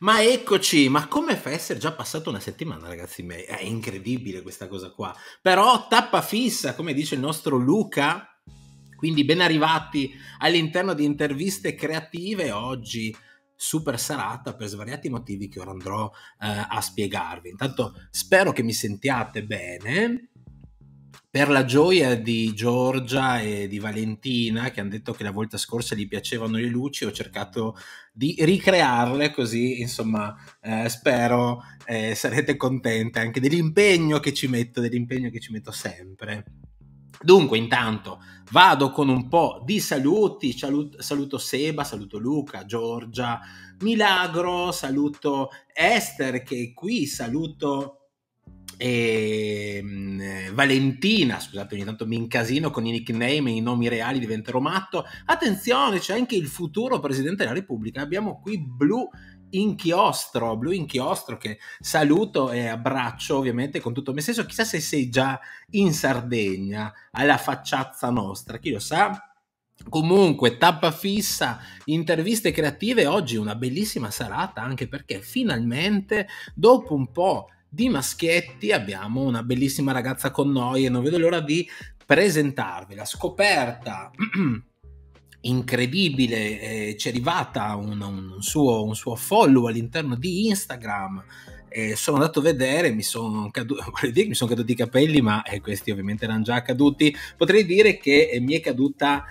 Ma eccoci, ma come fa a essere già passata una settimana, ragazzi miei? È incredibile questa cosa qua. Però tappa fissa, come dice il nostro Luca. Quindi ben arrivati all'interno di interviste creative oggi super serata per svariati motivi che ora andrò eh, a spiegarvi. Intanto spero che mi sentiate bene per la gioia di Giorgia e di Valentina, che hanno detto che la volta scorsa gli piacevano le luci, ho cercato di ricrearle così, insomma, eh, spero eh, sarete contente anche dell'impegno che ci metto, dell'impegno che ci metto sempre. Dunque, intanto vado con un po' di saluti. Saluto Seba, saluto Luca, Giorgia, Milagro, saluto Esther che è qui, saluto e ehm, eh, Valentina, scusate ogni tanto mi incasino con i nickname e i nomi reali diventerò matto, attenzione c'è anche il futuro Presidente della Repubblica, abbiamo qui Blu Inchiostro, Blu Inchiostro che saluto e abbraccio ovviamente con tutto me stesso, chissà se sei già in Sardegna, alla facciazza nostra, chi lo sa? Comunque, tappa fissa, interviste creative, oggi una bellissima serata anche perché finalmente dopo un po' di maschietti abbiamo una bellissima ragazza con noi e non vedo l'ora di presentarvi la scoperta incredibile, eh, è arrivata un, un, suo, un, suo, follow all'interno di Instagram. Eh, sono andato a vedere, mi sono, cadu- mi sono caduti i capelli, ma eh, questi ovviamente erano già caduti. Potrei dire che eh, mi è caduta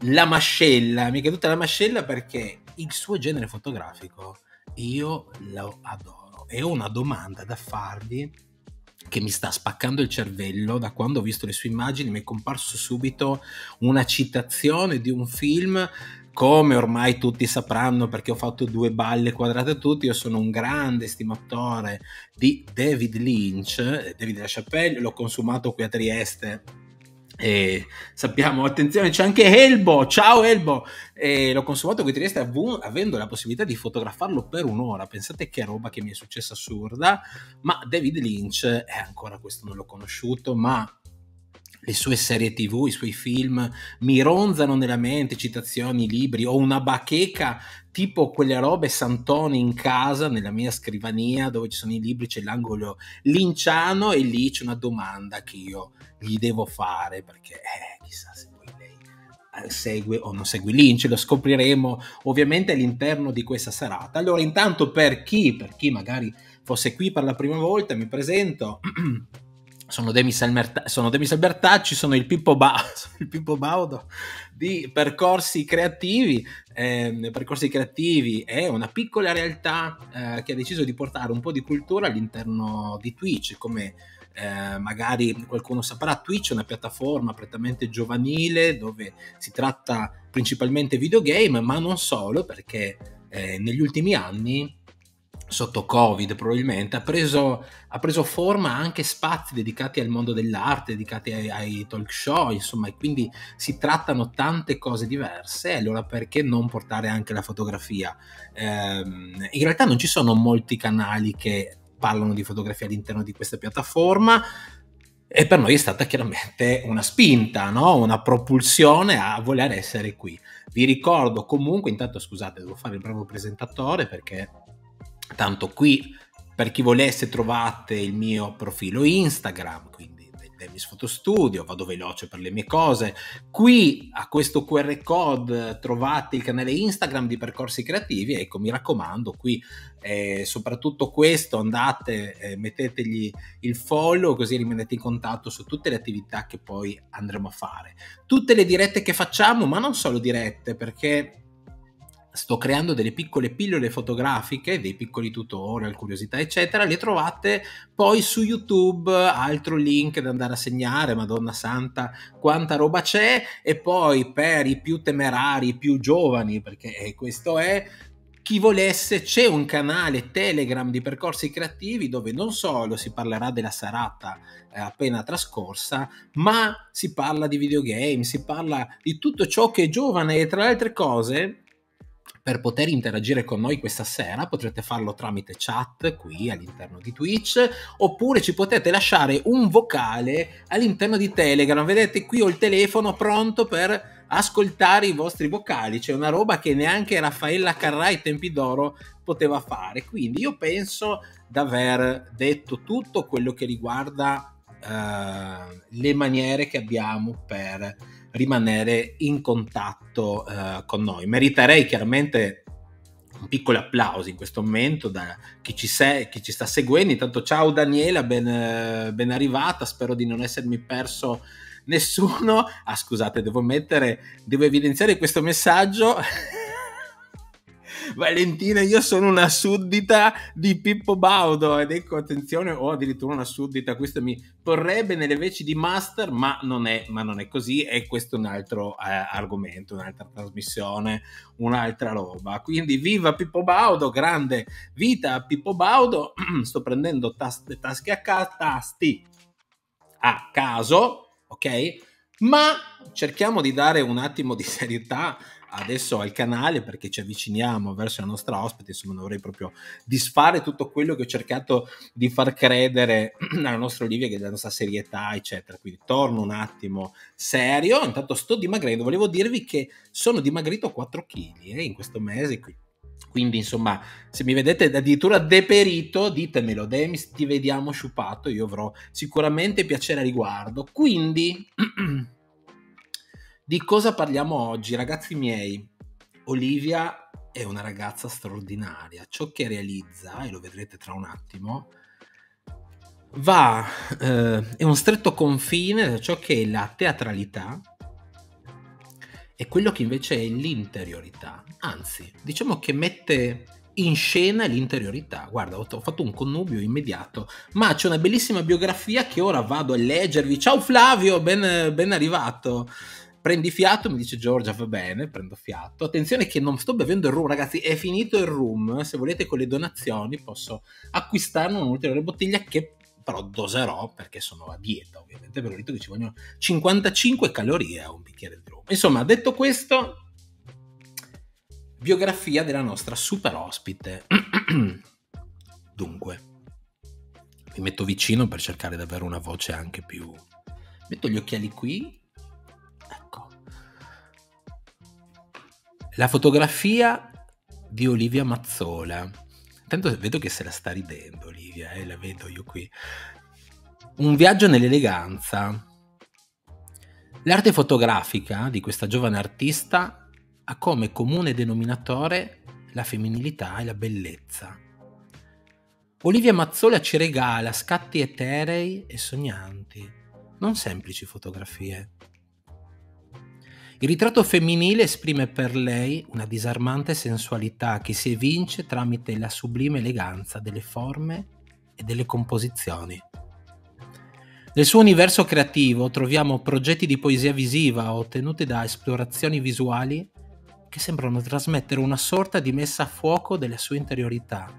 la mascella, mi è caduta la mascella perché il suo genere fotografico io lo adoro e ho una domanda da farvi che mi sta spaccando il cervello da quando ho visto le sue immagini mi è comparso subito una citazione di un film come ormai tutti sapranno perché ho fatto due balle quadrate a tutti, io sono un grande estimatore di David Lynch, David LaChapelle, l'ho consumato qui a Trieste e sappiamo, attenzione, c'è anche Elbo. Ciao Elbo! E l'ho consumato qui a Trieste av- avendo la possibilità di fotografarlo per un'ora. Pensate che roba che mi è successa assurda. Ma David Lynch, eh, ancora questo non l'ho conosciuto, ma le sue serie tv, i suoi film mi ronzano nella mente, citazioni, libri, ho una bacheca tipo quelle robe Santoni in casa, nella mia scrivania dove ci sono i libri, c'è l'angolo linciano e lì c'è una domanda che io gli devo fare perché eh, chissà se poi lei eh, segue o non segue Lynch, lo scopriremo ovviamente all'interno di questa serata. Allora intanto per chi, per chi magari fosse qui per la prima volta, mi presento. Sono Demis, Albertacci, sono il Pippo, ba- il Pippo Baudo, di percorsi creativi. Eh, percorsi creativi è una piccola realtà eh, che ha deciso di portare un po' di cultura all'interno di Twitch, come eh, magari qualcuno saprà, Twitch è una piattaforma prettamente giovanile dove si tratta principalmente videogame, ma non solo, perché eh, negli ultimi anni sotto Covid probabilmente, ha preso, ha preso, forma anche spazi dedicati al mondo dell'arte, dedicati ai, ai, talk show, insomma, e quindi si trattano tante cose diverse, allora perché non portare anche la fotografia? Ehm, in realtà non ci sono molti canali che parlano di fotografia all'interno di questa piattaforma, e per noi è stata chiaramente una spinta, no? una propulsione a voler essere qui. Vi ricordo comunque, intanto scusate, devo fare il bravo presentatore perché Tanto qui, per chi volesse, trovate il mio profilo Instagram, quindi Demis Fotostudio, vado veloce per le mie cose. Qui a questo QR code trovate il canale Instagram di Percorsi Creativi, ecco mi raccomando, qui eh, soprattutto questo andate, eh, mettetegli il follow così rimanete in contatto su tutte le attività che poi andremo a fare. Tutte le dirette che facciamo, ma non solo dirette perché sto creando delle piccole pillole fotografiche, dei piccoli tutorial, curiosità, eccetera, le trovate poi su YouTube, altro link da andare a segnare, Madonna Santa, quanta roba c'è, e poi per i più temerari, i più giovani, perché eh, questo è chi volesse c'è un canale Telegram di percorsi creativi dove non solo si parlerà della serata eh, appena trascorsa, ma si parla di videogame, si parla di tutto ciò che è giovane e tra le altre cose per poter interagire con noi questa sera potrete farlo tramite chat qui all'interno di Twitch oppure ci potete lasciare un vocale all'interno di Telegram. Vedete qui ho il telefono pronto per ascoltare i vostri vocali, c'è una roba che neanche Raffaella Carrà ai tempi d'oro poteva fare. Quindi io penso d'aver detto tutto quello che riguarda uh, le maniere che abbiamo per rimanere in contatto eh, con noi. Meriterei chiaramente un piccolo applauso in questo momento da chi ci, sei, chi ci sta seguendo. Intanto ciao Daniela, ben, eh, ben arrivata, spero di non essermi perso nessuno. Ah, scusate, devo mettere, devo evidenziare questo messaggio. Valentina, io sono una suddita di Pippo Baudo ed ecco attenzione, o addirittura una suddita, questo mi porrebbe nelle veci di master, ma non è, ma non è così e questo è un altro eh, argomento, un'altra trasmissione, un'altra roba. Quindi viva Pippo Baudo, grande vita a Pippo Baudo, sto prendendo tas- tasche a ca- tasti a caso, ok? Ma cerchiamo di dare un attimo di serietà adesso al canale perché ci avviciniamo verso la nostra ospite, insomma dovrei proprio disfare tutto quello che ho cercato di far credere alla nostra Olivia, che è la nostra serietà, eccetera. Quindi torno un attimo serio, intanto sto dimagrendo, volevo dirvi che sono dimagrito 4 kg eh, in questo mese, quindi quindi insomma se mi vedete addirittura deperito ditemelo Demis ti vediamo sciupato io avrò sicuramente piacere a riguardo quindi Di cosa parliamo oggi, ragazzi miei? Olivia è una ragazza straordinaria. Ciò che realizza, e lo vedrete tra un attimo, va, eh, è un stretto confine tra ciò che è la teatralità e quello che invece è l'interiorità. Anzi, diciamo che mette in scena l'interiorità. Guarda, ho, fatto un connubio immediato, ma c'è una bellissima biografia che ora vado a leggervi. Ciao Flavio, ben, ben arrivato. Prendi fiato, mi dice Giorgia, va bene, prendo fiato. Attenzione che non sto bevendo il rum, ragazzi, è finito il rum. Se volete con le donazioni posso acquistarne un'ulteriore bottiglia che però doserò perché sono a dieta ovviamente, ve l'ho detto che ci vogliono 55 calorie a un bicchiere di rum. Insomma, detto questo, biografia della nostra super ospite. Dunque, mi metto vicino per cercare di avere una voce anche più... Metto gli occhiali qui Ecco. La fotografia di Olivia Mazzola. Tanto vedo che se la sta ridendo Olivia, eh, la vedo io qui. Un viaggio nell'eleganza. L'arte fotografica di questa giovane artista ha come comune denominatore la femminilità e la bellezza. Olivia Mazzola ci regala scatti eterei e sognanti, non semplici fotografie, il ritratto femminile esprime per lei una disarmante sensualità che si evince tramite la sublime eleganza delle forme e delle composizioni. Nel suo universo creativo troviamo progetti di poesia visiva ottenuti da esplorazioni visuali che sembrano trasmettere una sorta di messa a fuoco della sua interiorità.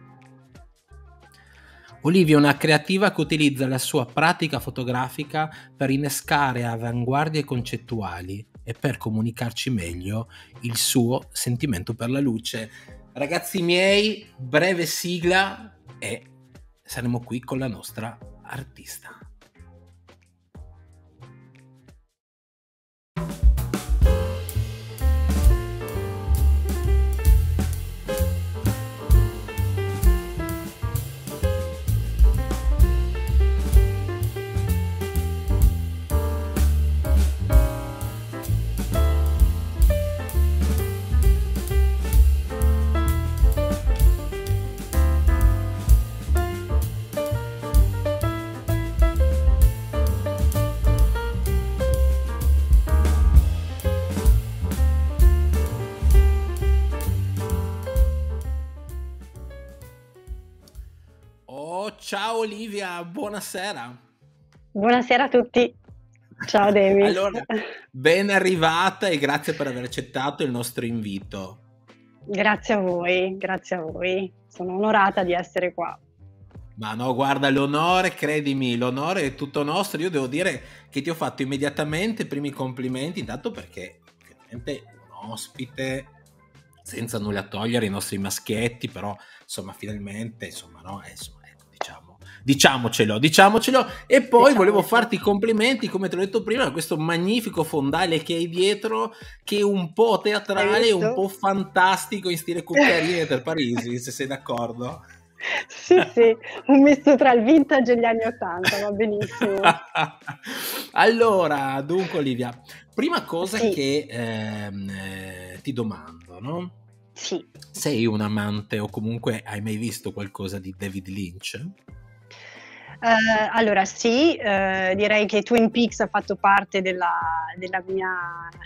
Olivia è una creativa che utilizza la sua pratica fotografica per innescare avanguardie concettuali, e per comunicarci meglio il suo sentimento per la luce. Ragazzi miei, breve sigla e saremo qui con la nostra artista. Ciao Olivia, buonasera. Buonasera a tutti. Ciao David. allora, ben arrivata e grazie per aver accettato il nostro invito. Grazie a voi, grazie a voi. Sono onorata di essere qua. Ma no, guarda, l'onore, credimi, l'onore è tutto nostro. Io devo dire che ti ho fatto immediatamente i primi complimenti, intanto perché ovviamente un ospite senza nulla togliere i nostri maschietti, però insomma finalmente, insomma, no, insomma diciamocelo, diciamocelo. E poi diciamo. volevo farti i complimenti, come te l'ho detto prima, a questo magnifico fondale che hai dietro, che è un po' teatrale, un po' fantastico in stile Cuccarini per Parisi, se sei d'accordo. Sì, sì, un misto tra il vintage e gli anni Ottanta, va benissimo. allora, dunque Olivia, prima cosa sì. che ehm, eh, ti domando, no? Sì. Sei un amante o comunque hai mai visto qualcosa di David Lynch? Uh, allora sì, uh, direi che Twin Peaks ha fatto parte della, della mia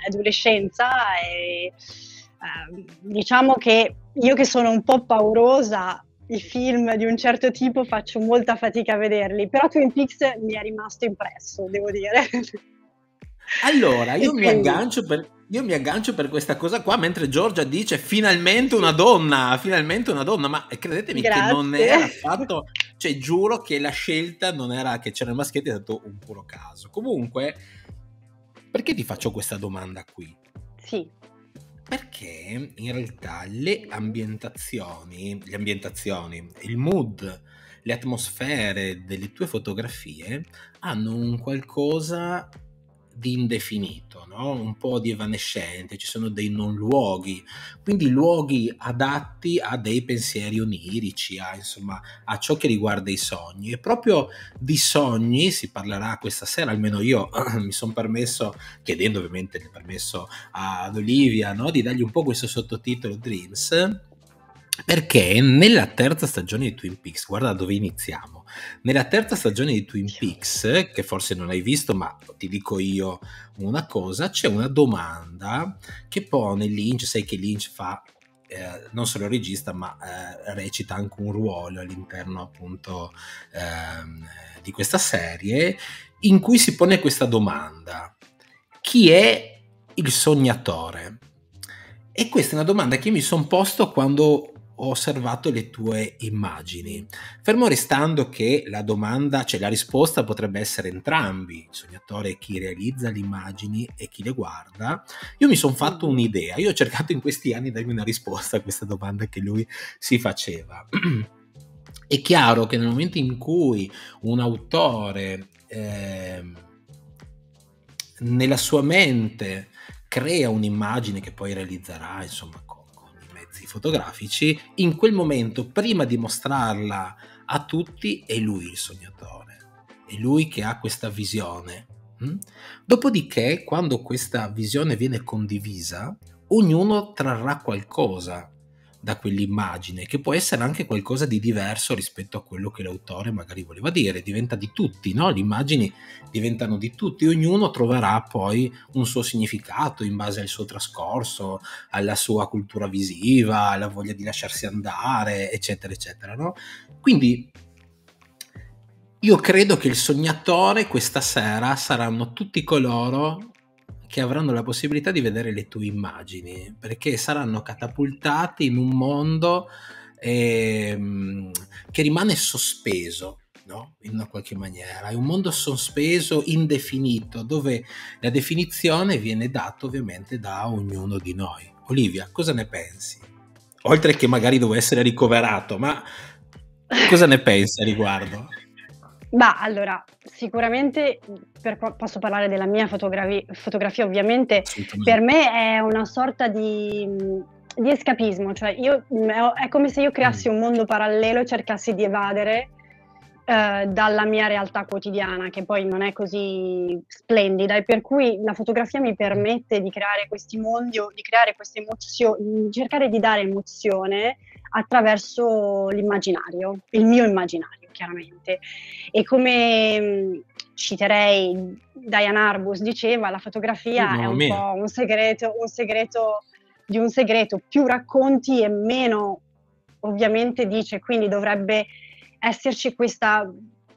adolescenza e uh, diciamo che io che sono un po' paurosa, i film di un certo tipo faccio molta fatica a vederli, però Twin Peaks mi è rimasto impresso, devo dire. Allora, io mi, per, io mi, aggancio per, questa cosa qua, mentre Giorgia dice finalmente una donna, finalmente una donna, ma credetemi Grazie. che non era affatto, cioè giuro che la scelta non era che c'erano i maschietti, è stato un puro caso. Comunque, perché ti faccio questa domanda qui? Sì. Perché in realtà le ambientazioni, le ambientazioni, il mood, le atmosfere delle tue fotografie hanno un qualcosa di indefinito, no? un po' di evanescente, ci sono dei non luoghi, quindi luoghi adatti a dei pensieri onirici, a, insomma, a ciò che riguarda i sogni. E proprio di sogni si parlerà questa sera, almeno io mi sono permesso, chiedendo ovviamente il permesso ad Olivia, no? di dargli un po' questo sottotitolo Dreams perché nella terza stagione di Twin Peaks, guarda dove iniziamo, nella terza stagione di Twin Peaks, che forse non hai visto, ma ti dico io una cosa, c'è una domanda che pone Lynch, sai che Lynch fa eh, non solo regista, ma eh, recita anche un ruolo all'interno appunto ehm, di questa serie, in cui si pone questa domanda: chi è il sognatore? E questa è una domanda che mi sono posto quando ho osservato le tue immagini. Fermo restando che la domanda, cioè la risposta potrebbe essere entrambi, il sognatore è chi realizza le immagini e chi le guarda, io mi sono fatto mm. un'idea, io ho cercato in questi anni di darmi una risposta a questa domanda che lui si faceva. È chiaro che nel momento in cui un autore eh, nella sua mente crea un'immagine che poi realizzerà, insomma, fotografici, in quel momento, prima di mostrarla a tutti, è lui il sognatore, è lui che ha questa visione. Hm? Dopodiché, quando questa visione viene condivisa, ognuno trarrà qualcosa da quell'immagine, che può essere anche qualcosa di diverso rispetto a quello che l'autore magari voleva dire, diventa di tutti, no? le immagini diventano di tutti, ognuno troverà poi un suo significato in base al suo trascorso, alla sua cultura visiva, alla voglia di lasciarsi andare, eccetera, eccetera. No? Quindi io credo che il sognatore questa sera saranno tutti coloro che avranno la possibilità di vedere le tue immagini, perché saranno catapultati in un mondo ehm, che rimane sospeso. No? In una qualche maniera, è un mondo sospeso, indefinito, dove la definizione viene data ovviamente da ognuno di noi. Olivia, cosa ne pensi? Oltre che magari devo essere ricoverato, ma cosa ne pensi a riguardo? Bah, allora, sicuramente mm, per, posso parlare della mia fotografi- fotografia, ovviamente, per me è una sorta di, mm, di escapismo, cioè io, mm, è come se io creassi un mondo parallelo e cercassi di evadere eh, dalla mia realtà quotidiana, che poi non è così splendida, e per cui la fotografia mi permette di creare questi mondi, o di creare queste emozioni, cercare di dare emozione attraverso l'immaginario, il mio immaginario chiaramente. E come mm, citerei Diane Arbus diceva, la fotografia no, è un meno. po' un segreto, un segreto di un segreto, più racconti e meno ovviamente dice, quindi dovrebbe esserci questa,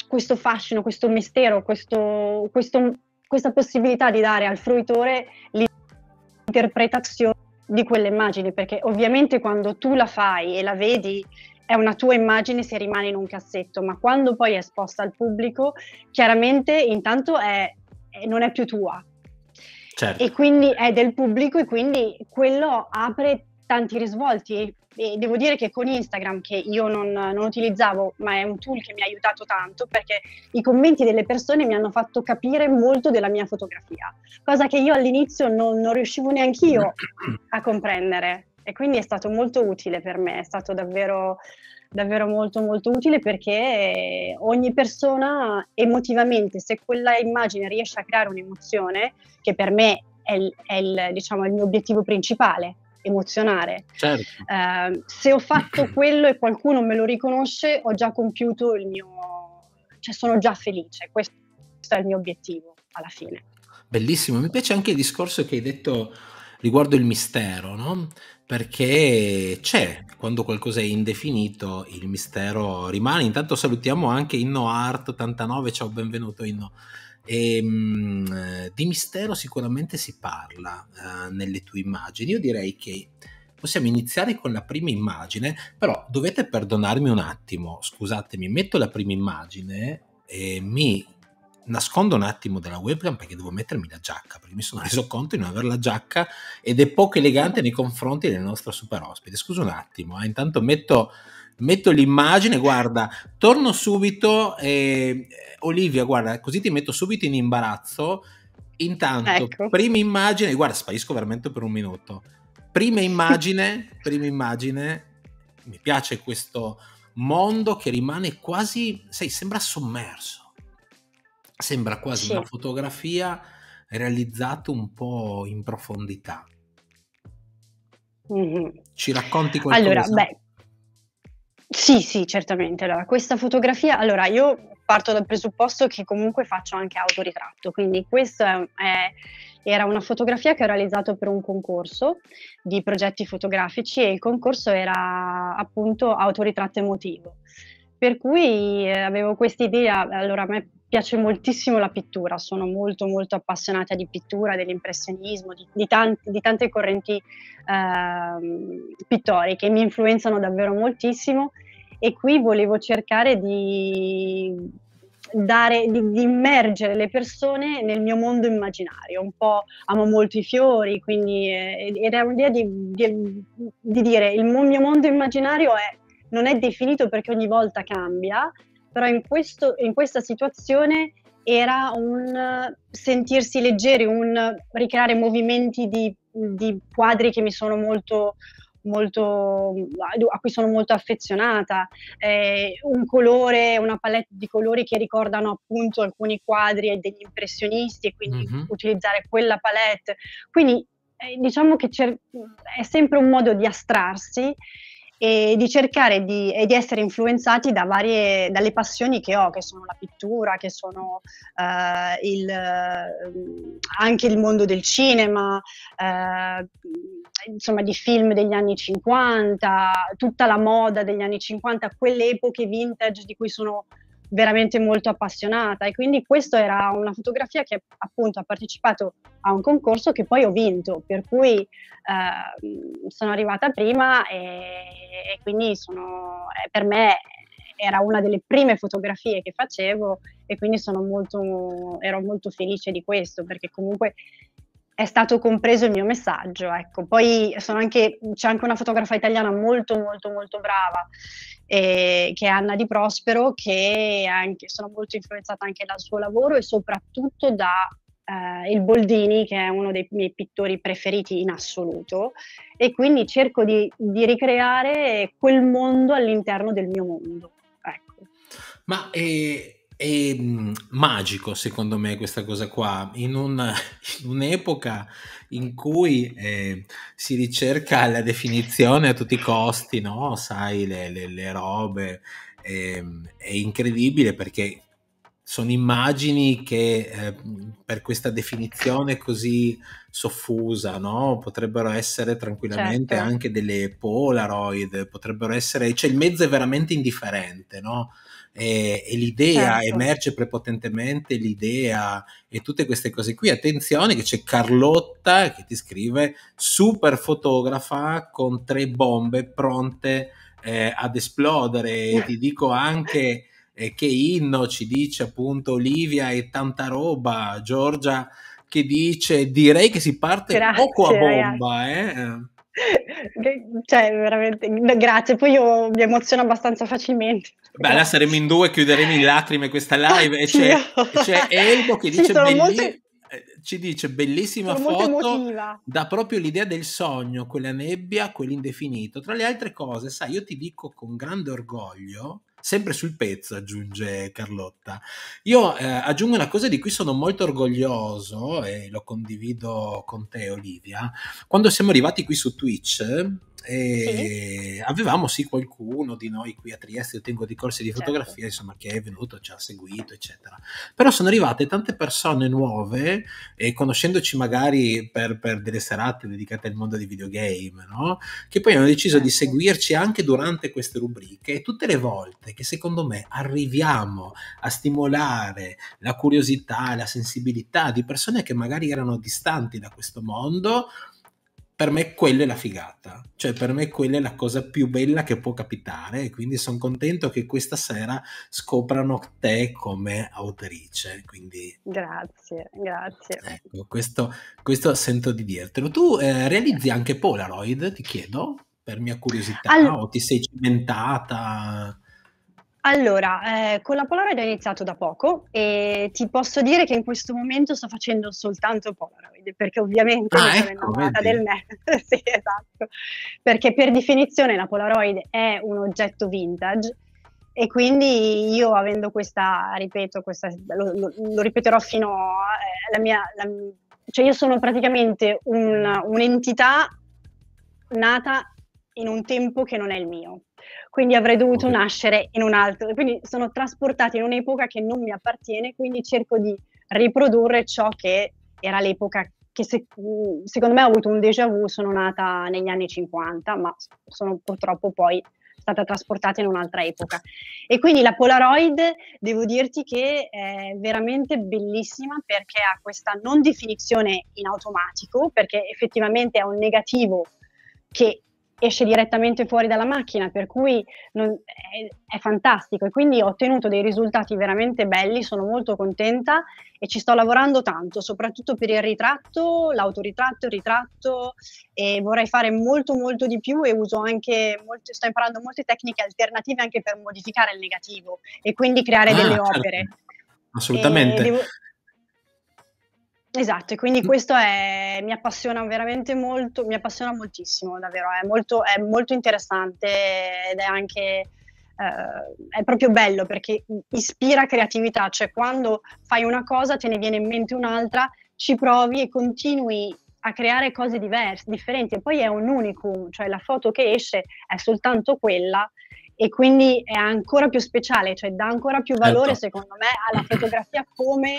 questo fascino, questo mistero, questo, questo, questa possibilità di dare al fruitore l'interpretazione di quelle immagini, perché ovviamente quando tu la fai e la vedi è una tua immagine se rimane in un cassetto, ma quando poi è esposta al pubblico, chiaramente intanto è, non è più tua. Certo. E quindi è del pubblico e quindi quello apre tanti risvolti e, devo dire che con Instagram che io non, non, utilizzavo ma è un tool che mi ha aiutato tanto perché i commenti delle persone mi hanno fatto capire molto della mia fotografia cosa che io all'inizio non, non riuscivo neanche io a comprendere e quindi è stato molto utile per me, è stato davvero, davvero molto molto utile perché eh, ogni persona emotivamente, se quella immagine riesce a creare un'emozione, che per me è, il, è il, diciamo, il mio obiettivo principale, emozionare. Certo. Eh, se ho fatto quello e qualcuno me lo riconosce, ho già compiuto il mio, cioè sono già felice, questo è il mio obiettivo alla fine. Bellissimo, mi piace anche il discorso che hai detto riguardo il mistero, no? perché c'è, quando qualcosa è indefinito il mistero rimane. Intanto salutiamo anche innoart 89, ciao, benvenuto Inno. E, ehm, mh, di mistero sicuramente si parla uh, nelle tue immagini. Io direi che possiamo iniziare con la prima immagine, però dovete perdonarmi un attimo, scusatemi, metto la prima immagine e mi nascondo un attimo della webcam perché devo mettermi la giacca, perché mi sono reso conto di non avere la giacca ed è poco elegante nei confronti del nostro super ospite. Scusa un attimo, eh, intanto metto, metto, l'immagine, guarda, torno subito, eh, Olivia, guarda, così ti metto subito in imbarazzo. Intanto, ecco. prima immagine, guarda, sparisco veramente per un minuto. Prima immagine, prima immagine, mi piace questo mondo che rimane quasi, sai, sembra sommerso Sembra quasi sì. una fotografia realizzata un po' in profondità. Mm-hmm. Ci racconti qualcosa? Allora, beh, sì, sì, certamente. Allora, questa fotografia, allora io parto dal presupposto che comunque faccio anche autoritratto, quindi questa era una fotografia che ho realizzato per un concorso di progetti fotografici e il concorso era appunto autoritratto emotivo. Per cui eh, avevo questa idea, allora a me piace moltissimo la pittura, sono molto molto appassionata di pittura, dell'impressionismo, di, di, tanti, di tante correnti eh, pittoriche, mi influenzano davvero moltissimo e qui volevo cercare di, dare, di, di, immergere le persone nel mio mondo immaginario, un po' amo molto i fiori, quindi eh, era un'idea di, di, di dire il mio mondo immaginario è, non è definito perché ogni volta cambia, però in, questo, in questa situazione era un eh, sentirsi leggeri, un ricreare movimenti di, di quadri molto, molto, a cui sono molto affezionata, eh, un colore, una palette di colori che ricordano appunto alcuni quadri degli impressionisti e quindi mm-hmm. utilizzare quella palette. Quindi eh, diciamo che è sempre un modo di astrarsi e di cercare di, di essere influenzati da varie, dalle passioni che ho, che sono la pittura, che sono eh, il, eh, anche il mondo del cinema, eh, insomma di film degli anni 50, tutta la moda degli anni 50, quelle epoche vintage di cui sono veramente molto appassionata e quindi questa era una fotografia che appunto ha partecipato a un concorso che poi ho vinto, per cui eh, sono arrivata prima e, e quindi sono, eh, per me era una delle prime fotografie che facevo e quindi molto, ero molto felice di questo perché comunque è stato compreso il mio messaggio, ecco. Poi sono anche, c'è anche una fotografa italiana molto molto molto brava, eh, che è Anna Di Prospero, che anche, sono molto influenzata anche dal suo lavoro e soprattutto da Uh, il Boldini, che è uno dei miei pittori preferiti in assoluto, e quindi cerco di, di ricreare quel mondo all'interno del mio mondo. Ecco. Ma eh, è mm, magico secondo me questa cosa qua, in, un, in un'epoca in cui eh, si ricerca la definizione a tutti i costi, no? sai, le, le, le robe, eh, è incredibile perché sono immagini che eh, per questa definizione così soffusa no? potrebbero essere tranquillamente certo. anche delle polaroid, potrebbero essere, cioè il mezzo è veramente indifferente, no? e, e l'idea certo. emerge prepotentemente, l'idea e tutte queste cose qui. Attenzione che c'è Carlotta che ti scrive super fotografa con tre bombe pronte eh, ad esplodere e ti dico anche eh, che Inno ci dice appunto Olivia e tanta roba, Giorgia che dice direi che si parte Grazie, poco a bomba. Eh cioè, veramente, grazie. Poi io mi emoziono abbastanza facilmente. Beh, là saremo in due, chiuderemo in lacrime questa live. E c'è, c'è Elbo che dice: sì, belli... molto... Eh, ci dice bellissima sono foto, da proprio l'idea del sogno, quella nebbia, quell'indefinito. Tra le altre cose, sai, io ti dico con grande orgoglio sempre sul pezzo, aggiunge Carlotta. Io eh, aggiungo una cosa di cui sono molto orgoglioso e lo condivido con te Olivia. Quando siamo arrivati qui su Twitch e sì. avevamo sì qualcuno di noi qui a Trieste, io tengo dei corsi di certo. fotografia, certo. insomma, che è venuto, ci ha seguito, eccetera. Però sono arrivate tante persone nuove e conoscendoci magari per, per delle serate dedicate al mondo dei videogame, no? Che poi hanno deciso certo. di seguirci anche durante queste rubriche e tutte le volte che secondo me arriviamo a stimolare la curiosità, la sensibilità di persone che magari erano distanti da questo mondo, per me quella è la figata, cioè per me quella è la cosa più bella che può capitare e quindi sono contento che questa sera scoprano te come autrice. Quindi... Grazie, grazie. Ecco, questo, questo sento di dirtelo. Tu eh, realizzi anche Polaroid, ti chiedo, per mia curiosità, All... o ti sei cimentata? Allora, eh, con la Polaroid ho iniziato da poco e ti posso dire che in questo momento sto facendo soltanto Polaroid, perché ovviamente ah, mi sono ecco, innamorata vedi. del me. sì, esatto. Perché per definizione la Polaroid è un oggetto vintage e quindi io avendo questa, ripeto, questa, lo, lo, lo, ripeterò fino alla eh, mia... La, cioè io sono praticamente un, un'entità nata in un tempo che non è il mio quindi avrei dovuto okay. nascere in un altro. Quindi sono trasportata in un'epoca che non mi appartiene, quindi cerco di riprodurre ciò che era l'epoca che se, mm, secondo me ha avuto un déjà vu, sono nata negli anni 50, ma sono purtroppo poi stata trasportata in un'altra epoca. E quindi la Polaroid, devo dirti che è veramente bellissima perché ha questa non definizione in automatico, perché effettivamente è un negativo che esce direttamente fuori dalla macchina, per cui non, è, è, fantastico e quindi ho ottenuto dei risultati veramente belli, sono molto contenta e ci sto lavorando tanto, soprattutto per il ritratto, l'autoritratto, il ritratto e vorrei fare molto molto di più e uso anche, molte, sto imparando molte tecniche alternative anche per modificare il negativo e quindi creare ah, delle certo. opere. Assolutamente. Devo, Esatto, e quindi mm. questo è, mi appassiona veramente molto, mi appassiona moltissimo, davvero, è molto, è molto interessante ed è anche, eh, è proprio bello perché ispira creatività, cioè quando fai una cosa te ne viene in mente un'altra, ci provi e continui a creare cose diverse, differenti e poi è un unicum, cioè la foto che esce è soltanto quella e quindi è ancora più speciale, cioè dà ancora più valore certo. secondo me alla fotografia come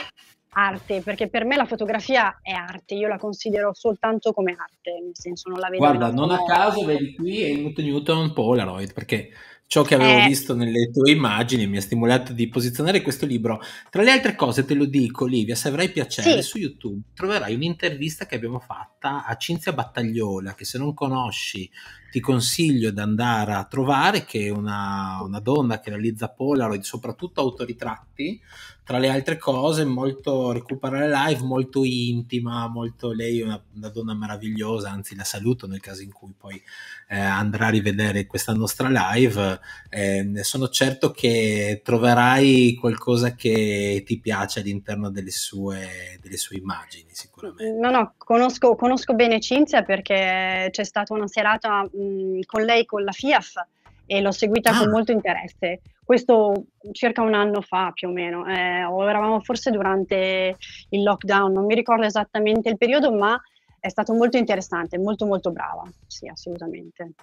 arte, perché per me la fotografia è arte, io la considero soltanto come arte, nel senso non la vedo. Guarda, non a caso vedi qui Hamilton Newton Polaroid, perché ciò che avevo eh. visto nelle tue immagini mi ha stimolato di posizionare questo libro. Tra le altre cose te lo dico, Livia, se avrai piacere, sì. su YouTube troverai un'intervista che abbiamo fatta a Cinzia Battagliola, che se non conosci ti consiglio di andare a trovare, che è una, una donna che realizza Polaroid, soprattutto autoritratti, tra le altre cose, molto recuperare live, molto intima, molto lei è una, una donna meravigliosa, anzi la saluto nel caso in cui poi eh, andrà a rivedere questa nostra live. Eh, sono certo che troverai qualcosa che ti piace all'interno delle sue, delle sue immagini, sicuramente. No, no, conosco, conosco, bene Cinzia perché c'è stata una serata mh, mm, con lei, con la FIAF e l'ho seguita ah. con molto interesse questo circa un anno fa più o meno, eh, o eravamo forse durante il lockdown, non mi ricordo esattamente il periodo, ma è stato molto interessante, molto molto brava, sì, assolutamente.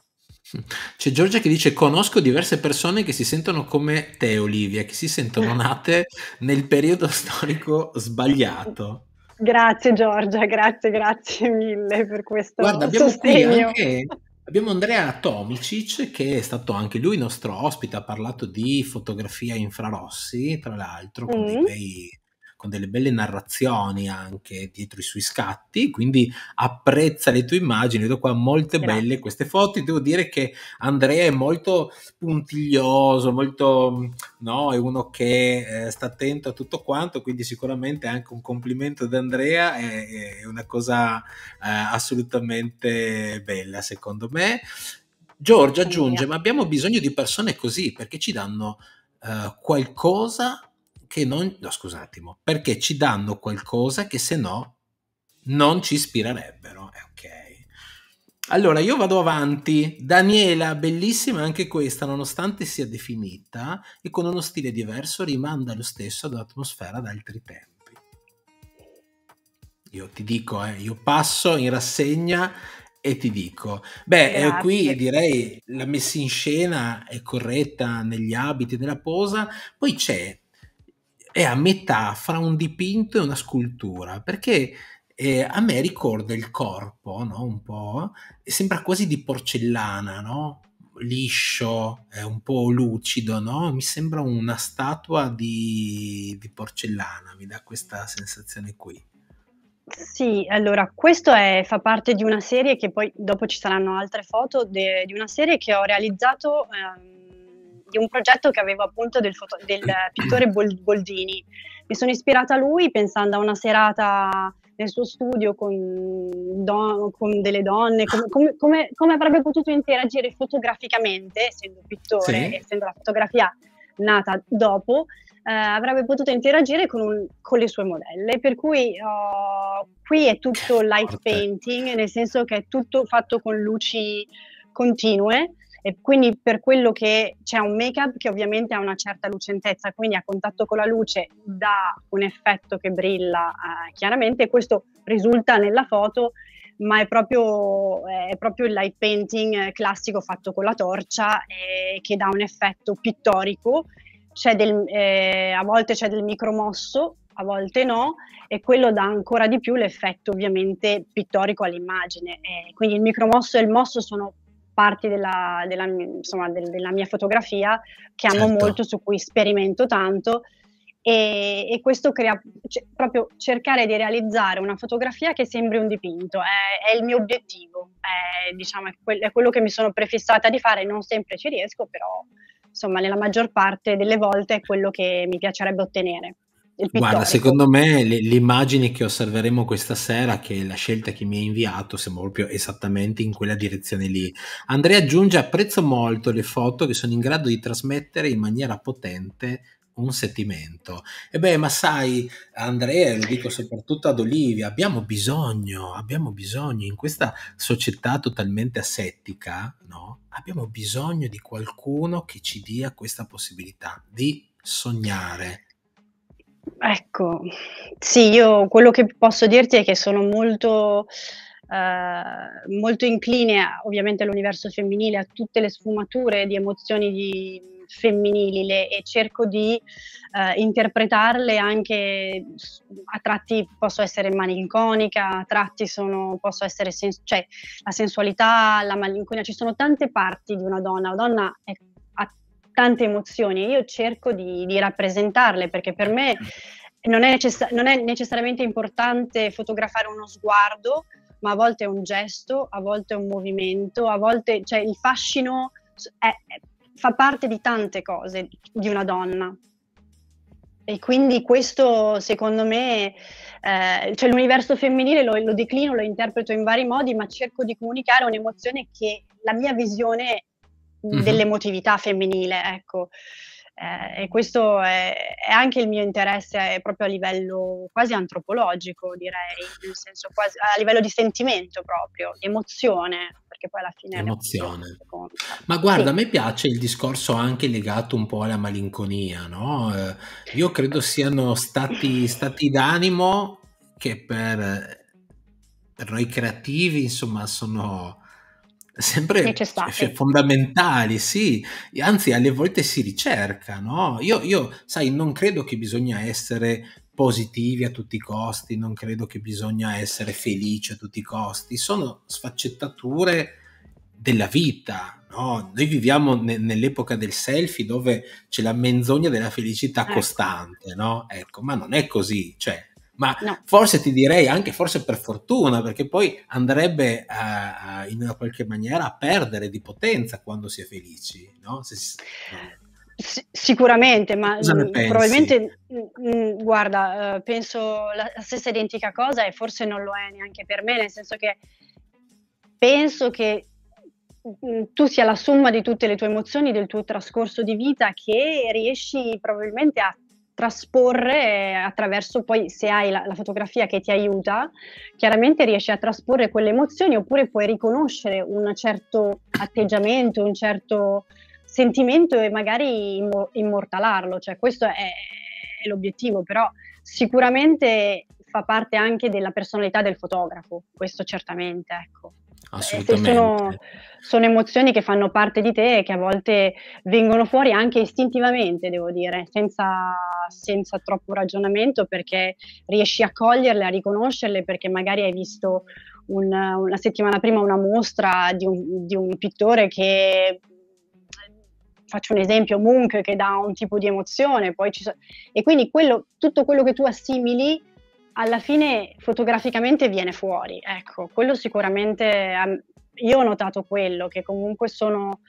C'è Giorgia che dice: Conosco diverse persone che si sentono come te, Olivia, che si sentono nate nel periodo storico sbagliato. Grazie, Giorgia, grazie, grazie mille per questo Guarda, abbiamo sostegno. Qui anche Abbiamo Andrea Tomicic che è stato anche lui nostro ospite, ha parlato di fotografia infrarossi, tra l'altro, con mm. dei bei con delle belle narrazioni anche dietro i suoi scatti, quindi apprezza le tue immagini, vedo qua molte Grazie. belle queste foto, devo dire che Andrea è molto puntiglioso, molto, no, è uno che eh, sta attento a tutto quanto, quindi sicuramente anche un complimento ad Andrea è, è una cosa eh, assolutamente bella secondo me. Giorgio aggiunge, ma abbiamo bisogno di persone così perché ci danno eh, qualcosa che non... No, scusa perché ci danno qualcosa che se no non ci ispirerebbero. Eh, ok. Allora, io vado avanti. Daniela, bellissima anche questa, nonostante sia definita e con uno stile diverso, rimanda lo stesso ad un'atmosfera atmosfera altri tempi. Io ti dico, eh, io passo in rassegna e ti dico, beh, eh, qui direi la messa in scena è corretta negli abiti, nella posa, poi c'è è a metà fra un dipinto e una scultura, perché eh, a me ricorda il corpo, no? Un po', sembra quasi di porcellana, no? liscio, eh, un po' lucido, no? Mi sembra una statua di, di, porcellana, mi dà questa sensazione qui. Sì, allora questo è, fa parte di una serie che poi dopo ci saranno altre foto de, di una serie che ho realizzato. Ehm, di un progetto che avevo appunto del, foto, del pittore Boldini. Mi sono ispirata a lui pensando a una serata nel suo studio con, don, con delle donne, come, come, come, come, avrebbe potuto interagire fotograficamente, essendo pittore, sì. essendo la fotografia nata dopo, eh, avrebbe potuto interagire con, un, con, le sue modelle. Per cui oh, qui è tutto light painting, nel senso che è tutto fatto con luci continue. E quindi per quello che c'è un make-up che ovviamente ha una certa lucentezza, quindi a contatto con la luce dà un effetto che brilla eh, chiaramente, questo risulta nella foto ma è proprio, è proprio, il light painting eh, classico fatto con la torcia eh, che dà un effetto pittorico, del, eh, a volte c'è del micromosso, a volte no, e quello dà ancora di più l'effetto ovviamente pittorico all'immagine. Eh, quindi il micromosso e il mosso sono parti della, della, insomma, del, della mia fotografia che amo certo. molto, su cui sperimento tanto. E, e, questo crea c- cioè, proprio cercare di realizzare una fotografia che sembri un dipinto, è, è il mio obiettivo, è, diciamo, è, que- è, quello che mi sono prefissata di fare, non sempre ci riesco, però insomma nella maggior parte delle volte è quello che mi piacerebbe ottenere. Guarda, secondo me le, immagini che osserveremo questa sera, che è la scelta che mi hai inviato, siamo proprio esattamente in quella direzione lì. Andrea aggiunge, apprezzo molto le foto che sono in grado di trasmettere in maniera potente un sentimento. E beh, ma sai, Andrea, lo dico soprattutto ad Olivia, abbiamo bisogno, abbiamo bisogno in questa società totalmente asettica, no? Abbiamo bisogno di qualcuno che ci dia questa possibilità di sognare Ecco, sì, io quello che posso dirti è che sono molto, eh, molto incline, a, ovviamente, all'universo femminile, a tutte le sfumature di emozioni di, femminili le, e cerco di eh, interpretarle anche a tratti posso essere malinconica, a tratti sono, posso essere sens- cioè, la sensualità, la malinconia, ci sono tante parti di una donna, una donna è tante emozioni. Io cerco di, di rappresentarle perché per me non è, necess- non è necessariamente importante fotografare uno sguardo, ma a volte è un gesto, a volte è un movimento, a volte cioè, il fascino è, fa parte di tante cose di una donna. E quindi questo secondo me, eh, cioè l'universo femminile lo, lo, declino, lo interpreto in vari modi, ma cerco di comunicare un'emozione che la mia visione Mm-hmm. dell'emotività femminile, ecco. Eh, e questo è, è, anche il mio interesse proprio a livello quasi antropologico, direi, nel senso quasi a livello di sentimento proprio, di emozione, perché poi alla fine... Emozione. Ma guarda, sì. a me piace il discorso anche legato un po' alla malinconia, no? Eh, io credo siano stati stati d'animo che per, per noi creativi, insomma, sono sempre fondamentali, sì, anzi alle volte si ricerca, no? Io, io, sai, non credo che bisogna essere positivi a tutti i costi, non credo che bisogna essere felici a tutti i costi, sono sfaccettature della vita, no? Noi viviamo ne- nell'epoca del selfie dove c'è la menzogna della felicità eh. costante, no? Ecco, ma non è così, cioè ma no. forse ti direi anche forse per fortuna, perché poi andrebbe a, eh, a, in qualche maniera a perdere di potenza quando si è felici, no? Se, S- sicuramente, ma mm, probabilmente, mm, mm, guarda, eh, penso la, la stessa identica cosa e forse non lo è neanche per me, nel senso che penso che tu sia la somma di tutte le tue emozioni, del tuo trascorso di vita, che riesci probabilmente a trasporre eh, attraverso poi se hai la, la, fotografia che ti aiuta, chiaramente riesci a trasporre quelle emozioni oppure puoi riconoscere un certo atteggiamento, un certo sentimento e magari immortalarlo, cioè questo è, è l'obiettivo, però sicuramente fa parte anche della personalità del fotografo, questo certamente, ecco. Eh, assolutamente. Sono, sono, emozioni che fanno parte di te e che a volte vengono fuori anche istintivamente, devo dire, senza, senza troppo ragionamento perché riesci a coglierle, a riconoscerle perché magari hai visto una, una settimana prima una mostra di un, di un pittore che faccio un esempio, Munch che dà un tipo di emozione, poi ci so- e quindi quello, tutto quello che tu assimili alla fine fotograficamente viene fuori, ecco, quello sicuramente io ho notato quello, che comunque sono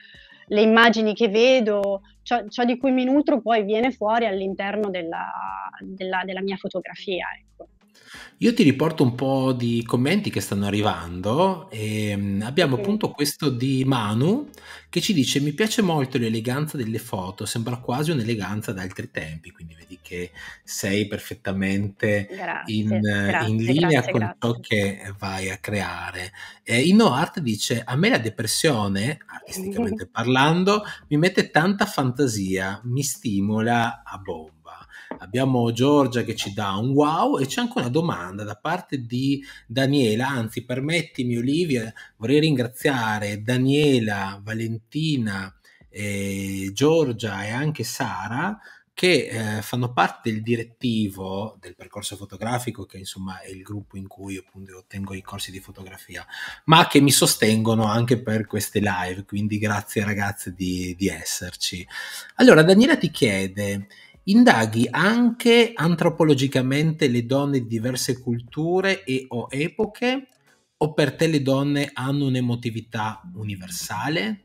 le immagini che vedo, ciò, ciò di cui mi nutro poi viene fuori all'interno della, della, della mia fotografia. Ecco. Io ti riporto un po' di commenti che stanno arrivando. E ehm, abbiamo appunto questo di Manu che ci dice: Mi piace molto l'eleganza delle foto, sembra quasi un'eleganza da altri tempi. Quindi vedi che sei perfettamente grazie, in, eh, grazie, in, linea grazie, con ciò che vai a creare. in No Art dice: A me la depressione, artisticamente parlando, mi mette tanta fantasia, mi stimola a bomba. Abbiamo Giorgia che ci dà un wow e c'è anche una domanda da parte di Daniela, anzi permettimi Olivia, vorrei ringraziare Daniela, Valentina, eh, Giorgia e anche Sara che eh, fanno parte del direttivo del percorso fotografico, che insomma è il gruppo in cui appunto ottengo i corsi di fotografia, ma che mi sostengono anche per queste live, quindi grazie ragazze di, di esserci. Allora, Daniela ti chiede, Indaghi anche antropologicamente le donne di diverse culture e o epoche? O per te le donne hanno un'emotività universale?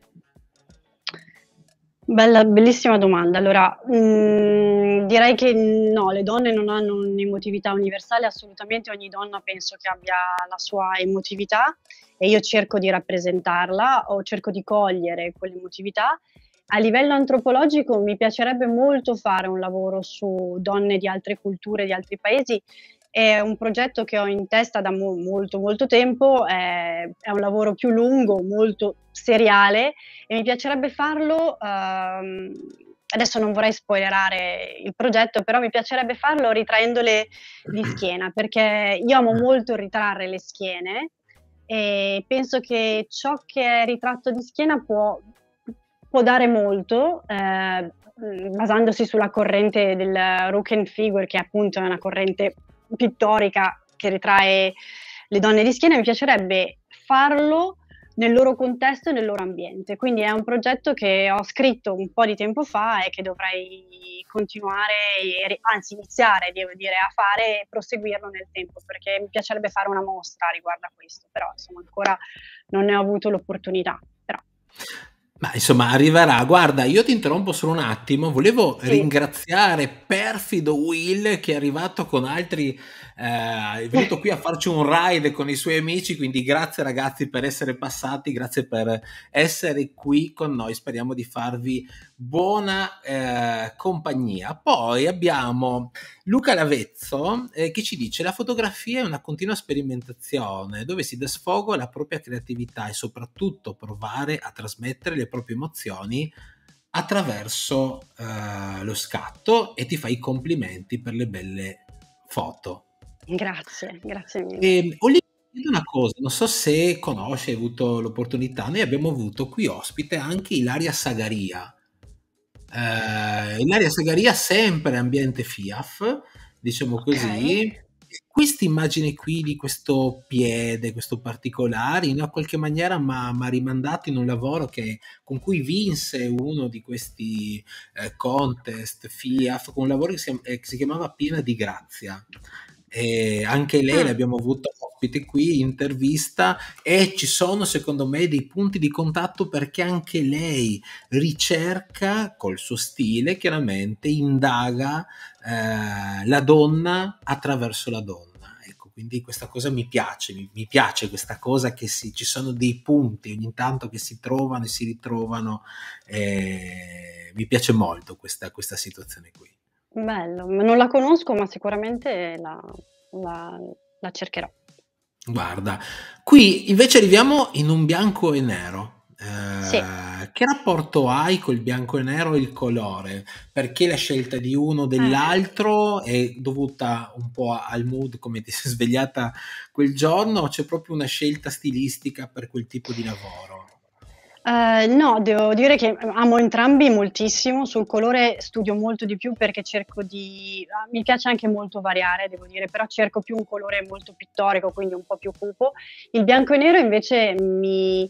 Bella, bellissima domanda. Allora, mh, mm, direi che no, le donne non hanno un'emotività universale, assolutamente ogni donna penso che abbia la sua emotività e io cerco di rappresentarla o cerco di cogliere quell'emotività a livello antropologico mi piacerebbe molto fare un lavoro su donne di altre culture, di altri paesi. È un progetto che ho in testa da mo- molto molto tempo, è, è, un lavoro più lungo, molto seriale e mi piacerebbe farlo, ehm, adesso non vorrei spoilerare il progetto, però mi piacerebbe farlo ritraendole di schiena, perché io amo molto ritrarre le schiene e penso che ciò che è ritratto di schiena può può dare molto, eh, basandosi sulla corrente del Rook and Figure, che appunto è una corrente pittorica che ritrae le donne di schiena, mi piacerebbe farlo nel loro contesto e nel loro ambiente. Quindi è un progetto che ho scritto un po' di tempo fa e che dovrei continuare, anzi iniziare, devo dire, a fare e proseguirlo nel tempo, perché mi piacerebbe fare una mostra riguardo a questo, però insomma ancora non ne ho avuto l'opportunità. Però. Ma insomma arriverà, guarda io ti interrompo solo un attimo, volevo sì. ringraziare perfido Will che è arrivato con altri eh, è venuto qui a farci un ride con i suoi amici, quindi grazie ragazzi per essere passati, grazie per essere qui con noi, speriamo di farvi buona eh, compagnia. Poi abbiamo Luca Lavezzo eh, che ci dice la fotografia è una continua sperimentazione dove si dà sfogo alla propria creatività e soprattutto provare a trasmettere le proprie emozioni attraverso eh, lo scatto e ti fai i complimenti per le belle foto. Grazie, grazie mille. Eh, Olivia, una cosa, non so se conosci, hai avuto l'opportunità, noi abbiamo avuto qui ospite anche Ilaria Sagaria. Eh, Ilaria Sagaria sempre ambiente FIAF, diciamo okay. così. Questa immagine qui di questo piede, questo particolare, in qualche maniera mi ha rimandato in un lavoro che, con cui vinse uno di questi eh, contest FIAF, con un lavoro che si, eh, che si chiamava Piena di Grazia. E anche lei ah. l'abbiamo avuta ospite qui, intervista, e ci sono secondo me dei punti di contatto perché anche lei ricerca col suo stile, chiaramente indaga eh, la donna attraverso la donna ecco, quindi questa cosa mi piace, mi piace questa cosa che si, ci sono dei punti ogni tanto che si trovano e si ritrovano, eh, mi piace molto questa, questa situazione qui. Bello, non la conosco, ma sicuramente la, la, la cercherò. Guarda, qui invece arriviamo in un bianco e nero. Eh, sì. Che rapporto hai col bianco e nero e il colore? Perché la scelta di uno o eh. dell'altro è dovuta un po' al mood, come ti sei svegliata quel giorno, o c'è proprio una scelta stilistica per quel tipo di lavoro? Eh, no, devo dire che amo entrambi moltissimo, sul colore studio molto di più perché cerco di... Ah, mi piace anche molto variare, devo dire, però cerco più un colore molto pittorico, quindi un po' più cupo. Il bianco e nero invece mi,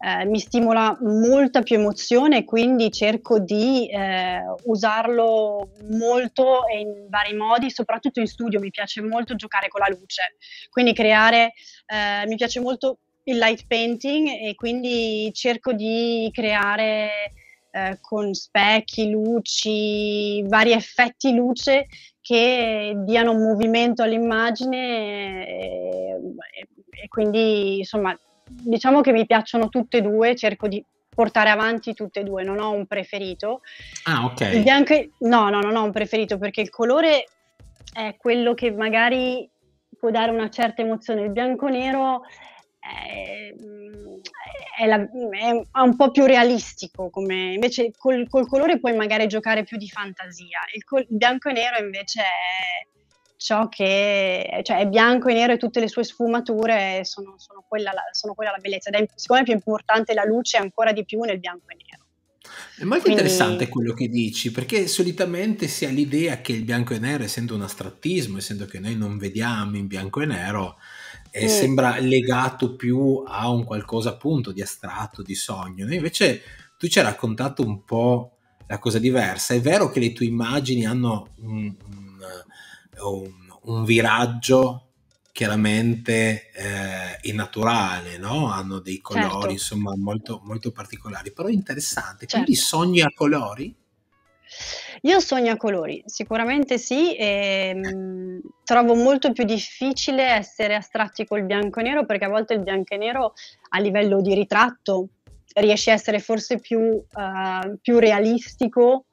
eh, mi stimola molta più emozione, quindi cerco di eh, usarlo molto e in vari modi, soprattutto in studio mi piace molto giocare con la luce, quindi creare, eh, mi piace molto il light painting e quindi cerco di creare eh, con specchi, luci, vari effetti luce che diano movimento all'immagine e, e quindi insomma diciamo che mi piacciono tutte e due, cerco di portare avanti tutte e due, non ho un preferito. Ah, ok. Il bianco e... No, no, non ho un preferito perché il colore è quello che magari può dare una certa emozione, il bianco e nero eh, mm, è, la, è, un po' più realistico, come, invece col, col, colore puoi magari giocare più di fantasia, il, col, il bianco e nero invece è ciò che cioè, è bianco e nero e tutte le sue sfumature sono, sono, quella, la, sono quella, la, bellezza ed è siccome è più importante la luce ancora di più nel bianco e nero. È molto Quindi... interessante quello che dici, perché solitamente si ha l'idea che il bianco e nero, essendo un astrattismo, essendo che noi non vediamo in bianco e nero, e mm. sembra legato più a un qualcosa appunto di astratto, di sogno. E invece tu ci hai raccontato un po' la cosa diversa. È vero che le tue immagini hanno un, un, un viraggio chiaramente eh, innaturale, no? hanno dei colori certo. insomma molto, molto particolari, però è interessante. Certo. Quindi sogni a colori? Io sogno a colori, sicuramente sì, e, ehm, mh, trovo molto più difficile essere astratti col bianco e nero perché a volte il bianco e nero a livello di ritratto riesce a essere forse più, uh, più realistico,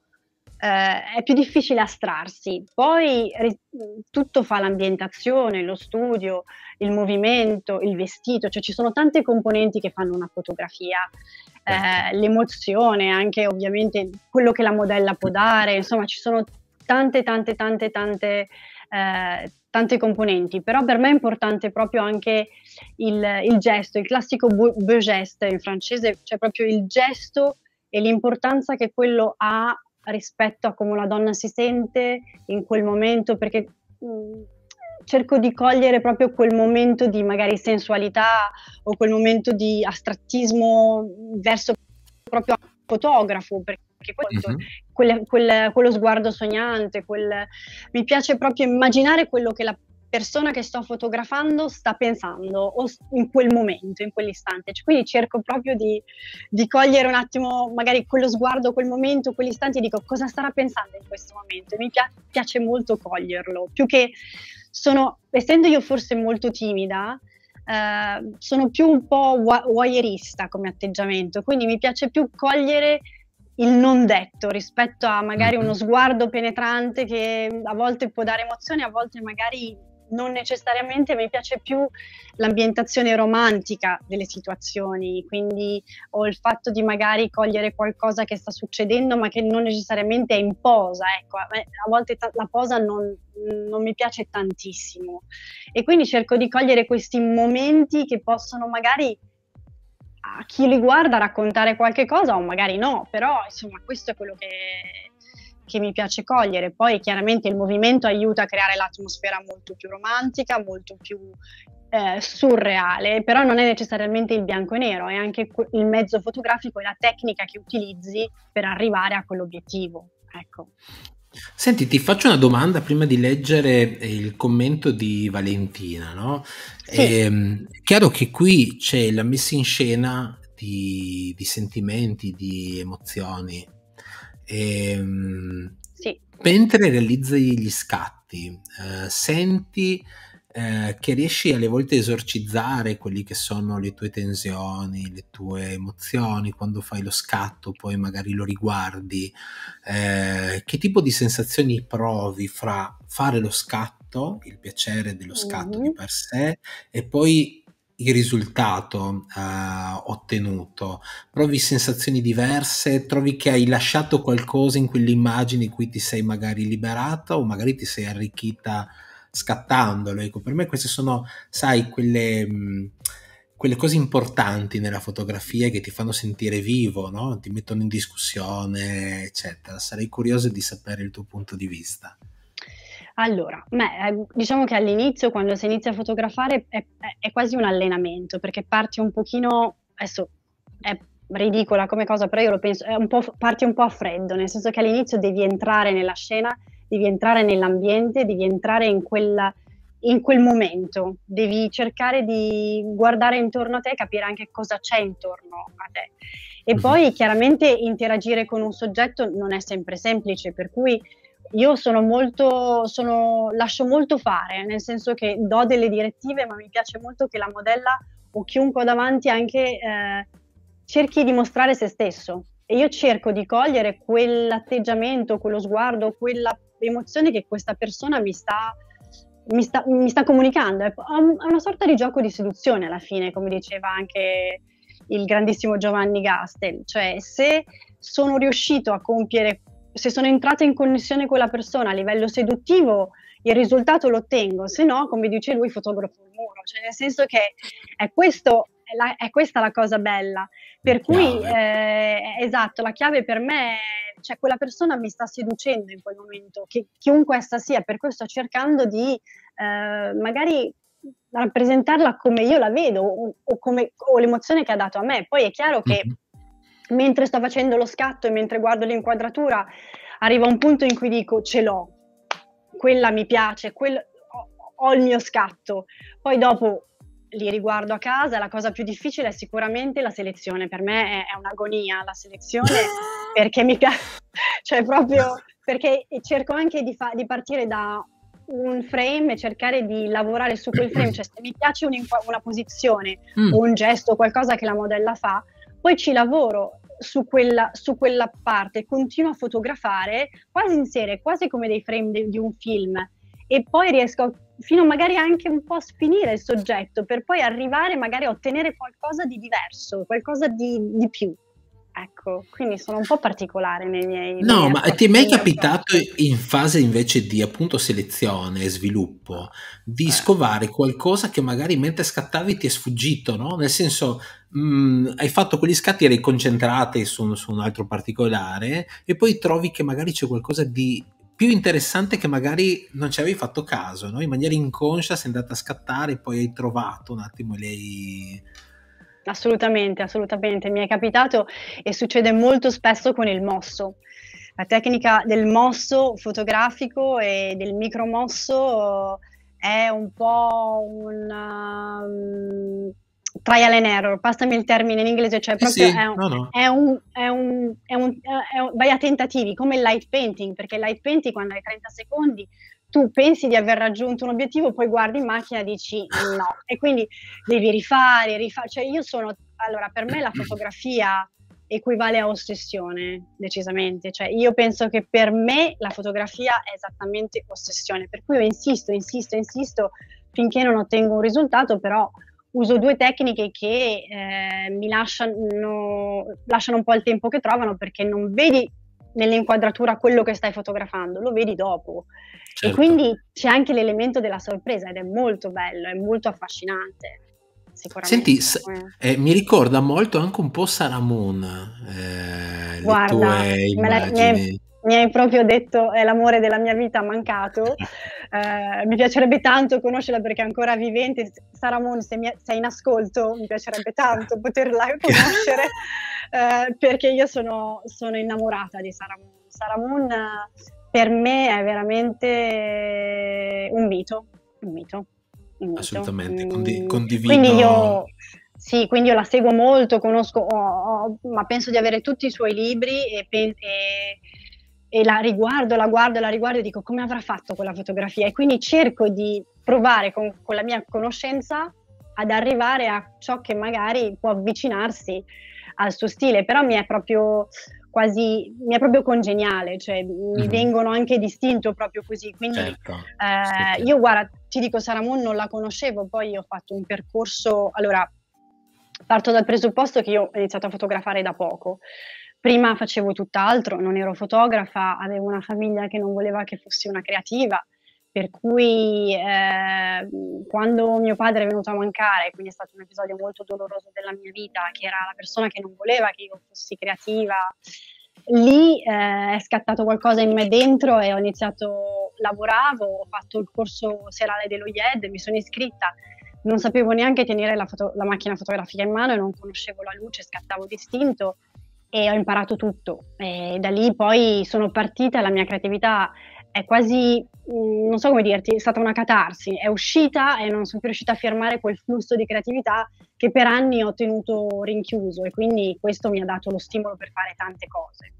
uh, è più difficile astrarsi. Poi ri- tutto fa l'ambientazione, lo studio, il movimento, il vestito, cioè ci sono tante componenti che fanno una fotografia Certo. eh, l'emozione, anche ovviamente quello che la modella può dare, insomma ci sono tante tante tante tante eh, tante componenti, però per me è importante proprio anche il, il gesto, il classico beau, beau geste in francese, cioè proprio il gesto e l'importanza che quello ha rispetto a come una donna si sente in quel momento, perché mh, mm, cerco di cogliere proprio quel momento di magari sensualità o quel momento di astrattismo verso proprio fotografo, perché questo, mm-hmm. quel, quel, quello sguardo sognante, quel, mi piace proprio immaginare quello che la persona che sto fotografando sta pensando o in quel momento, in quell'istante. Cioè, quindi cerco proprio di, di, cogliere un attimo magari quello sguardo, quel momento, quell'istante e dico cosa starà pensando in questo momento. E mi pia- piace molto coglierlo, più che sono, essendo io forse molto timida, eh, sono più un po' voyeurista come atteggiamento, quindi mi piace più cogliere il non detto rispetto a magari mm-hmm. uno sguardo penetrante che a volte può dare emozioni, a volte magari non necessariamente mi piace più l'ambientazione romantica delle situazioni, quindi o il fatto di magari cogliere qualcosa che sta succedendo ma che non necessariamente è in posa, ecco, a volte ta- la posa non, non mi piace tantissimo e quindi cerco di cogliere questi momenti che possono magari a chi li guarda raccontare qualche cosa o magari no, però insomma questo è quello che che mi piace cogliere. Poi chiaramente il movimento aiuta a creare l'atmosfera molto più romantica, molto più eh, surreale, però non è necessariamente il bianco e nero, è anche il mezzo fotografico e la tecnica che utilizzi per arrivare a quell'obiettivo. Ecco. Senti, ti faccio una domanda prima di leggere eh, il commento di Valentina. No? Sì. Ehm, chiaro che qui c'è la messa in scena di, di sentimenti, di emozioni, Ehm, sì. Mentre realizzi gli scatti, eh, senti eh, che riesci alle volte a esorcizzare quelle che sono le tue tensioni, le tue emozioni, quando fai lo scatto poi magari lo riguardi, eh, che tipo di sensazioni provi fra fare lo scatto, il piacere dello scatto mm-hmm. di per sé, e poi il risultato eh, ottenuto, provi sensazioni diverse, trovi che hai lasciato qualcosa in quell'immagine in cui ti sei magari liberata o magari ti sei arricchita scattandolo. Ecco, per me queste sono, sai, quelle... Mh, mm, quelle cose importanti nella fotografia che ti fanno sentire vivo, no? ti mettono in discussione, eccetera. Sarei curioso di sapere il tuo punto di vista. Allora, beh, diciamo che all'inizio, quando si inizia a fotografare, è, è quasi un allenamento, perché parti un pochino, adesso è ridicola come cosa, però io lo penso, un parti un po' a freddo, nel senso che all'inizio devi entrare nella scena, devi entrare nell'ambiente, devi entrare in, quella, in quel momento, devi cercare di guardare intorno a te e capire anche cosa c'è intorno a te. E mhm. poi chiaramente interagire con un soggetto non è sempre semplice, per cui io sono molto, sono, lascio molto fare, nel senso che do delle direttive, ma mi piace molto che la modella o chiunque ho davanti anche eh, cerchi di mostrare se stesso. E io cerco di cogliere quell'atteggiamento, quello sguardo, quella emozione che questa persona mi sta, mi sta, mi sta comunicando. È una sorta di gioco di seduzione alla fine, come diceva anche il grandissimo Giovanni Gastel. Cioè, se sono riuscito a compiere se sono entrata in connessione con la persona a livello seduttivo, il risultato lo ottengo, se no, come dice lui, fotografo il muro, cioè nel senso che è, questo, è, la, è questa la cosa bella, per cui eh, esatto, la chiave per me è, cioè quella persona mi sta seducendo in quel momento, che, chiunque essa sia, per cui sto cercando di eh, magari rappresentarla come io la vedo o, o, come, o l'emozione che ha dato a me, poi è chiaro che mm-hmm mentre sto facendo lo scatto e mentre guardo l'inquadratura, arriva un punto in cui dico ce l'ho, quella mi piace, quel, ho, ho il mio scatto. Poi dopo li riguardo a casa, la cosa più difficile è sicuramente la selezione, per me è, è un'agonia la selezione perché mi piace, cioè proprio perché cerco anche di, fa- di, partire da un frame e cercare di lavorare su quel frame, cioè se mi piace un una posizione mm. o un gesto, qualcosa che la modella fa, poi ci lavoro su quella, su quella parte, continuo a fotografare quasi in serie, quasi come dei frame de, di un film e poi riesco fino magari anche un po' a sfinire il soggetto per poi arrivare magari a ottenere qualcosa di diverso, qualcosa di, di più. Ecco, quindi sono un po' particolare nei miei... No, nei ma ti è mai capitato in fase invece di appunto selezione e sviluppo di eh. scovare qualcosa che magari mentre scattavi ti è sfuggito, no? Nel senso, mh, mm, hai fatto quegli scatti, eri concentrata su, su un altro particolare e poi trovi che magari c'è qualcosa di più interessante che magari non ci avevi fatto caso, no? in maniera inconscia sei andata a scattare e poi hai trovato un attimo lei. Assolutamente, assolutamente, mi è capitato e succede molto spesso con il mosso. La tecnica del mosso fotografico e del micromosso è un po' un... Um trial and error, passami il termine in inglese, cioè proprio È, un, vai a tentativi, come il light painting, perché il light painting quando hai 30 secondi tu pensi di aver raggiunto un obiettivo, poi guardi in macchina e dici no, e quindi devi rifare, rifare, cioè io sono, allora per me la fotografia equivale a ossessione, decisamente, cioè io penso che per me la fotografia è esattamente ossessione, per cui io insisto, insisto, insisto finché non ottengo un risultato, però uso due tecniche che eh, mi lasciano, lasciano un po' il tempo che trovano perché non vedi nell'inquadratura quello che stai fotografando, lo vedi dopo. Certo. E quindi c'è anche l'elemento della sorpresa ed è molto bello, è molto affascinante. Senti, eh, mi ricorda molto anche un po' Saramon. Eh, Guarda, le tue immagini. Me la, mi, hai, mi hai proprio detto è l'amore della mia vita mancato. Eh, mi piacerebbe tanto conoscerla perché è ancora vivente. Sara Moon, se mi, sei in ascolto, mi piacerebbe tanto poterla conoscere eh, perché io sono, sono, innamorata di Sara Moon. Sara per me è veramente un mito, un mito. Un mito. Assolutamente, mm. Condi- condivido. Quindi io... Sì, quindi io la seguo molto, conosco, oh, oh, ma penso di avere tutti i suoi libri e, pen- e e la riguardo, la guardo, la riguardo e dico come avrà fatto quella fotografia e quindi cerco di provare con, con la mia conoscenza ad arrivare a ciò che magari può avvicinarsi al suo stile, però mi è proprio quasi, mi è proprio congeniale, cioè mi mm-hmm. vengono anche distinto proprio così, quindi certo. Eh, certo. io guarda, ti dico Saramon non la conoscevo, poi ho fatto un percorso, allora parto dal presupposto che io ho iniziato a fotografare da poco, Prima facevo tutt'altro, non ero fotografa, avevo una famiglia che non voleva che fossi una creativa, per cui eh, quando mio padre è venuto a mancare, quindi è stato un episodio molto doloroso della mia vita, che era la persona che non voleva che io fossi creativa, lì eh, è scattato qualcosa in me dentro e ho iniziato, lavoravo, ho fatto il corso serale dello IED, mi sono iscritta non sapevo neanche tenere la, foto- la, macchina fotografica in mano e non conoscevo la luce, scattavo distinto e ho imparato tutto. E da lì poi sono partita, la mia creatività è quasi, mm, non so come dirti, è stata una catarsi, è uscita e non sono più riuscita a fermare quel flusso di creatività che per anni ho tenuto rinchiuso e quindi questo mi ha dato lo stimolo per fare tante cose.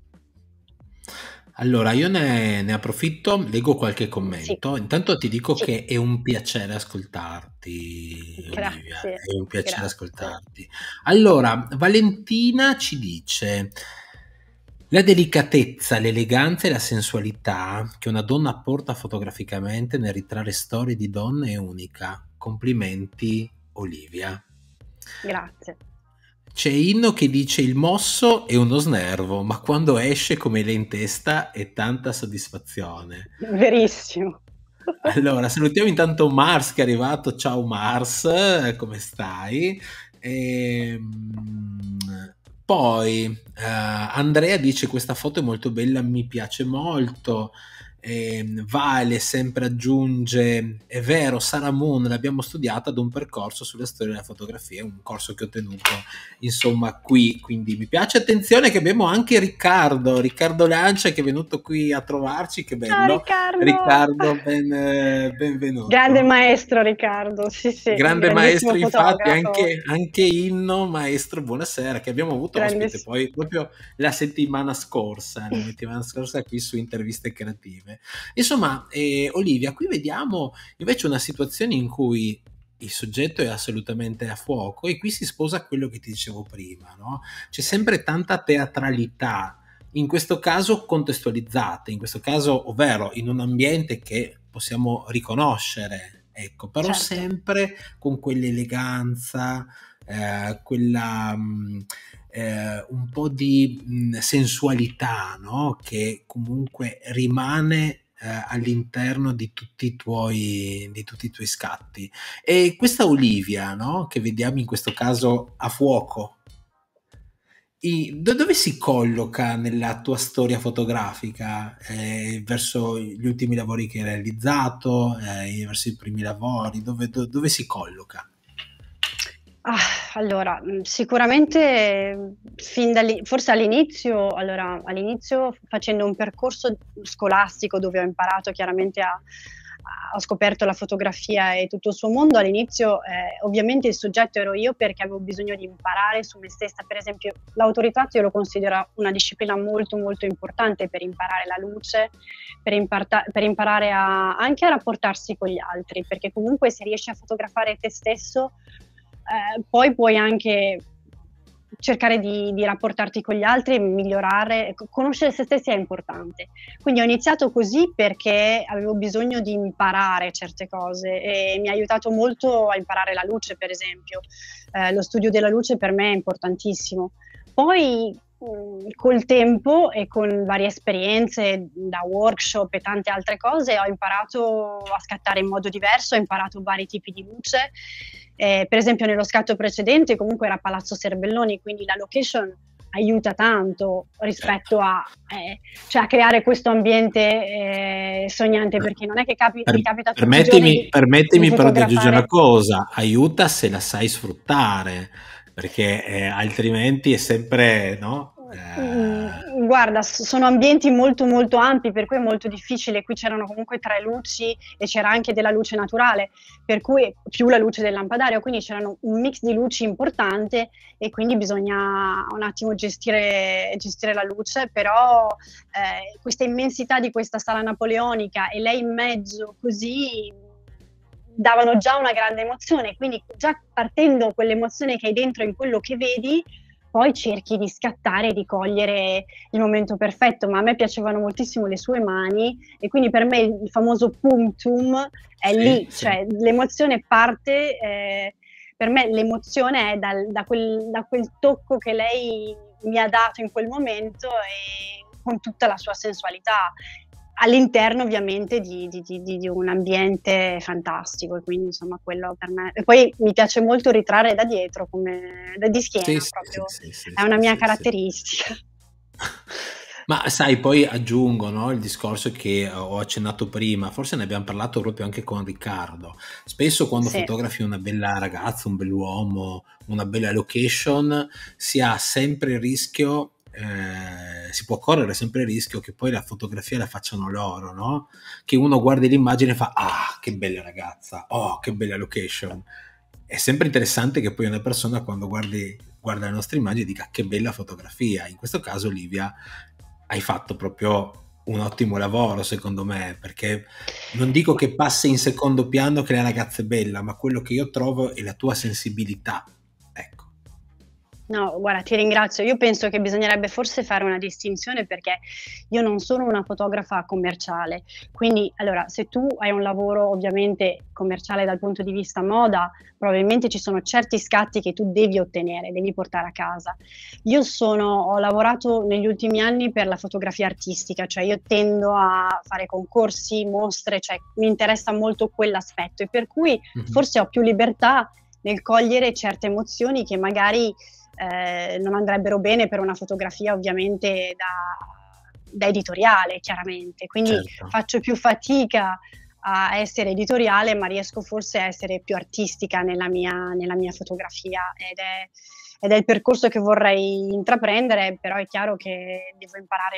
Allora, io ne, ne approfitto, leggo qualche Sì. commento. Intanto ti dico Sì. che è un piacere ascoltarti, Olivia, Grazie, è un piacere grazie. ascoltarti. Allora, Valentina ci dice: La delicatezza, l'eleganza e la sensualità che una donna porta fotograficamente nel ritrarre storie di donne è unica. Complimenti, Olivia. Grazie. C'è Inno che dice il mosso è uno snervo, ma quando esce come le in testa è tanta soddisfazione. Verissimo. Allora, salutiamo intanto Mars che è arrivato. Ciao Mars, eh, come stai? E, ehm, poi uh, Andrea dice questa foto è molto bella, mi piace molto eh, Vale sempre aggiunge, è vero, Sara Moon l'abbiamo studiata ad un percorso sulla storia della fotografia, un corso che ho tenuto insomma qui, quindi mi piace, attenzione che abbiamo anche Riccardo, Riccardo Lancia che è venuto qui a trovarci, che bello, Ciao, Riccardo, Riccardo ben, benvenuto. Grande maestro Riccardo, sì sì. Grande maestro infatti, anche, anche, Inno, maestro, buonasera, che abbiamo avuto ospite poi proprio la settimana scorsa, la settimana scorsa qui su Interviste Creative insieme. Insomma, eh, Olivia, qui vediamo invece una situazione in cui il soggetto è assolutamente a fuoco e qui si sposa quello che ti dicevo prima, no? C'è sempre tanta teatralità, in questo caso contestualizzata, in questo caso ovvero in un ambiente che possiamo riconoscere, ecco, però certo. sempre con quell'eleganza, eh, quella... Mh, mm, eh, un po' di mh, sensualità no? che comunque rimane eh, all'interno di tutti, tuoi, di tutti, i tuoi, scatti. E questa Olivia, no? che vediamo in questo caso a fuoco, i, do, dove si colloca nella tua storia fotografica eh, verso gli ultimi lavori che hai realizzato, eh, verso i primi lavori, dove, do, dove si colloca? Ah, allora, mm, sicuramente, mhmm, fin dall'i forse all'inizio allora, all'inizio facendo un percorso scolastico dove ho imparato chiaramente a ho scoperto la fotografia e tutto il suo mondo, all'inizio, ehm, ovviamente il soggetto ero io perché avevo bisogno di imparare su me stessa. Per esempio l'autoritratto io lo considero una disciplina molto, molto importante per imparare la luce, per imparta per imparare a anche a rapportarsi con gli altri, perché comunque se riesci a fotografare te stesso eh, poi puoi anche cercare di, di, rapportarti con gli altri e migliorare, conoscere se stessi è importante. Quindi ho iniziato così perché avevo bisogno di imparare certe cose e mi ha aiutato molto a imparare la luce, per esempio. Eh, lo studio della luce per me è importantissimo. Poi Mm, col tempo e con varie esperienze da workshop e tante altre cose ho imparato a scattare in modo diverso, ho imparato vari tipi di luce. Eh, per esempio nello scatto precedente comunque era Palazzo Serbelloni, quindi la location aiuta tanto rispetto a, eh, cioè a creare questo ambiente eh, sognante perché non è che capi, per, capita permettimi, permettimi però di aggiungere una cosa aiuta se la sai sfruttare perché eh, altrimenti è sempre, no? Eh. Guarda, sono ambienti molto molto ampi, per cui è molto difficile. Qui c'erano comunque tre luci e c'era anche della luce naturale, per cui più la luce del lampadario, quindi c'erano un mix di luci importante e quindi bisogna un attimo gestire, gestire la luce, però eh, questa immensità di questa sala napoleonica e lei in mezzo così davano già una grande emozione, quindi già partendo quell'emozione che hai dentro in quello che vedi, poi cerchi di scattare di cogliere il momento perfetto, ma a me piacevano moltissimo le sue mani e quindi per me il famoso punctum è sì, lì, sì. cioè l'emozione parte, eh, per me l'emozione è dal, da, quel, da, quel, tocco che lei mi ha dato in quel momento e con tutta la sua sensualità all'interno ovviamente di, di, di, di, un ambiente fantastico e quindi insomma quello per me e poi mi piace molto ritrarre da dietro come da di schiena sì, proprio sì, sì, è una mia caratteristica Ma sai, poi aggiungo no, il discorso che eh, ho accennato prima, forse ne abbiamo parlato proprio anche con Riccardo. Spesso quando sì. fotografi una bella ragazza, un bell'uomo, una bella location, si ha sempre il rischio eh, si può correre sempre il rischio che poi la fotografia la facciano loro, no? Che uno guardi l'immagine e fa, ah, che bella ragazza, oh, che bella location. È sempre interessante che poi una persona quando guardi, guarda le nostre immagini dica che bella fotografia. In questo caso, Livia, hai fatto proprio un ottimo lavoro, secondo me, perché non dico che passi in secondo piano che la ragazza è bella, ma quello che io trovo è la tua sensibilità No, guarda, ti ringrazio. Io penso che bisognerebbe forse fare una distinzione perché io non sono una fotografa commerciale. Quindi, allora, se tu hai un lavoro ovviamente commerciale dal punto di vista moda, probabilmente ci sono certi scatti che tu devi ottenere, devi portare a casa. Io sono, ho lavorato negli ultimi anni per la fotografia artistica, cioè io tendo a fare concorsi, mostre, cioè mi interessa molto quell'aspetto e per cui mm-hmm. forse ho più libertà nel cogliere certe emozioni che magari eh, non andrebbero bene per una fotografia ovviamente da, da editoriale, chiaramente. Quindi certo. faccio più fatica a essere editoriale, ma riesco forse a essere più artistica nella mia, nella mia fotografia ed è, ed è il percorso che vorrei intraprendere, però è chiaro che devo imparare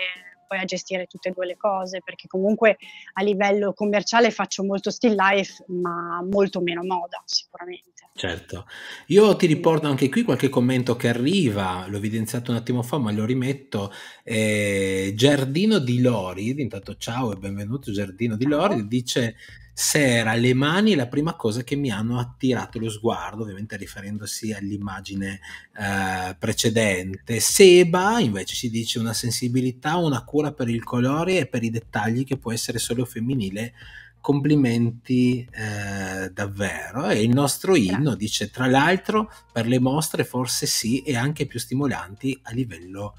poi a gestire tutte e due le cose, perché comunque a livello commerciale faccio molto still life, ma molto meno moda sicuramente. Certo, io ti riporto anche qui qualche commento che arriva, l'ho evidenziato un attimo fa ma lo rimetto, eh, Giardino di Lori, intanto ciao e benvenuto Giardino di ciao. Lori, dice Sera, le mani è la prima cosa che mi hanno attirato lo sguardo, ovviamente riferendosi all'immagine eh, precedente. Seba invece si dice una sensibilità, una cura per il colore e per i dettagli che può essere solo femminile complimenti eh, davvero e il nostro inno dice tra l'altro per le mostre forse sì e anche più stimolanti a livello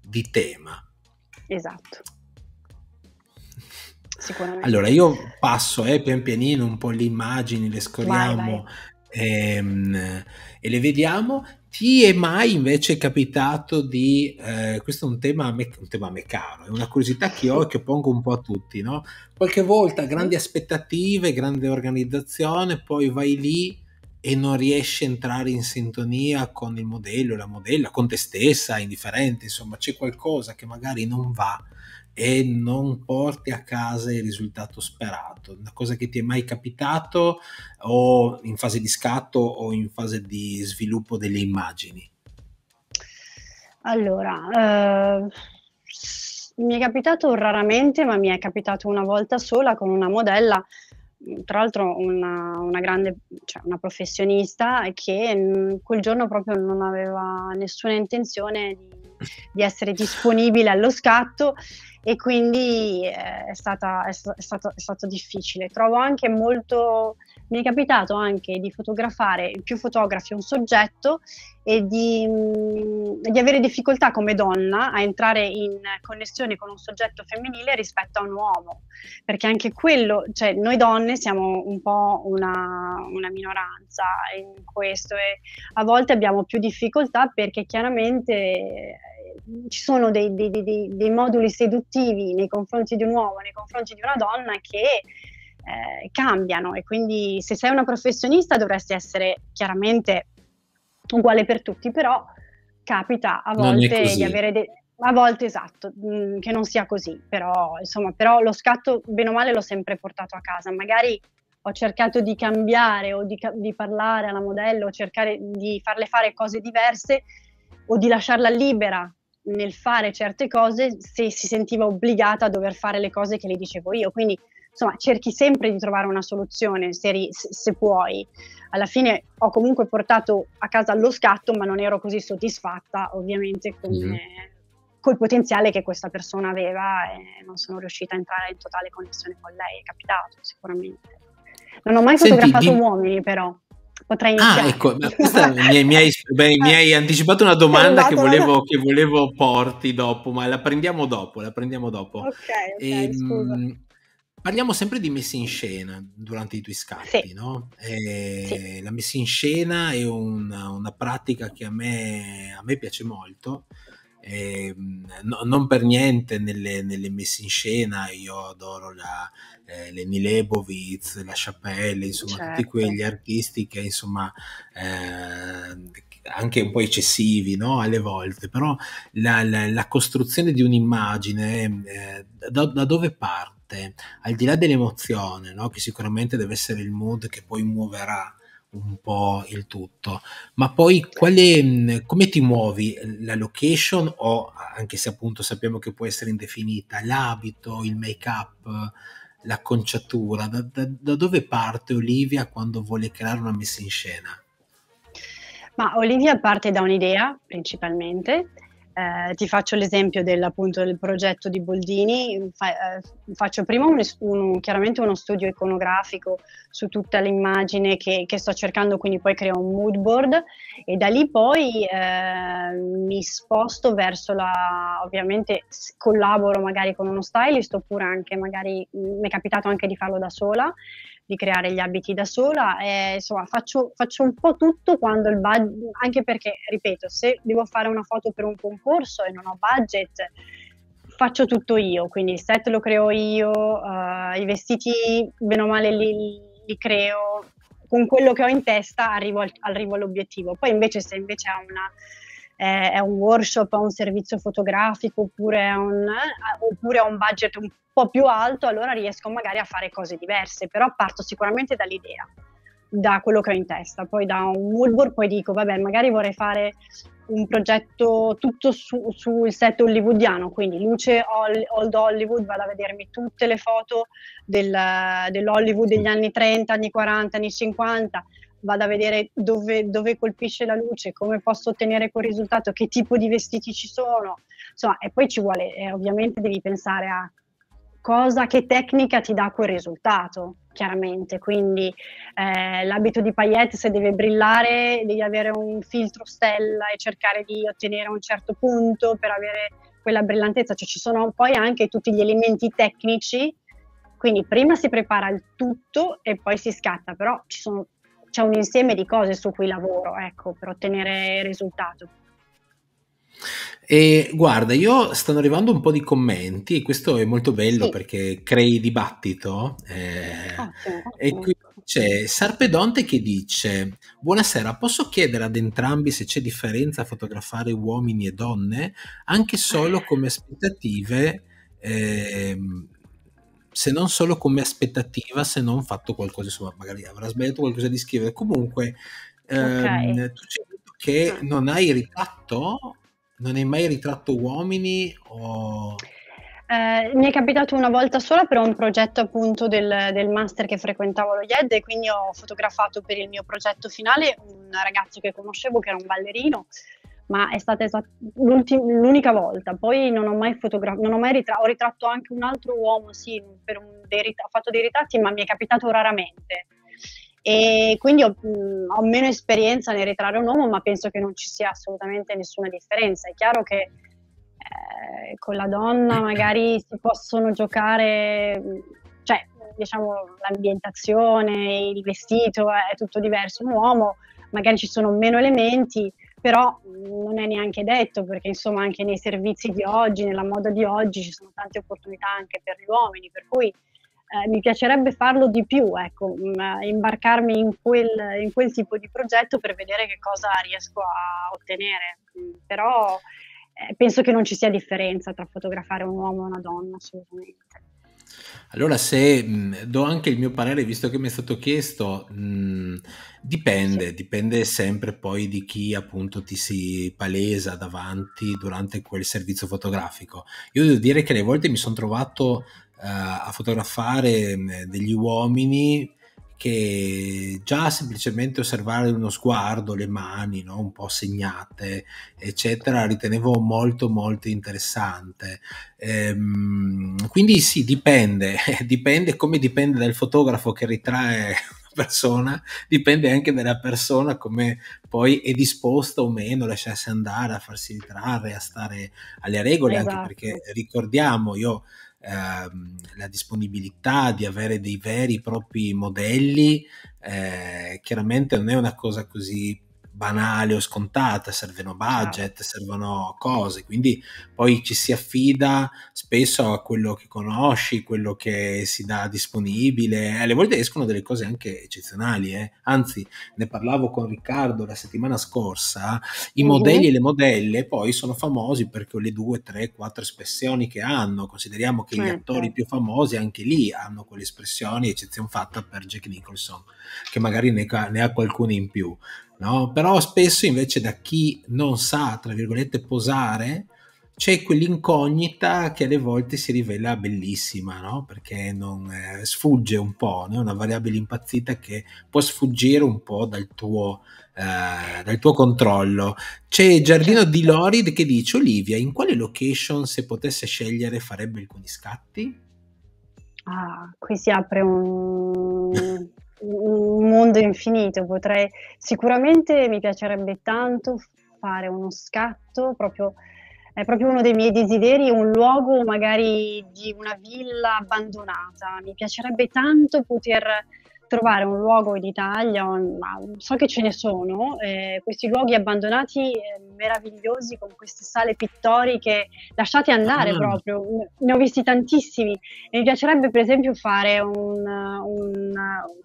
di tema esatto sicuramente allora io passo eh, pian pianino un po' le immagini le scorriamo vai, vai. E, ehm, e le vediamo ti è mai invece capitato di, eh, questo è un tema, un tema a me caro, è una curiosità che ho e che pongo un po' a tutti, no? Qualche volta grandi aspettative, grande organizzazione, poi vai lì e non riesci a entrare in sintonia con il modello, la modella, con te stessa, indifferente, insomma c'è qualcosa che magari non va e non porti a casa il risultato sperato, una cosa che ti è mai capitato o in fase di scatto o in fase di sviluppo delle immagini? Allora, eh, mi è capitato raramente, ma mi è capitato una volta sola con una modella mm, tra l'altro una, una grande cioè una professionista che mm, quel giorno proprio non aveva nessuna intenzione di di essere disponibile allo scatto e quindi eh, è, stata, è, è, stato, è stato difficile. Trovo anche molto mi è capitato anche di fotografare più fotografi un soggetto e di, mm, di, avere difficoltà come donna a entrare in connessione con un soggetto femminile rispetto a un uomo, perché anche quello, cioè noi donne siamo un po' una, una minoranza in questo e a volte abbiamo più difficoltà perché chiaramente ci sono dei, dei, dei, dei, moduli seduttivi nei confronti di un uomo, nei confronti di una donna che eh, cambiano e quindi se sei una professionista dovresti essere chiaramente uguale per tutti, però capita a volte di avere dei a volte esatto, mh, mm, che non sia così, però, insomma, però lo scatto bene o male l'ho sempre portato a casa, magari ho cercato di cambiare o di, di parlare alla modello, cercare di farle fare cose diverse o di lasciarla libera nel fare certe cose se si sentiva obbligata a dover fare le cose che le dicevo io. Quindi insomma cerchi sempre di trovare una soluzione se, ri- se puoi. Alla fine ho comunque portato a casa lo scatto, ma non ero così soddisfatta ovviamente con, mm. col potenziale che questa persona aveva e non sono riuscita a entrare in totale connessione con lei, è capitato sicuramente. Non ho mai fotografato di... uomini però potrei ah, iniziare. Ah, ecco, mi, mi, hai, beh, mi, hai, anticipato una domanda esatto, che volevo, che volevo, porti dopo, ma la prendiamo dopo, la prendiamo dopo. Ok, okay e, ehm, mh, Parliamo sempre di messa in scena durante i tuoi scatti, sì. no? E, eh, sì. La messa in scena è una, una pratica che a me, a me piace molto. Eh, no, non per niente nelle, nelle, messe in scena io adoro la, eh, le Milebovic, la Chapelle, insomma certo. tutti quegli artisti che insomma eh, anche un po' eccessivi no? alle volte, però la, la, la costruzione di un'immagine eh, da, da, dove parte? Al di là dell'emozione, no? che sicuramente deve essere il mood che poi muoverà un po' il tutto. Ma poi quale, mm, come ti muovi? La location o, anche se appunto sappiamo che può essere indefinita, l'abito, il make-up, l'acconciatura? Da, da, da dove parte Olivia quando vuole creare una messa in scena? Ma Olivia parte da un'idea principalmente eh, ti faccio l'esempio dell'appunto del progetto di Boldini, Fa, eh, faccio prima un, un, chiaramente uno studio iconografico su tutta l'immagine che, che, sto cercando, quindi poi creo un mood board e da lì poi eh, mi sposto verso la, ovviamente collaboro magari con uno stylist oppure anche magari mi è capitato anche di farlo da sola di creare gli abiti da sola, e, insomma faccio, faccio, un po' tutto quando il budget, anche perché, ripeto, se devo fare una foto per un concorso e non ho budget, faccio tutto io, quindi il set lo creo io, uh, i vestiti bene o male li, li, creo, con quello che ho in testa arrivo, al, arrivo all'obiettivo. Poi invece se invece ha una è un workshop, a un servizio fotografico oppure a un, eh, oppure a un budget un po' più alto, allora riesco magari a fare cose diverse, però parto sicuramente dall'idea da quello che ho in testa, poi da un mood poi dico vabbè magari vorrei fare un progetto tutto su, sul set hollywoodiano, quindi luce old Hollywood, vado a vedermi tutte le foto del, dell'Hollywood degli anni 30, anni 40, anni 50, vado a vedere dove, dove, colpisce la luce, come posso ottenere quel risultato, che tipo di vestiti ci sono, insomma, e poi ci vuole, eh, ovviamente devi pensare a cosa, che tecnica ti dà quel risultato, chiaramente, quindi eh, l'abito di paillette se deve brillare devi avere un filtro stella e cercare di ottenere un certo punto per avere quella brillantezza, cioè ci sono poi anche tutti gli elementi tecnici quindi prima si prepara il tutto e poi si scatta, però ci sono c'è un insieme di cose su cui lavoro ecco, per ottenere il risultato. E guarda, io stanno arrivando un po' di commenti e questo è molto bello sì. perché crei dibattito. Eh, ah, sì, e qui c'è Sarpedonte che dice: Buonasera, posso chiedere ad entrambi se c'è differenza a fotografare uomini e donne, anche solo come aspettative eh, se non solo come aspettativa, se non fatto qualcosa, insomma, magari avrà sbagliato qualcosa di scrivere. Comunque, okay. ehm, tu ci hai detto che mm. non hai ritratto, non hai mai ritratto uomini o... Eh, mi è capitato una volta sola per un progetto appunto del, del master che frequentavo lo YED e quindi ho fotografato per il mio progetto finale un ragazzo che conoscevo che era un ballerino ma è stata esat- l'unica volta. Poi non ho mai fotografato, non ho mai ritratto, ho ritratto anche un altro uomo, sì, un, rit- ho fatto dei ritratti, ma mi è capitato raramente. E quindi ho, mh, ho, meno esperienza nel ritrarre un uomo, ma penso che non ci sia assolutamente nessuna differenza. È chiaro che eh, con la donna magari si possono giocare, cioè diciamo l'ambientazione, il vestito eh, è tutto diverso. Un uomo magari ci sono meno elementi, però non è neanche detto perché insomma anche nei servizi di oggi, nella moda di oggi ci sono tante opportunità anche per gli uomini, per cui eh, mi piacerebbe farlo di più, ecco, mh, mm, eh, imbarcarmi in quel, in quel, tipo di progetto per vedere che cosa riesco a ottenere, mh, mm, però eh, penso che non ci sia differenza tra fotografare un uomo e una donna assolutamente. Allora, se mh, mm, do anche il mio parere, visto che mi è stato chiesto, mh, mm, dipende, dipende sempre poi di chi appunto ti si palesa davanti durante quel servizio fotografico. Io devo dire che le volte mi sono trovato uh, a fotografare mh, mm, degli uomini che già semplicemente osservare uno sguardo, le mani no? un po' segnate, eccetera, ritenevo molto molto interessante. Ehm, quindi sì, dipende, dipende come dipende dal fotografo che ritrae una persona, dipende anche dalla persona come poi è disposta o meno a lasciarsi andare, a farsi ritrarre, a stare alle regole, esatto. anche perché esatto. ricordiamo, io ehm, la disponibilità di avere dei veri e propri modelli, eh, chiaramente non è una cosa così banale o scontata, servono budget, ah. servono cose, quindi poi ci si affida spesso a quello che conosci, quello che si dà disponibile, alle volte escono delle cose anche eccezionali, eh? anzi ne parlavo con Riccardo la settimana scorsa, i modelli mm-hmm. e le modelle poi sono famosi perché le due, tre, quattro espressioni che hanno, consideriamo che certo. gli attori più famosi anche lì hanno quelle espressioni, eccezione fatta per Jack Nicholson, che magari ne, ne ha qualcuna in più no? Però spesso invece da chi non sa, tra virgolette, posare, c'è quell'incognita che alle volte si rivela bellissima, no? Perché non, eh, sfugge un po', no? una variabile impazzita che può sfuggire un po' dal tuo, eh, dal tuo controllo. C'è Giardino di certo. Lorid che dice, Olivia, in quale location se potesse scegliere farebbe alcuni scatti? Ah, qui si apre un un mondo infinito, potrei sicuramente mi piacerebbe tanto fare uno scatto proprio è proprio uno dei miei desideri, un luogo magari di una villa abbandonata. Mi piacerebbe tanto poter trovare un luogo in Italia, ma so che ce ne sono, eh, questi luoghi abbandonati eh, meravigliosi con queste sale pittoriche lasciate andare ah. proprio, ne ho visti tantissimi e mi piacerebbe per esempio fare, un, un,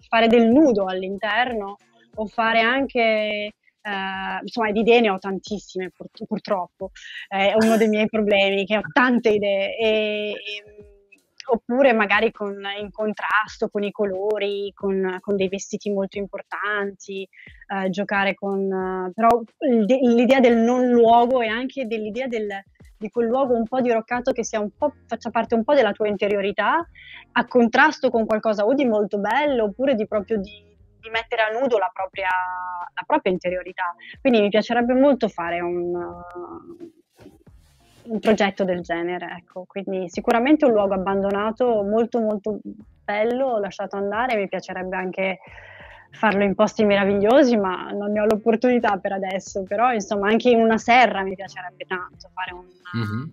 fare del nudo all'interno o fare anche Uh, insomma, di idee ne ho tantissime pur- purtroppo, è eh, uno dei miei problemi che ho tante idee e, e oppure magari con, in contrasto con i colori, con, con dei vestiti molto importanti, eh, giocare con... Eh, però l'idea del non luogo e anche dell'idea del, di quel luogo un po' diroccato che sia un po', faccia parte un po' della tua interiorità, a contrasto con qualcosa o di molto bello oppure di proprio di, di mettere a nudo la propria, la propria, interiorità. Quindi mi piacerebbe molto fare un, un progetto del genere, ecco. Quindi sicuramente un luogo abbandonato, molto molto bello, lasciato andare, mi piacerebbe anche farlo in posti meravigliosi, ma non ne ho l'opportunità per adesso, però insomma anche in una serra mi piacerebbe tanto fare una, mm-hmm.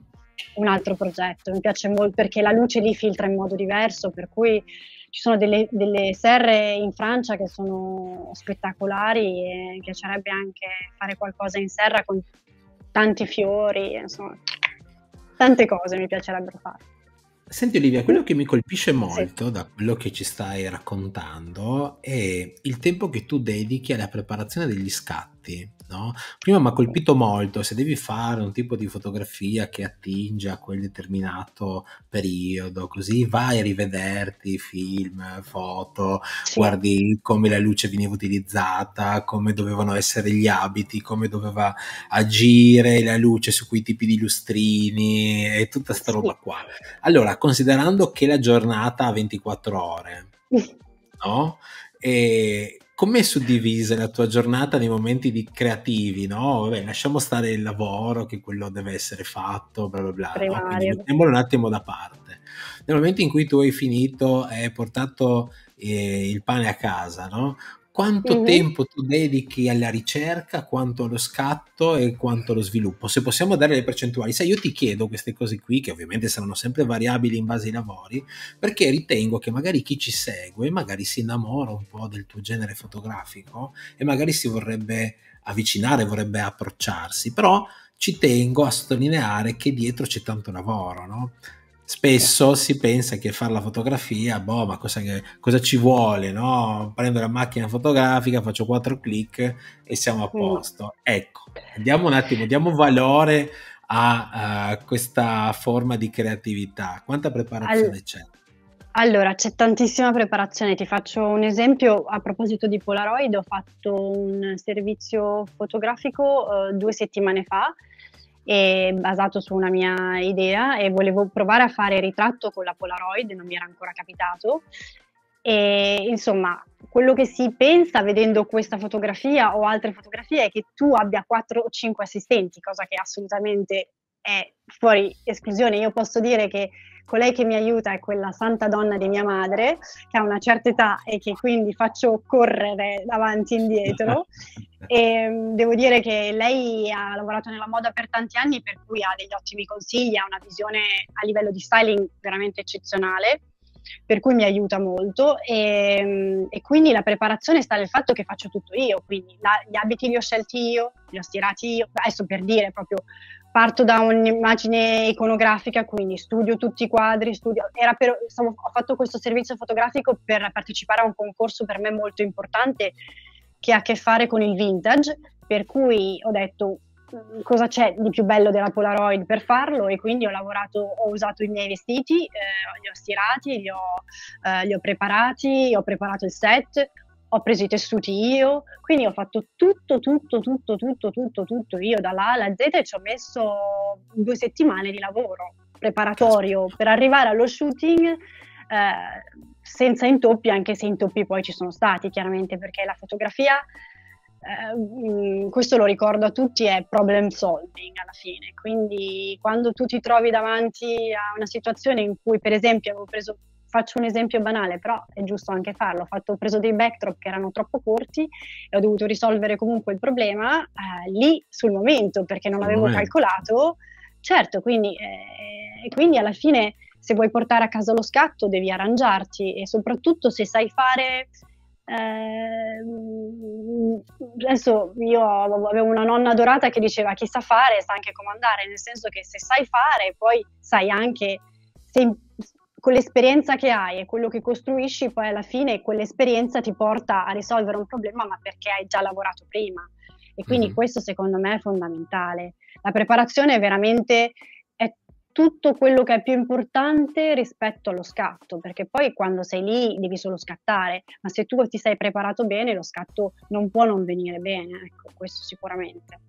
un, altro progetto, mi piace molto perché la luce lì filtra in modo diverso, per cui ci sono delle, delle serre in Francia che sono spettacolari e mi piacerebbe anche fare qualcosa in serra con tanti fiori, insomma tante cose mi piacerebbero fare. Senti Olivia, quello che mi colpisce molto sì. da quello che ci stai raccontando è il tempo che tu dedichi alla preparazione degli scatti elementi. No? Prima mi ha colpito molto, se devi fare un tipo di fotografia che attinge a quel determinato periodo, così vai a rivederti film, foto, sì. guardi come la luce veniva utilizzata, come dovevano essere gli abiti, come doveva agire la luce su quei tipi di lustrini e tutta questa roba qua. Allora, considerando che la giornata ha 24 ore, no? E Com'è suddivisa la tua giornata nei momenti di creativi, no? Vabbè, lasciamo stare il lavoro, che quello deve essere fatto, bla bla bla. Primario. No? un attimo da parte. Nel momento in cui tu hai finito e hai portato eh, il pane a casa, no? quanto mm-hmm. tempo tu dedichi alla ricerca, quanto allo scatto e quanto allo sviluppo. Se possiamo dare le percentuali, sai, io ti chiedo queste cose qui, che ovviamente saranno sempre variabili in base ai lavori, perché ritengo che magari chi ci segue, magari si innamora un po' del tuo genere fotografico e magari si vorrebbe avvicinare, vorrebbe approcciarsi, però ci tengo a sottolineare che dietro c'è tanto lavoro, no? Spesso si pensa che fare la fotografia, boh, ma cosa, cosa ci vuole? No? Prendo la macchina fotografica, faccio quattro clic e siamo a mm. posto. Mm. Ecco, andiamo un attimo, diamo valore a, uh, questa forma di creatività. Quanta preparazione All- c'è? Allora, c'è tantissima preparazione. Ti faccio un esempio. A proposito di Polaroid, ho fatto un servizio fotografico uh, due settimane fa basato su una mia idea e volevo provare a fare ritratto con la Polaroid, non mi era ancora capitato. E, insomma, quello che si pensa vedendo questa fotografia o altre fotografie è che tu abbia 4 o 5 assistenti, cosa che assolutamente è fuori esclusione. Io posso dire che colei che mi aiuta è quella santa donna di mia madre, che ha una certa età e che quindi faccio correre avanti e indietro. e devo dire che lei ha lavorato nella moda per tanti anni, per cui ha degli ottimi consigli, ha una visione a livello di styling veramente eccezionale. Per cui mi aiuta molto e, e quindi la preparazione sta nel fatto che faccio tutto io, quindi la, gli abiti li ho scelti io, li ho stirati io, adesso per dire proprio parto da un'immagine iconografica, quindi studio tutti i quadri, studio, per, insomma, ho fatto questo servizio fotografico per partecipare a un concorso per me molto importante che ha a che fare con il vintage, per cui ho detto mm, cosa c'è di più bello della Polaroid per farlo e quindi ho lavorato, ho usato i miei vestiti, eh, li ho stirati, li ho, eh, li ho preparati, ho preparato il set, ho preso i tessuti io, quindi ho fatto tutto, tutto, tutto, tutto, tutto, tutto io dalla A alla Z e ci ho messo due settimane di lavoro preparatorio per arrivare allo shooting eh, senza intoppi, anche se intoppi poi ci sono stati chiaramente perché la fotografia, eh, mm, questo lo ricordo a tutti, è problem solving alla fine, quindi quando tu ti trovi davanti a una situazione in cui per esempio avevo preso faccio un esempio banale, però è giusto anche farlo, ho, fatto, ho preso dei backdrop che erano troppo corti e ho dovuto risolvere comunque il problema eh, lì sul momento perché non l'avevo calcolato. Certo, quindi, eh, quindi alla fine se vuoi portare a casa lo scatto devi arrangiarti e soprattutto se sai fare... Eh, adesso io avevo una nonna dorata che diceva chi sa fare sa anche comandare, nel senso che se sai fare poi sai anche se, con l'esperienza che hai e quello che costruisci, poi alla fine quell'esperienza ti porta a risolvere un problema, ma perché hai già lavorato prima. E quindi mm-hmm. questo secondo me è fondamentale. La preparazione è veramente è tutto quello che è più importante rispetto allo scatto, perché poi quando sei lì devi solo scattare, ma se tu ti sei preparato bene, lo scatto non può non venire bene, ecco, questo sicuramente.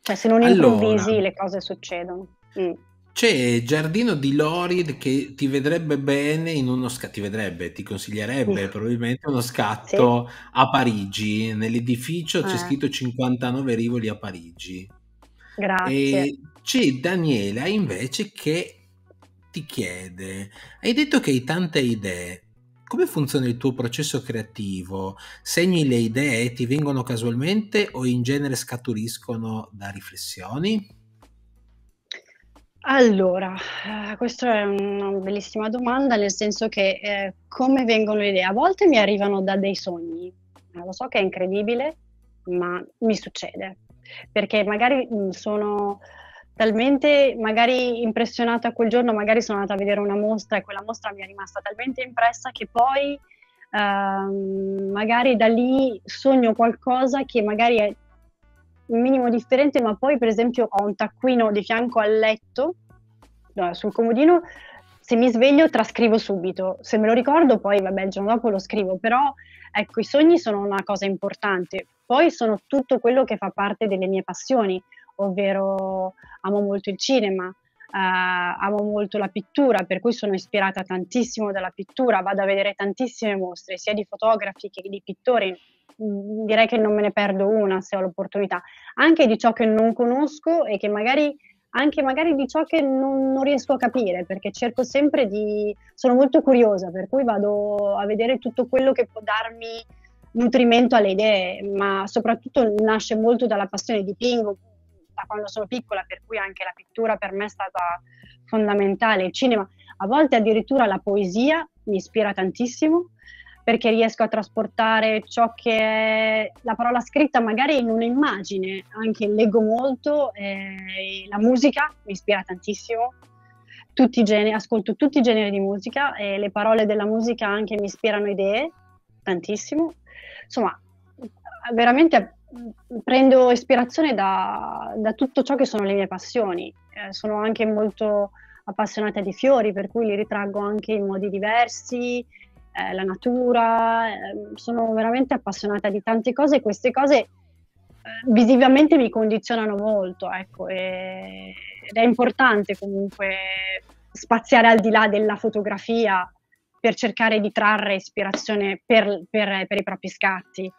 Cioè se non improvvisi allora... le cose succedono. Mm. C'è Giardino di Lorid che ti vedrebbe bene in uno scatto, ti vedrebbe, ti consiglierebbe sì. probabilmente uno scatto sì. a Parigi, nell'edificio eh. c'è scritto 59 Rivoli a Parigi. Grazie. E c'è Daniela invece che ti chiede, hai detto che hai tante idee, come funziona il tuo processo creativo? Segni le idee, ti vengono casualmente o in genere scaturiscono da riflessioni? Allora, eh, questa è una bellissima domanda, nel senso che eh, come vengono le idee? A volte mi arrivano da dei sogni, eh, lo so che è incredibile, ma mi succede, perché magari mm, sono talmente magari impressionata quel giorno, magari sono andata a vedere una mostra e quella mostra mi è rimasta talmente impressa che poi ehm, magari da lì sogno qualcosa che magari è un minimo differente, ma poi per esempio ho un taccuino di fianco al letto, sul comodino, se mi sveglio trascrivo subito, se me lo ricordo poi vabbè il giorno dopo lo scrivo, però ecco i sogni sono una cosa importante, poi sono tutto quello che fa parte delle mie passioni, ovvero amo molto il cinema, Uh, amo molto la pittura, per cui sono ispirata tantissimo dalla pittura, vado a vedere tantissime mostre, sia di fotografi che di pittori, direi che non me ne perdo una se ho l'opportunità, anche di ciò che non conosco e che magari anche magari di ciò che non, non, riesco a capire, perché cerco sempre di... sono molto curiosa, per cui vado a vedere tutto quello che può darmi nutrimento alle idee, ma soprattutto nasce molto dalla passione, dipingo da quando sono piccola, per cui anche la pittura per me è stata fondamentale, il cinema, a volte addirittura la poesia mi ispira tantissimo perché riesco a trasportare ciò che è la parola scritta magari in un'immagine, anche leggo molto, eh, la musica mi ispira tantissimo, tutti generi, ascolto tutti i generi di musica e le parole della musica anche mi ispirano idee tantissimo, insomma veramente prendo ispirazione da, da tutto ciò che sono le mie passioni, eh, sono anche molto appassionata di fiori per cui li ritraggo anche in modi diversi eh, la natura, eh, sono veramente appassionata di tante cose e queste cose eh, visivamente mi condizionano molto, ecco, e, ed è importante comunque spaziare al di là della fotografia per cercare di trarre ispirazione per, per, per i propri scatti.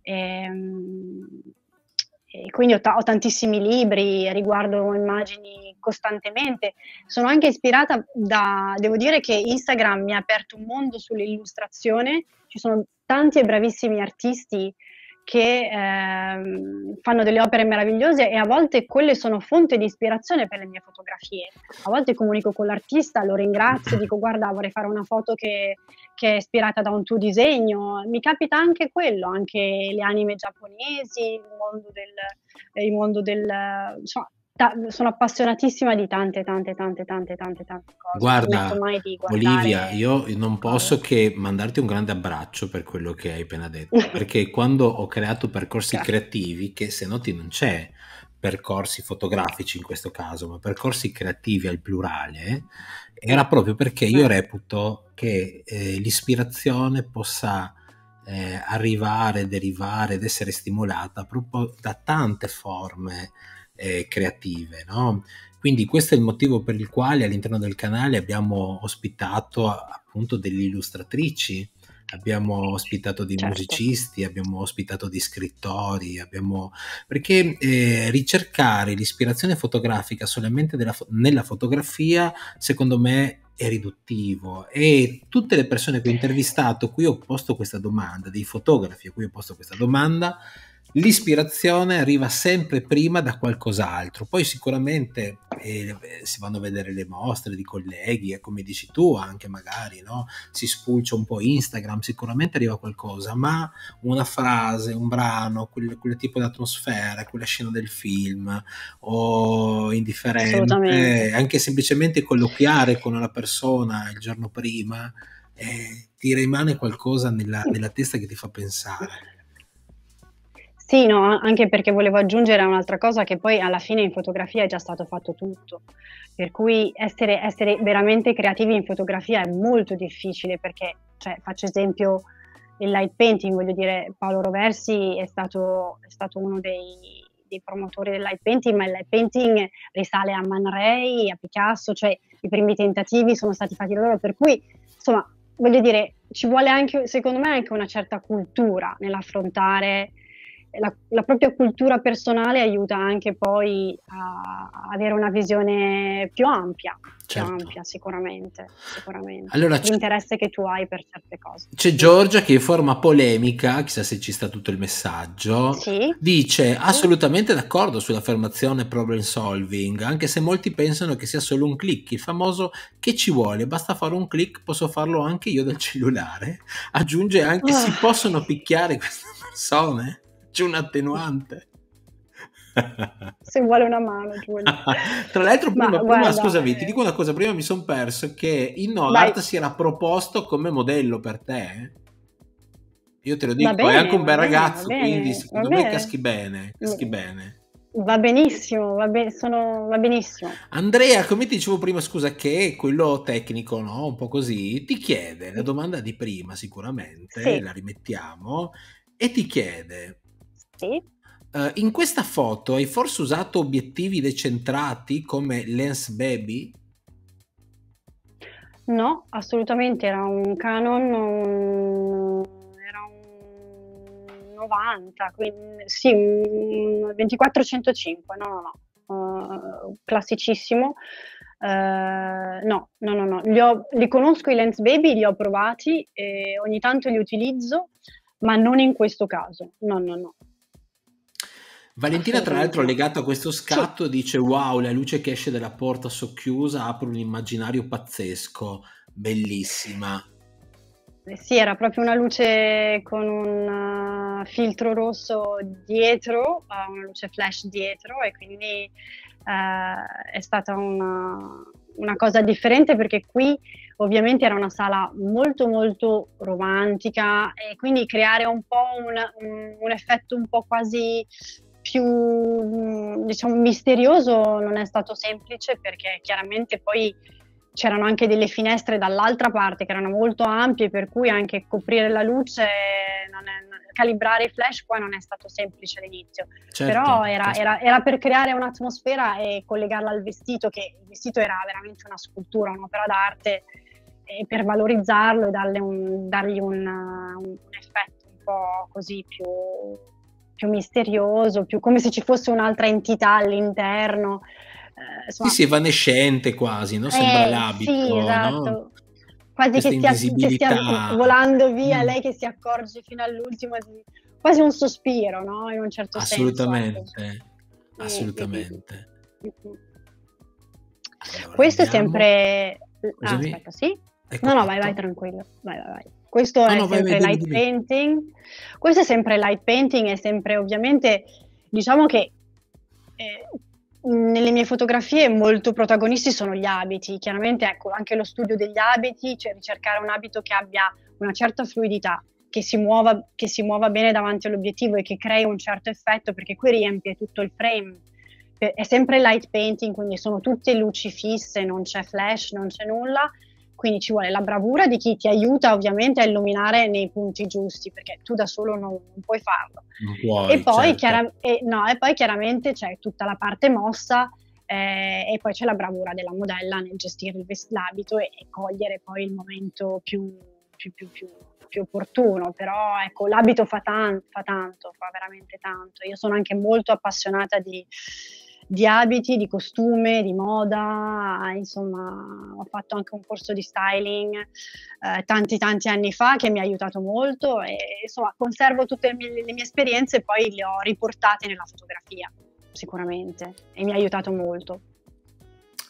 E, ehm, e quindi ho, t- ho, tantissimi libri, riguardo immagini costantemente. Sono anche ispirata da, devo dire che Instagram mi ha aperto un mondo sull'illustrazione, ci sono tanti e bravissimi artisti che ehm, fanno delle opere meravigliose e a volte quelle sono fonte di ispirazione per le mie fotografie. A volte comunico con l'artista, lo ringrazio, dico guarda vorrei fare una foto che, che è ispirata da un tuo disegno. Mi capita anche quello, anche le anime giapponesi, il mondo del... Il mondo del insomma, ta- sono appassionatissima di tante, tante, tante, tante, tante, tante cose. Guarda, Olivia, io non posso che mandarti un grande abbraccio per quello che hai appena detto, perché quando ho creato percorsi Grazie. creativi, che se noti non c'è percorsi fotografici in questo caso, ma percorsi creativi al plurale, era proprio perché io mm. reputo che eh, l'ispirazione possa... Eh, arrivare, derivare ed essere stimolata proprio da tante forme eh, creative. No? Quindi questo è il motivo per il quale all'interno del canale abbiamo ospitato appunto delle illustratrici, abbiamo ospitato dei certo. musicisti, abbiamo ospitato di scrittori, abbiamo... perché eh, ricercare l'ispirazione fotografica solamente fo- nella fotografia, secondo me, è riduttivo e tutte le persone che ho intervistato, qui ho posto questa domanda, dei fotografi a cui ho posto questa domanda, l'ispirazione arriva sempre prima da qualcos'altro. Poi sicuramente eh, si vanno a vedere le mostre di colleghi e eh, come dici tu anche magari, no? si spulcia un po' Instagram, sicuramente arriva qualcosa, ma una frase, un brano, quel, quel tipo di atmosfera, quella scena del film o indifferente, anche semplicemente colloquiare con una persona il giorno prima, eh, ti rimane qualcosa nella, nella testa che ti fa pensare. Sì, no, anche perché volevo aggiungere un'altra cosa che poi alla fine in fotografia è già stato fatto tutto, per cui essere, essere veramente creativi in fotografia è molto difficile perché, cioè, faccio esempio il light painting, voglio dire Paolo Roversi è stato, è stato uno dei, dei, promotori del light painting, ma il light painting risale a Man Ray, a Picasso, cioè i primi tentativi sono stati fatti da loro, per cui insomma, voglio dire, ci vuole anche, secondo me, anche una certa cultura nell'affrontare la, la, propria cultura personale aiuta anche poi a avere una visione più ampia, certo. ampia sicuramente, sicuramente. Allora, l'interesse che tu hai per certe cose. C'è Giorgia che in forma polemica, chissà se ci sta tutto il messaggio, sì. dice assolutamente d'accordo sull'affermazione problem solving, anche se molti pensano che sia solo un click, il famoso che ci vuole, basta fare un click, posso farlo anche io dal cellulare. Aggiunge anche oh. si ah. possono picchiare queste persone. C'è un attenuante. Se vuole una mano, Giulia. Tra l'altro, prima, prima scusami, ti dico una cosa: prima mi sono perso che il Nolart si era proposto come modello per te. Eh? Io te lo dico, bene, è anche un bel ragazzo, bene, quindi secondo me caschi bene. Caschi mm. bene. Va benissimo, va, be- sono, va, benissimo. Andrea, come ti dicevo prima, scusa, che quello tecnico, no? Un po' così, ti chiede la domanda di prima, sicuramente, sì. la rimettiamo, e ti chiede sì. Uh, in questa foto hai forse usato obiettivi decentrati come Lens Baby? No, assolutamente, era un Canon, un... era un 90, quindi, sì, un 2405, no, no, no, uh, classicissimo. Uh, no, no, no, no. Li, ho, li, conosco i Lens Baby, li ho provati e ogni tanto li utilizzo, ma non in questo caso. No, no, no. Valentina, ah, tra l'altro, legata a questo scatto, dice: Wow, la luce che esce dalla porta socchiusa apre un immaginario pazzesco, bellissima. Eh sì, era proprio una luce con un eh, filtro rosso dietro, eh, una luce flash dietro, e quindi eh, è stata una, una cosa differente perché qui ovviamente era una sala molto molto romantica e quindi creare un po' un, un, un effetto un po' quasi più mm, diciamo, misterioso non è stato semplice perché chiaramente poi c'erano anche delle finestre dall'altra parte che erano molto ampie, per cui anche coprire la luce, non è, non, calibrare i flash poi non è stato semplice all'inizio. Certo, Però era, certo. era, era, per creare un'atmosfera e collegarla al vestito, che il vestito era veramente una scultura, un'opera d'arte, e per valorizzarlo e dargli un, un, un effetto un po' così più più misterioso, più come se ci fosse un'altra entità all'interno. Eh, insomma, sì, sì, evanescente quasi, no? sembra eh, l'abito. Sì, esatto. No? Quasi che stia, che stia, volando via, mm. lei che si accorge fino all'ultimo, quasi un sospiro, no? In un certo assolutamente, senso. Assolutamente, assolutamente. Questo è sempre... Ah, aspetta, sì? Ecco no, no, vai, ecco. vai, tranquillo. Vai, vai, vai. Questo no, ah, è no, sempre vai, light vai, painting. Questo è sempre light painting, è sempre ovviamente, diciamo che eh, nelle mie fotografie molto protagonisti sono gli abiti. Chiaramente ecco, anche lo studio degli abiti, cioè ricercare un abito che abbia una certa fluidità, che si, muova, che si muova bene davanti all'obiettivo e che crei un certo effetto perché qui riempie tutto il frame è sempre light painting, quindi sono tutte luci fisse, non c'è flash, non c'è nulla, quindi ci vuole la bravura di chi ti aiuta ovviamente a illuminare nei punti giusti, perché tu da solo non, non puoi farlo. Non puoi, e, poi, certo. chiara- e, no, e poi chiaramente c'è tutta la parte mossa eh, e poi c'è la bravura della modella nel gestire vest- l'abito e, e, cogliere poi il momento più, più, più, più opportuno, però ecco, l'abito fa, tan- fa tanto, fa veramente tanto. Io sono anche molto appassionata di, di abiti, di costume, di moda, eh, insomma ho fatto anche un corso di styling eh, tanti tanti anni fa che mi ha aiutato molto e insomma conservo tutte le mie, le mie esperienze e poi le ho riportate nella fotografia sicuramente e mi ha aiutato molto.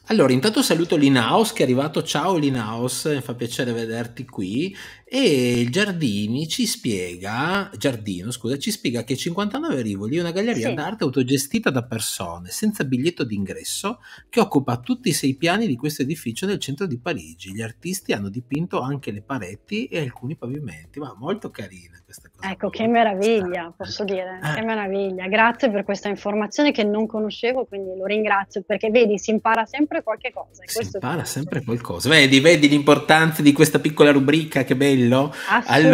Allora, intanto saluto Linaos che è arrivato. Ciao Linaos, mi fa piacere vederti qui e Giardini ci spiega, Giardino, scusa, ci spiega che 59 Rivoli è una galleria sì. d'arte autogestita da persone senza biglietto d'ingresso che occupa tutti i sei piani di questo edificio nel centro di Parigi. Gli artisti hanno dipinto anche le pareti e alcuni pavimenti, ma molto carina questa cosa. Ecco, che meraviglia, stare. posso dire, eh. che meraviglia. Grazie per questa informazione che non conoscevo, quindi lo ringrazio perché vedi, si impara sempre qualche cosa. si impara sempre qualcosa. Vedi, vedi l'importanza di questa piccola rubrica, che bello quello? Assolutamente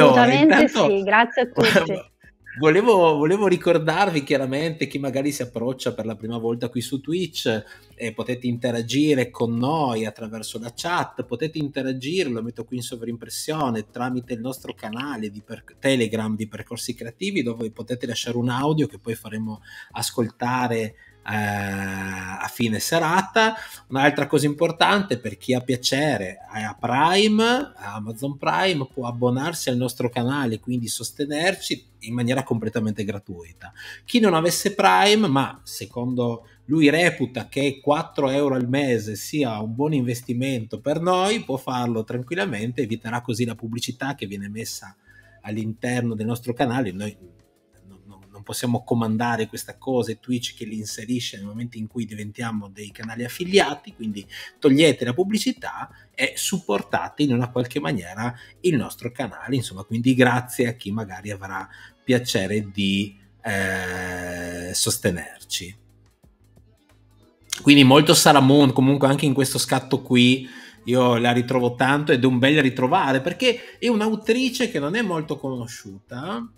allora, intanto... sì, grazie a tutti. Volevo, volevo, ricordarvi chiaramente chi magari si approccia per la prima volta qui su Twitch eh, potete interagire con noi attraverso la chat, potete interagire, lo metto qui in sovrimpressione, tramite il nostro canale di per- Telegram di Percorsi Creativi dove potete lasciare un audio che poi faremo ascoltare eh, a fine serata. Un'altra cosa importante per chi ha piacere eh, a Prime, a Amazon Prime, può abbonarsi al nostro canale, quindi sostenerci in maniera completamente gratuita. Chi non avesse Prime, ma secondo lui reputa che 4 euro al mese sia un buon investimento per noi, può farlo tranquillamente, eviterà così la pubblicità che viene messa all'interno del nostro canale. Noi possiamo comandare questa cosa, e Twitch che li inserisce nel momento in cui diventiamo dei canali affiliati, quindi togliete la pubblicità e supportate in una qualche maniera il nostro canale, insomma, quindi grazie a chi magari avrà piacere di eh, sostenerci. Quindi molto Salamon comunque anche in questo scatto qui io la ritrovo tanto ed è un bel ritrovare perché è un'autrice che non è molto conosciuta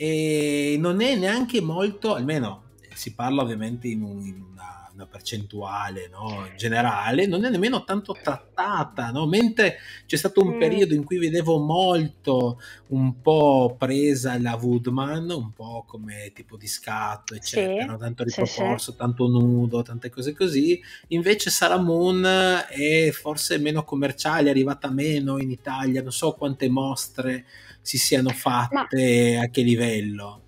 e non è neanche molto, almeno eh, si parla ovviamente in, un, in una, una, percentuale no? generale, non è nemmeno tanto trattata, no? mentre c'è stato un mm. periodo in cui vedevo molto un po' presa la Woodman, un po' come tipo di scatto, eccetera, sì, tanto riproporso, sì, sì. tanto nudo, tante cose così, invece Sarah Moon è forse meno commerciale, è arrivata meno in Italia, non so quante mostre si siano fatte, ma... a che livello.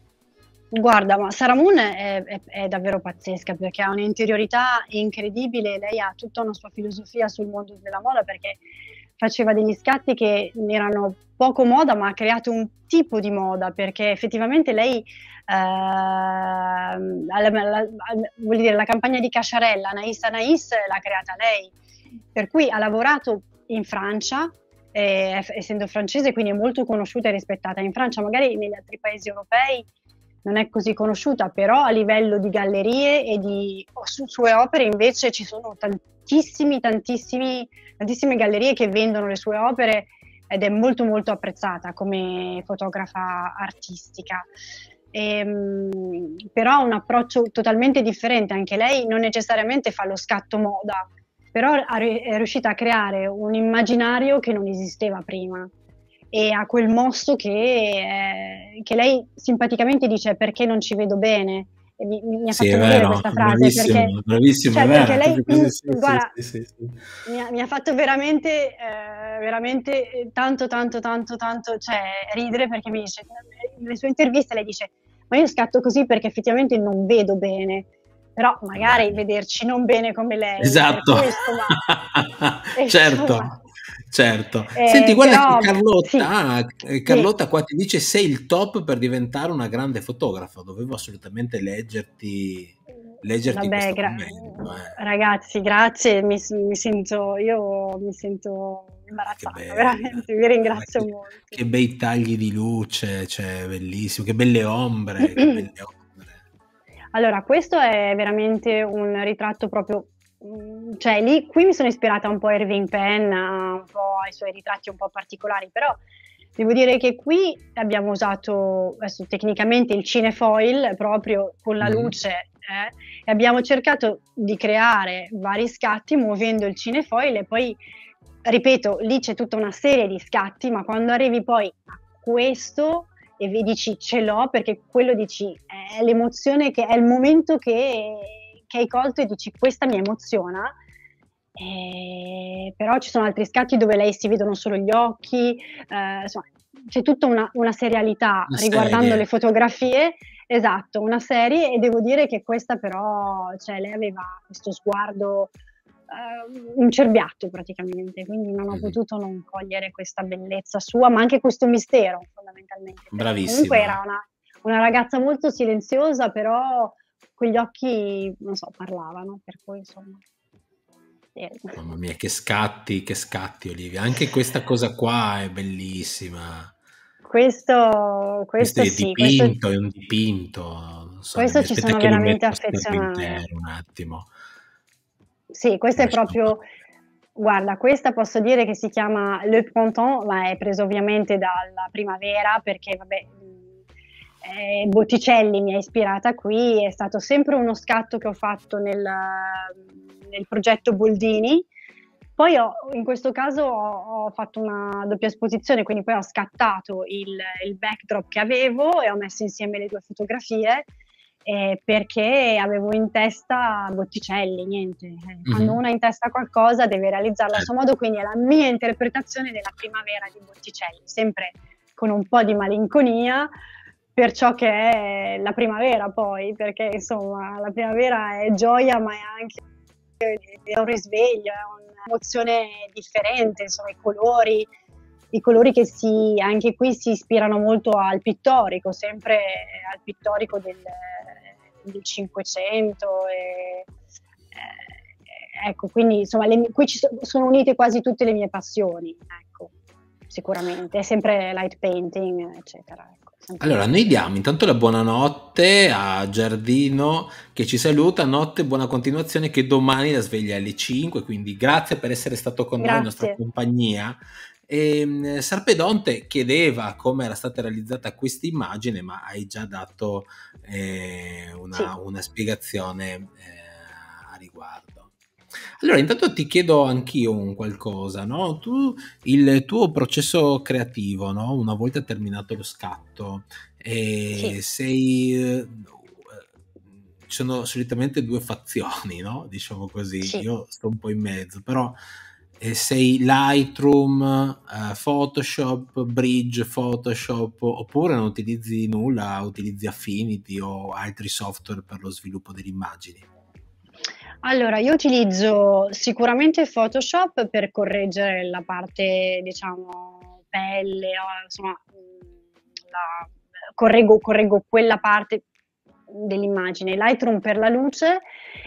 Guarda, ma Sara Moon è, è, è, davvero pazzesca perché ha un'interiorità incredibile, lei ha tutta una sua filosofia sul mondo della moda perché faceva degli scatti che erano poco moda ma ha creato un tipo di moda perché effettivamente lei, eh, la, la, vuol dire, la campagna di Casciarella, Anais Anais, l'ha creata lei, per cui ha lavorato in Francia eh, essendo francese, quindi è molto conosciuta e rispettata. In Francia, magari negli altri paesi europei non è così conosciuta, però a livello di gallerie e di su, sue opere invece ci sono tantissimi, tantissimi, tantissime gallerie che vendono le sue opere ed è molto molto apprezzata come fotografa artistica. E, ehm, però ha un approccio totalmente differente, anche lei non necessariamente fa lo scatto moda, però è riuscita a creare un immaginario che non esisteva prima e ha quel mosso che, eh, che lei simpaticamente dice perché non ci vedo bene. E mi, mi ha fatto vedere questa frase bravissimo, perché, bravissimo, cioè, perché lei guarda, sì, sì, mi, ha, mi, ha, fatto veramente, eh, veramente tanto, tanto, tanto, tanto cioè, ridere perché mi dice, nelle sue interviste lei dice ma io scatto così perché effettivamente non vedo bene però magari vederci non bene come lei. Cioè, esatto. Questo, ma... certo. Certo. Eh, Senti, guarda però, che Carlotta, sì, eh, Carlotta sì. qua ti dice sei il top per diventare una grande fotografa. Dovevo assolutamente leggerti. leggerti Vabbè, gra- momento, eh. Ragazzi, grazie, mi, mi, sento, io mi sento imbarazzata, veramente, vi ringrazio che, molto. Che bei tagli di luce, cioè, bellissimo, che belle ombre. che belle ombre allora, questo è veramente un ritratto proprio cioè lì qui mi sono ispirata un po' a Irving Penn, un po' ai suoi ritratti un po' particolari, però devo dire che qui abbiamo usato adesso, tecnicamente il cinefoil proprio con la mm-hmm. luce eh, e abbiamo cercato di creare vari scatti muovendo il cinefoil e poi ripeto, lì c'è tutta una serie di scatti, ma quando arrivi poi a questo e dici ce l'ho perché quello dici è l'emozione che è il momento che, che hai colto e dici questa mi emoziona. Eh, però ci sono altri scatti dove lei si vedono solo gli occhi, eh, insomma, c'è tutta una, una serialità una riguardando le fotografie, esatto, una serie e devo dire che questa però, cioè lei aveva questo sguardo uh, cerbiatto praticamente, quindi non ho mm. potuto non cogliere questa bellezza sua, ma anche questo mistero fondamentalmente. Bravissima. Comunque era una, una ragazza molto silenziosa, però con gli occhi, non so, parlavano, per cui insomma... Mamma mia, che scatti, che scatti Olivia, anche questa cosa qua è bellissima. Questo, questo, questo è sì, dipinto, questo... è un dipinto. So, questo ci sono veramente affezionato. Un attimo. Sì, questo è proprio... Guarda, questa posso dire che si chiama Le Printemps, ma è preso ovviamente dalla primavera perché, vabbè, eh, Botticelli mi ha ispirata qui, è stato sempre uno scatto che ho fatto nel, nel progetto Boldini. Poi ho, in questo caso ho, ho, fatto una doppia esposizione, quindi poi ho scattato il, il backdrop che avevo e ho messo insieme le due fotografie eh, perché avevo in testa Botticelli, niente. mm-hmm. Quando uno ha in testa qualcosa deve realizzarla a suo certo. modo, quindi è la mia interpretazione della primavera di Botticelli, sempre con un po' di malinconia per ciò che è la primavera poi, perché insomma la primavera è gioia ma è anche è un risveglio, è un'emozione differente, insomma i colori, i colori che si, anche qui si ispirano molto al pittorico, sempre al pittorico del, del 500 e, eh, ecco, quindi insomma le, qui ci sono unite quasi tutte le mie passioni, ecco, sicuramente, è sempre light painting, eccetera. Ecco, allora, noi diamo intanto la buonanotte a Giardino che ci saluta, notte, buona continuazione, che domani la sveglia alle 5, quindi grazie per essere stato con grazie. noi in nostra compagnia e, ehm, Sarpedonte chiedeva come era stata realizzata questa immagine, ma hai già dato eh, una, sì. una, spiegazione eh, a riguardo. Allora, intanto ti chiedo anch'io un qualcosa, no? Tu, il tuo processo creativo, no? Una volta terminato lo scatto, eh, sì. sei eh, ci sono solitamente due fazioni, no? diciamo così, sì. io sto un po' in mezzo, però sei Lightroom, uh, Photoshop, Bridge, Photoshop, oppure non utilizzi nulla, utilizzi Affinity o altri software per lo sviluppo delle immagini? Allora, io utilizzo sicuramente Photoshop per correggere la parte, diciamo, pelle, insomma, mm, la, correggo, correggo quella parte dell'immagine, Lightroom per la luce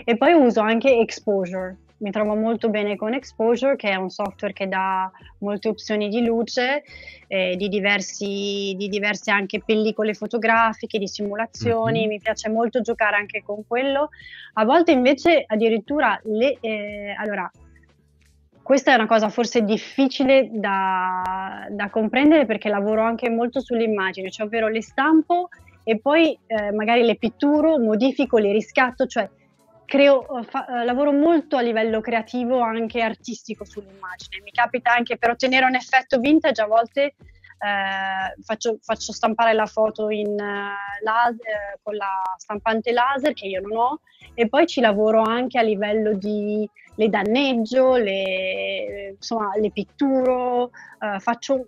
e poi uso anche Exposure mi trovo molto bene con Exposure, che è un software che dà molte opzioni di luce, eh, di, diversi, di, diverse anche pellicole fotografiche, di simulazioni, mm-hmm. mi piace molto giocare anche con quello. A volte invece addirittura le... Eh, allora, questa è una cosa forse difficile da, da comprendere perché lavoro anche molto sulle immagini, cioè ovvero le stampo e poi eh, magari le pitturo, modifico, le riscatto, cioè creo, eh, fa, eh, lavoro molto a livello creativo, anche artistico sull'immagine. Mi capita anche per ottenere un effetto vintage a volte eh, faccio, faccio, stampare la foto in, uh, laser, con la stampante laser che io non ho e poi ci lavoro anche a livello di le danneggio, le, insomma, le pitturo, uh, faccio,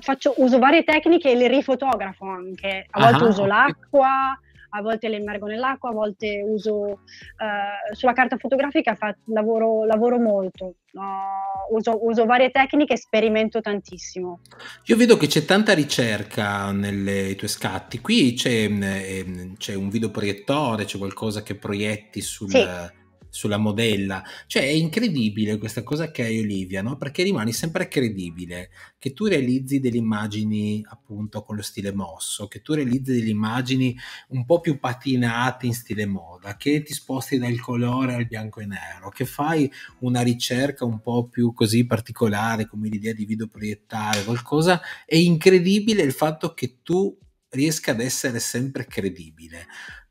faccio, uso varie tecniche e le rifotografo anche, a ah, volte ah, uso okay. l'acqua, a volte le immergo nell'acqua, a volte uso eh, sulla carta fotografica, fa, lavoro, lavoro, molto, uh, uso, uso, varie tecniche, sperimento tantissimo. Io vedo che c'è tanta ricerca nei tuoi scatti, qui c'è, ehm, ehm, c'è un videoproiettore, c'è qualcosa che proietti sul... Sì sulla modella. Cioè è incredibile questa cosa che hai Olivia, no? perché rimani sempre credibile, che tu realizzi delle immagini appunto con lo stile mosso, che tu realizzi delle immagini un po' più patinate in stile moda, che ti sposti dal colore al bianco e nero, che fai una ricerca un po' più così particolare come l'idea di video proiettare qualcosa. È incredibile il fatto che tu riesca ad essere sempre credibile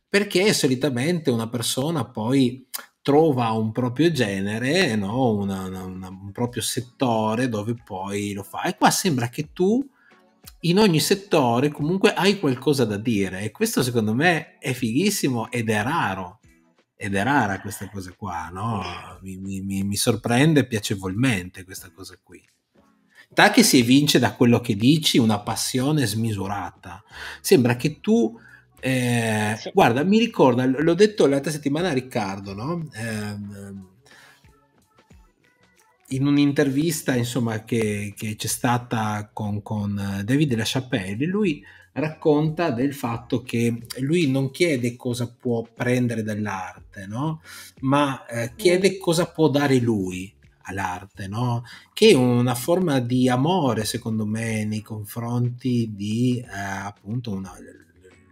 perché solitamente una persona poi trova un proprio genere, no? una, una, una, un proprio settore dove poi lo fa. E qua sembra che tu in ogni settore comunque hai qualcosa da dire e questo secondo me è fighissimo ed è raro. Ed è rara questa cosa qua, no? Mi, mi, mi sorprende piacevolmente questa cosa qui. Da che si evince da quello che dici una passione smisurata. Sembra che tu eh, sì. Guarda, mi ricorda, l'ho detto l'altra settimana a Riccardo, no? Eh, in un'intervista insomma, che, che c'è stata con, con eh, David LaChapelle, lui racconta del fatto che lui non chiede cosa può prendere dall'arte, no? ma eh, mm. chiede cosa può dare lui all'arte, no? che è una forma di amore secondo me nei confronti di eh, appunto una,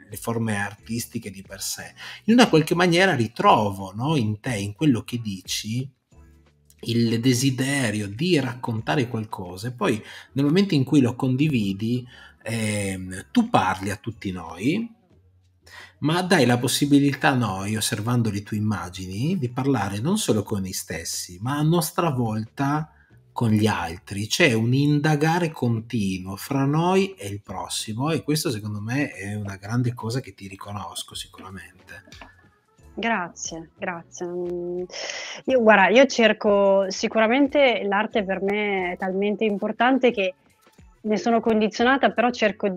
le forme artistiche di per sé. In una qualche maniera ritrovo no, in te, in quello che dici, il desiderio di raccontare qualcosa e poi nel momento in cui lo condividi eh, tu parli a tutti noi ma dai la possibilità a noi, osservando le tue immagini, di parlare non solo con noi stessi, ma a nostra volta con gli altri, c'è un indagare continuo fra noi e il prossimo e questo secondo me è una grande cosa che ti riconosco sicuramente. Grazie, grazie. Io guarda, io cerco sicuramente l'arte per me è talmente importante che ne sono condizionata, però cerco,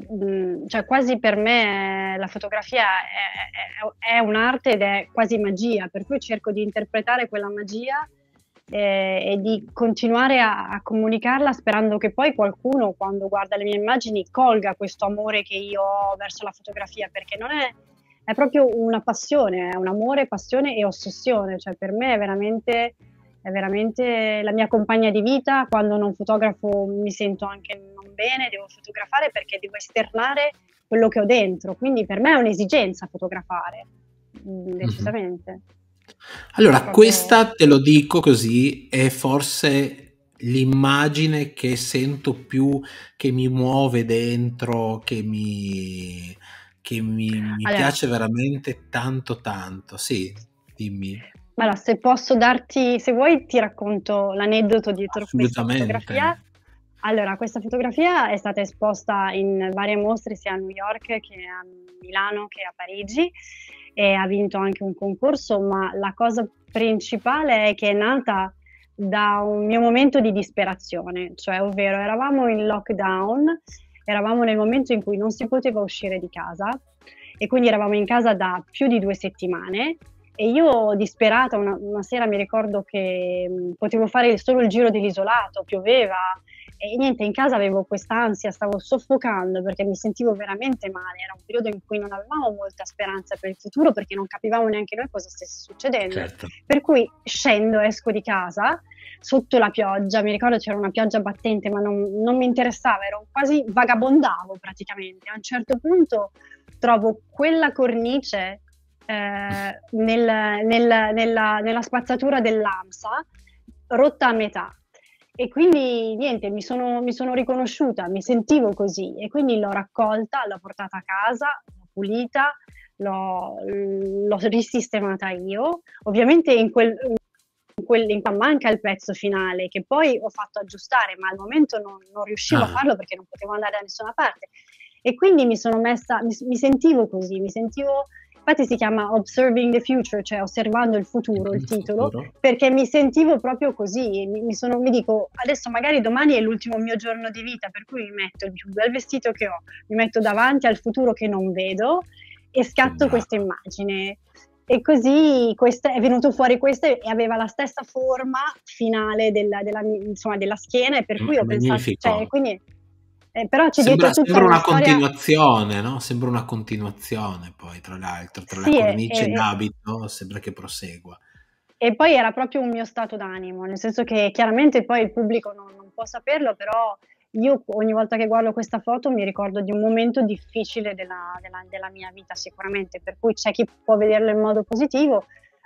cioè quasi per me eh, la fotografia è, è, è un'arte ed è quasi magia, per cui cerco di interpretare quella magia eh, e di continuare a, a, comunicarla sperando che poi qualcuno quando guarda le mie immagini colga questo amore che io ho verso la fotografia perché non è, è proprio una passione, è un amore, passione e ossessione, cioè per me è veramente, è veramente la mia compagna di vita, quando non fotografo mi sento anche non bene, devo fotografare perché devo esternare quello che ho dentro, quindi per me è un'esigenza fotografare, mm, mhm. decisamente. Mm-hmm. Allora, proprio... questa te lo dico così, è forse l'immagine che sento più che mi muove dentro, che mi, che mi, mi allora, piace veramente tanto tanto. Sì, dimmi. Allora, se posso darti, se vuoi ti racconto l'aneddoto dietro questa fotografia. Allora, questa fotografia è stata esposta in varie mostre sia a New York che a Milano che a Parigi e ha vinto anche un concorso, ma la cosa principale è che è nata da un mio momento di disperazione, cioè ovvero eravamo in lockdown, eravamo nel momento in cui non si poteva uscire di casa e quindi eravamo in casa da più di due settimane e io disperata una, una sera mi ricordo che mh, mm, potevo fare solo il giro dell'isolato, pioveva, e niente, in casa avevo questa ansia, stavo soffocando perché mi sentivo veramente male, era un periodo in cui non avevamo molta speranza per il futuro perché non capivamo neanche noi cosa stesse succedendo. Certo. Per cui scendo, esco di casa sotto la pioggia, mi ricordo c'era una pioggia battente ma non, non mi interessava, ero quasi vagabondavo praticamente. A un certo punto trovo quella cornice eh, nel, nel, nella, nella spazzatura dell'AMSA rotta a metà e quindi niente, mi sono, mi sono, riconosciuta, mi sentivo così e quindi l'ho raccolta, l'ho portata a casa, l'ho pulita, l'ho, l'ho risistemata io. Ovviamente in quel, in quel in manca il pezzo finale che poi ho fatto aggiustare, ma al momento non, non riuscivo ah. a farlo perché non potevo andare da nessuna parte. E quindi mi sono messa, mi, mi sentivo così, mi sentivo Infatti si chiama Observing the Future, cioè osservando il futuro, il, il titolo, futuro. perché mi sentivo proprio così, mi, sono, mi, dico adesso magari domani è l'ultimo mio giorno di vita, per cui mi metto il più bel vestito che ho, mi metto davanti al futuro che non vedo e scatto no. questa immagine. E così questa, è venuto fuori questa e aveva la stessa forma finale della, della, insomma, della schiena per cui mm, ho pensato, cioè, quindi eh, però c'è sembra, sembra una, una storia... continuazione, no? Sembra una continuazione poi, tra l'altro, tra sì, la cornice e, e l'abito, sembra che prosegua. E poi era proprio un mio stato d'animo, nel senso che chiaramente poi il pubblico non, non può saperlo, però io ogni volta che guardo questa foto mi ricordo di un momento difficile della, della, della mia vita sicuramente, per cui c'è chi può vederlo in modo positivo,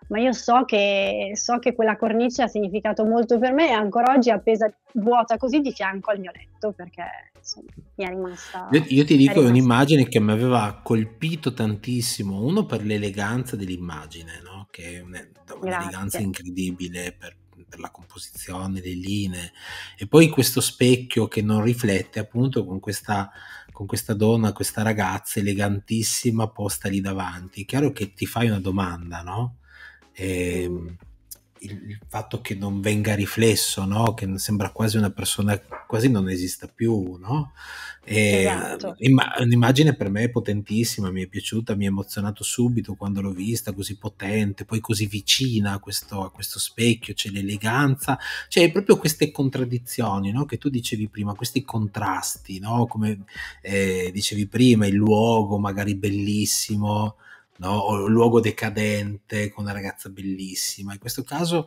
ma io so che, so che quella cornice ha significato molto per me e ancora oggi è appesa vuota così di fianco al mio letto perché insomma, mi è rimasta. Io, io ti dico è, un'immagine che mi aveva colpito tantissimo, uno per l'eleganza dell'immagine, no? che è un, un'eleganza incredibile per, per la composizione, le linee e poi questo specchio che non riflette appunto con questa con questa donna, questa ragazza elegantissima posta lì davanti. È chiaro che ti fai una domanda, no? eh, il, fatto che non venga riflesso, no? che sembra quasi una persona quasi non esista più. No? E, ehm, esatto. imma- un'immagine per me potentissima, mi è piaciuta, mi ha emozionato subito quando l'ho vista, così potente, poi così vicina a questo, a questo specchio, c'è l'eleganza, c'è proprio queste contraddizioni no? che tu dicevi prima, questi contrasti, come eh, dicevi prima, il luogo magari bellissimo no? o luogo decadente con una ragazza bellissima. In questo caso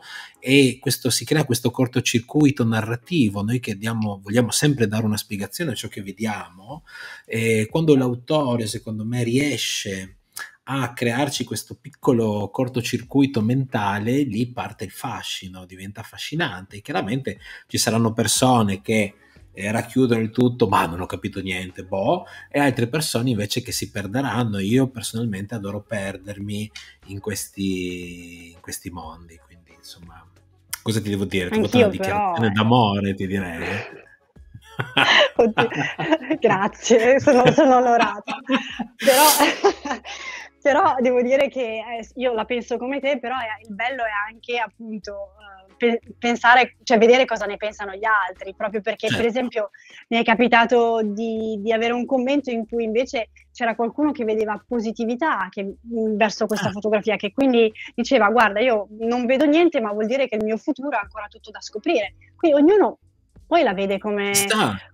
questo, si crea questo cortocircuito narrativo, noi che diamo, vogliamo sempre dare una spiegazione a ciò che vediamo, e quando l'autore secondo me riesce a crearci questo piccolo cortocircuito mentale, lì parte il fascino, diventa affascinante. E chiaramente ci saranno persone che eh, racchiudere il tutto, ma non ho capito niente, boh, e altre persone invece che si perderanno. Io personalmente adoro perdermi in questi, in questi mondi, quindi insomma, cosa ti devo dire? Ti una dichiarazione però, eh. d'amore, ti direi. Grazie, sono, sono onorata. però, però, devo dire che eh, io la penso come te, però è, eh, il bello è anche appunto... Uh, pe- pensare, cioè vedere cosa ne pensano gli altri, proprio perché per esempio mi è capitato di, di avere un commento in cui invece c'era qualcuno che vedeva positività che, verso questa ah. fotografia, che quindi diceva guarda io non vedo niente ma vuol dire che il mio futuro è ancora tutto da scoprire. Quindi ognuno poi la vede come,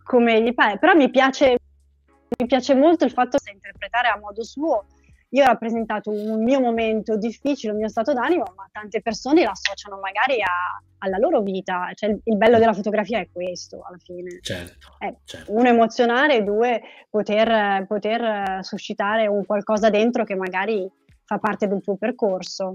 come gli pare, però mi piace, mi piace molto il fatto di interpretare a modo suo io ho rappresentato un mio momento difficile, un mio stato d'animo, ma tante persone l'associano magari a, alla loro vita. Cioè, il, il, bello della fotografia è questo, alla fine. Certo, eh, certo. Uno, emozionare, due, poter, poter eh, suscitare un qualcosa dentro che magari fa parte del tuo percorso.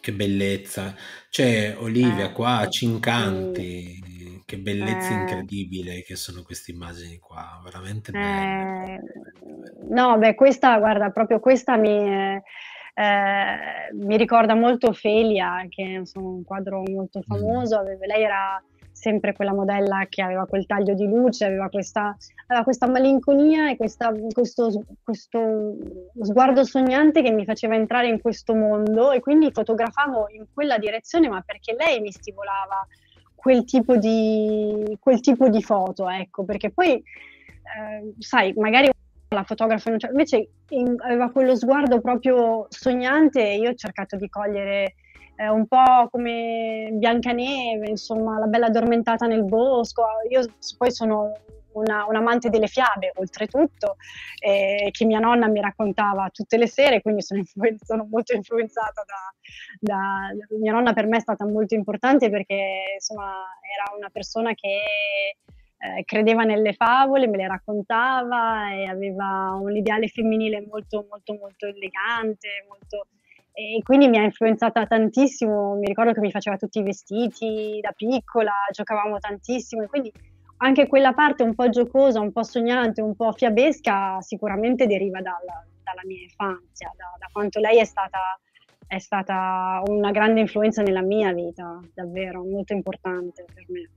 Che bellezza. Cioè, Olivia, eh, qua ci incanti. Sì che bellezza eh, incredibile che sono queste immagini qua, veramente belle. Eh, no, beh, questa, guarda, proprio questa mi, eh, mi ricorda molto Felia, che è un quadro molto mm. famoso, aveva, lei era sempre quella modella che aveva quel taglio di luce, aveva questa, aveva questa malinconia e questa, questo, questo, sguardo sognante che mi faceva entrare in questo mondo e quindi fotografavo in quella direzione, ma perché lei mi stimolava quel tipo di, quel tipo di foto, ecco, perché poi, eh, sai, magari la fotografa non c'è, invece in, aveva quello sguardo proprio sognante e io ho cercato di cogliere eh, un po' come Biancaneve, insomma, la bella addormentata nel bosco, io poi sono una, un amante delle fiabe, oltretutto, eh, che mia nonna mi raccontava tutte le sere, quindi sono, influen- sono molto influenzata da, da, Mia nonna per me è stata molto importante perché insomma era una persona che eh, credeva nelle favole, me le raccontava e aveva un ideale femminile molto molto molto elegante, molto e quindi mi ha influenzata tantissimo, mi ricordo che mi faceva tutti i vestiti da piccola, giocavamo tantissimo e quindi anche quella parte un po' giocosa, un po' sognante, un po' fiabesca sicuramente deriva dalla, dalla mia infanzia, da, da, quanto lei è stata, è stata una grande influenza nella mia vita, davvero molto importante per me.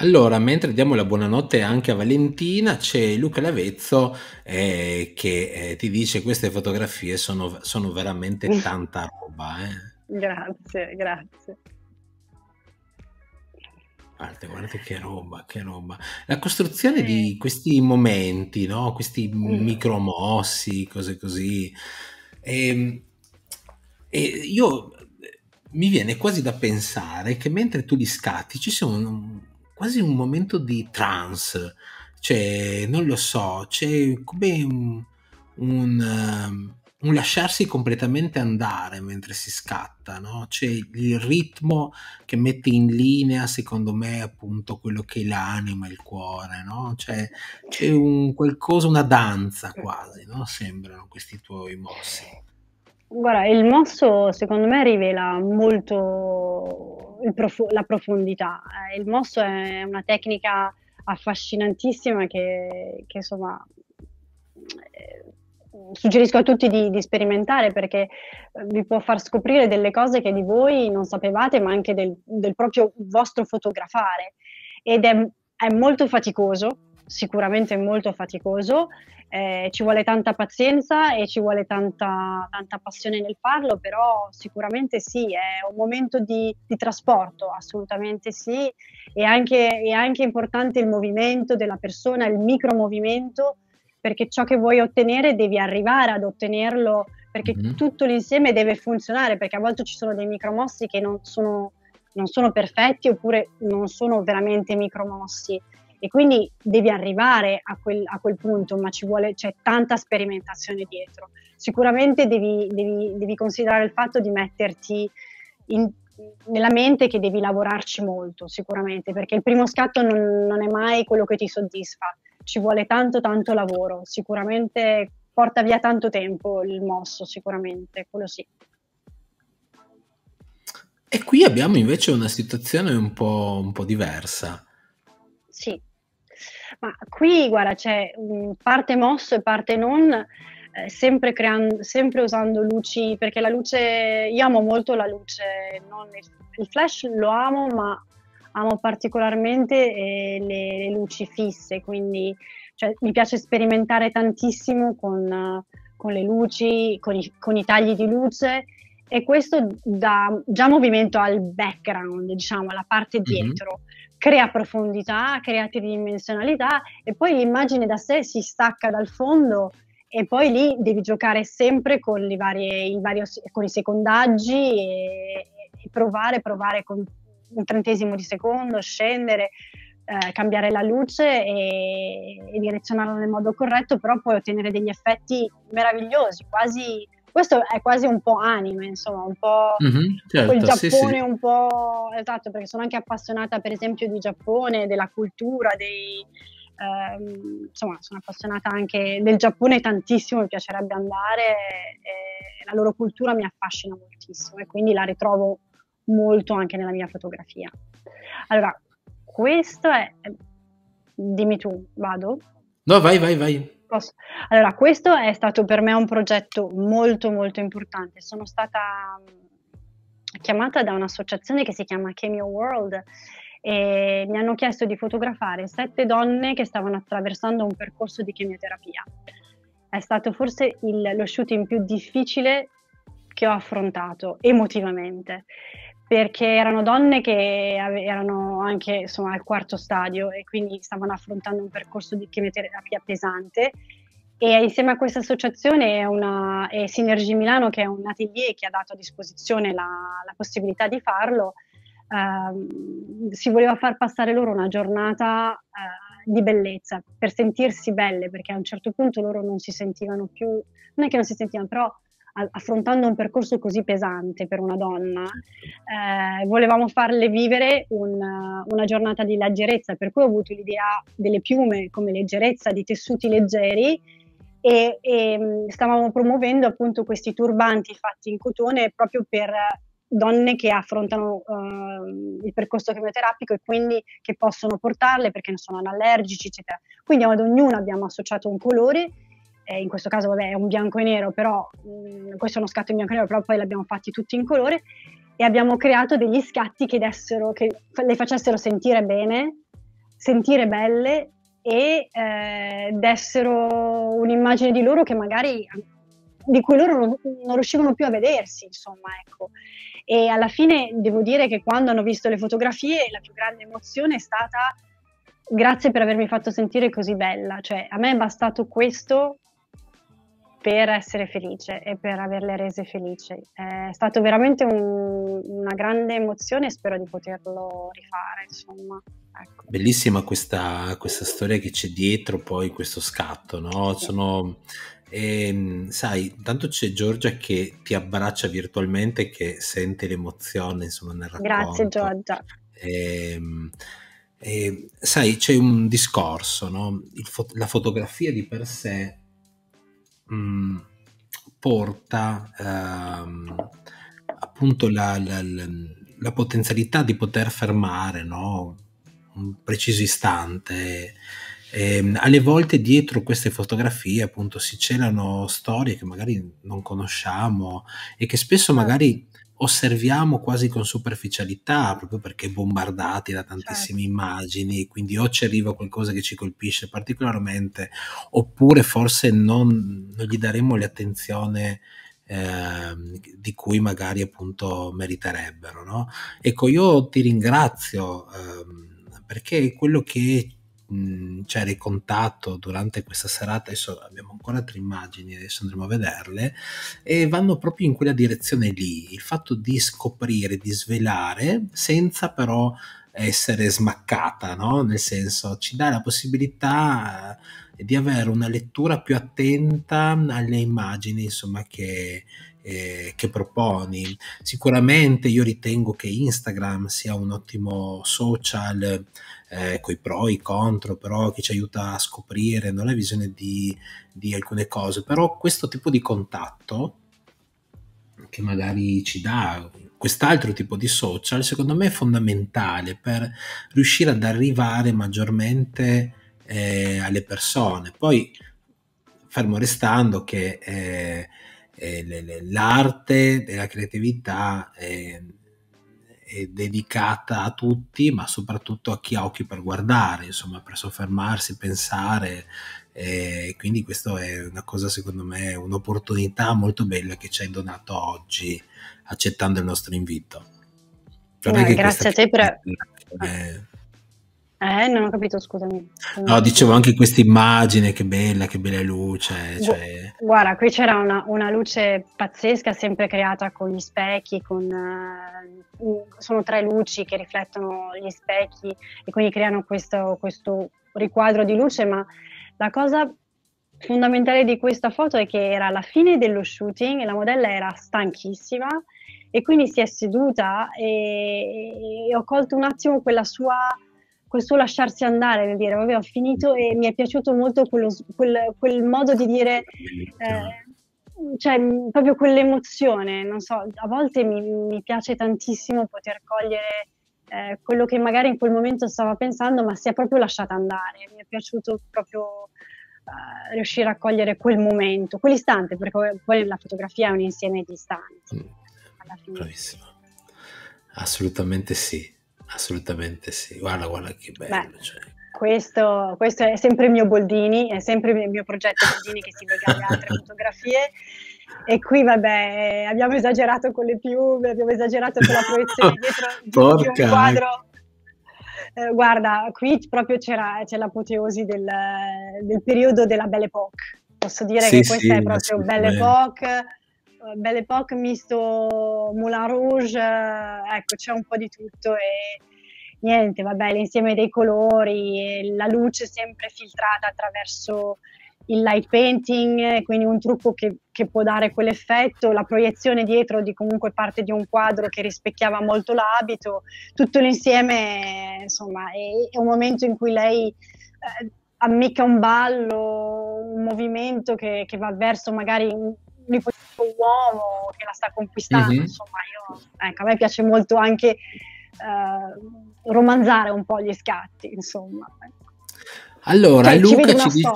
Allora, mentre diamo la buonanotte anche a Valentina, c'è Luca Lavezzo eh, che eh, ti dice queste fotografie sono, sono veramente tanta roba. Eh. grazie, grazie. Guarda, guardate che roba, che roba. La costruzione di eh. questi momenti, no? questi mm. micromossi, cose così. E, ehm, e io eh, mi viene quasi da pensare che mentre tu li scatti ci sia un, quasi un momento di trance, cioè non lo so, c'è come un, un ehm, un lasciarsi completamente andare mentre si scatta, no? C'è il ritmo che mette in linea, secondo me, appunto quello che è l'anima, il cuore, no? C'è, cioè, c'è un qualcosa, una danza quasi, no? Sembrano questi tuoi mossi. Guarda, il mosso secondo me rivela molto prof- la profondità. Eh, il mosso è una tecnica affascinantissima che, che insomma eh, suggerisco a tutti di, di, sperimentare perché eh, vi può far scoprire delle cose che di voi non sapevate, ma anche del, del proprio vostro fotografare. Ed è, è, molto faticoso, sicuramente molto faticoso, eh, ci vuole tanta pazienza e ci vuole tanta, tanta, passione nel farlo, però sicuramente sì, è un momento di, di trasporto, assolutamente sì, e anche, è anche importante il movimento della persona, il micromovimento movimento perché ciò che vuoi ottenere devi arrivare ad ottenerlo perché mm-hmm. tutto l'insieme deve funzionare, perché a volte ci sono dei micromossi che non sono, non sono perfetti oppure non sono veramente micromossi e quindi devi arrivare a quel, a quel punto, ma ci vuole, c'è tanta sperimentazione dietro. Sicuramente devi, devi, devi considerare il fatto di metterti in, nella mente che devi lavorarci molto, sicuramente, perché il primo scatto non, non è mai quello che ti soddisfa ci vuole tanto tanto lavoro, sicuramente porta via tanto tempo il mosso, sicuramente, quello sì. E qui abbiamo invece una situazione un po', un po diversa. Sì, ma qui guarda c'è mm, parte mosso e parte non, eh, sempre, creando, sempre usando luci, perché la luce, io amo molto la luce, il, il flash lo amo, ma amo particolarmente eh, le, le, luci fisse, quindi cioè, mi piace sperimentare tantissimo con, con le luci, con i, con i, tagli di luce e questo dà già movimento al background, diciamo, alla parte mhm. dietro. Mm-hmm. Crea profondità, crea tridimensionalità e poi l'immagine da sé si stacca dal fondo e poi lì devi giocare sempre con, varie, vario, con i secondaggi e, e, provare, provare con un trentesimo di secondo, scendere, eh, cambiare la luce e, e direzionarla nel modo corretto, però puoi ottenere degli effetti meravigliosi, quasi questo è quasi un po' anime, insomma, un po' mm-hmm, certo, quel Giappone, sì, sì. un po' esatto, perché sono anche appassionata, per esempio, di Giappone, della cultura, dei, ehm, insomma, sono appassionata anche del Giappone tantissimo, mi piacerebbe andare, la loro cultura mi affascina moltissimo e quindi la ritrovo molto anche nella mia fotografia. Allora, questo è... Dimmi tu, vado? No, vai, vai, vai. Posso? Allora, questo è stato per me un progetto molto, molto importante. Sono stata mm, chiamata da un'associazione che si chiama Chemio World e mi hanno chiesto di fotografare sette donne che stavano attraversando un percorso di chemioterapia. È stato forse il, lo shooting più difficile che ho affrontato emotivamente perché erano donne che erano anche insomma, al quarto stadio e quindi stavano affrontando un percorso di chemioterapia pesante e insieme a questa associazione una, è Synergy Milano che è un atelier che ha dato a disposizione la, la possibilità di farlo eh, si voleva far passare loro una giornata eh, di bellezza per sentirsi belle perché a un certo punto loro non si sentivano più non è che non si sentivano però affrontando un percorso così pesante per una donna, certo. eh, volevamo farle vivere un, una giornata di leggerezza, per cui ho avuto l'idea delle piume come leggerezza, di tessuti leggeri e, e mm, stavamo promuovendo appunto questi turbanti fatti in cotone proprio per donne che affrontano uh, il percorso chemioterapico e quindi che possono portarle perché non sono allergici, eccetera. Quindi ad ognuna abbiamo associato un colore eh, in questo caso vabbè è un bianco e nero, però mh, mm, questo è uno scatto in bianco e nero, però poi l'abbiamo fatti tutti in colore e abbiamo creato degli scatti che, dessero, che f- le facessero sentire bene, sentire belle e eh, dessero un'immagine di loro che magari di cui loro non, non, riuscivano più a vedersi, insomma, ecco. E alla fine devo dire che quando hanno visto le fotografie la più grande emozione è stata grazie per avermi fatto sentire così bella, cioè a me è bastato questo per essere felice e per averle rese felici. È stato veramente un, una grande emozione e spero di poterlo rifare, insomma. Ecco. Bellissima questa, questa, storia che c'è dietro poi questo scatto, no? Sì. Sono, ehm, sai, tanto c'è Giorgia che ti abbraccia virtualmente e che sente l'emozione, insomma, nel racconto. Grazie Giorgia. Ehm, eh, sai, c'è un discorso, no? fo- la fotografia di per sé mh, mm, porta ehm, appunto la, la, la, la, potenzialità di poter fermare no? un preciso istante. E, ehm, alle volte dietro queste fotografie appunto si celano storie che magari non conosciamo e che spesso magari osserviamo quasi con superficialità, proprio perché bombardati da tantissime certo. immagini, quindi o ci arriva qualcosa che ci colpisce particolarmente, oppure forse non, non gli daremo l'attenzione eh, di cui magari appunto meriterebbero. No? Ecco, io ti ringrazio. Eh, perché quello che mh, c'era il contatto durante questa serata, adesso abbiamo ancora altre immagini, adesso andremo a vederle, e vanno proprio in quella direzione lì, il fatto di scoprire, di svelare, senza però essere smaccata, no? nel senso ci dà la possibilità eh, di avere una lettura più attenta alle immagini insomma, che, eh, che proponi. Sicuramente io ritengo che Instagram sia un ottimo social eh, coi pro, e i contro, però che ci aiuta a scoprire non è visione di, di alcune cose. Però questo tipo di contatto che magari ci dà quest'altro tipo di social, secondo me è fondamentale per riuscire ad arrivare maggiormente eh, alle persone. Poi, fermo restando che eh, eh, l'arte e la creatività eh, dedicata a tutti, ma soprattutto a chi ha occhi per guardare, insomma, per soffermarsi, pensare. E eh, quindi questa è una cosa, secondo me, un'opportunità molto bella che ci hai donato oggi, accettando il nostro invito. No, grazie a te per... Eh, eh, non ho capito, scusami. No, dicevo anche questa immagine, che bella, che bella luce. Cioè... Guarda, qui c'era una, una, luce pazzesca, sempre creata con gli specchi, con, uh, sono tre luci che riflettono gli specchi e quindi creano questo, questo riquadro di luce, ma la cosa fondamentale di questa foto è che era alla fine dello shooting e la modella era stanchissima e quindi si è seduta e, e ho colto un attimo quella sua questo lasciarsi andare nel dire vabbè ho finito e mi è piaciuto molto quello, quel, quel, modo di dire eh, cioè proprio quell'emozione non so a volte mi, mi piace tantissimo poter cogliere eh, quello che magari in quel momento stava pensando ma si è proprio lasciata andare mi è piaciuto proprio eh, riuscire a cogliere quel momento quell'istante perché poi la fotografia è un insieme di istanti. mm. bravissima assolutamente sì Assolutamente sì, guarda, guarda che bello. Beh, cioè. questo, questo, è sempre il mio Boldini, è sempre il mio progetto Boldini che si lega alle altre fotografie. E qui, vabbè, abbiamo esagerato con le piume, abbiamo esagerato con la proiezione dietro, dietro di un quadro. Eh, guarda, qui proprio c'era, c'è l'apoteosi del, del periodo della Belle Époque. Posso dire sì, che questa sì, è proprio Belle Époque eh, Belle Époque misto Moulin Rouge, eh, ecco c'è un po' di tutto e niente, vabbè l'insieme dei colori, la luce sempre filtrata attraverso il light painting, quindi un trucco che, che, può dare quell'effetto, la proiezione dietro di comunque parte di un quadro che rispecchiava molto l'abito, tutto l'insieme, insomma, è, è un momento in cui lei eh, ammicca un ballo, un movimento che, che va verso magari un, suo uomo che la sta conquistando, mm-hmm. insomma, io, ecco, a me piace molto anche eh, romanzare un po' gli scatti, insomma. Allora, cioè, Luca ci, ci dice...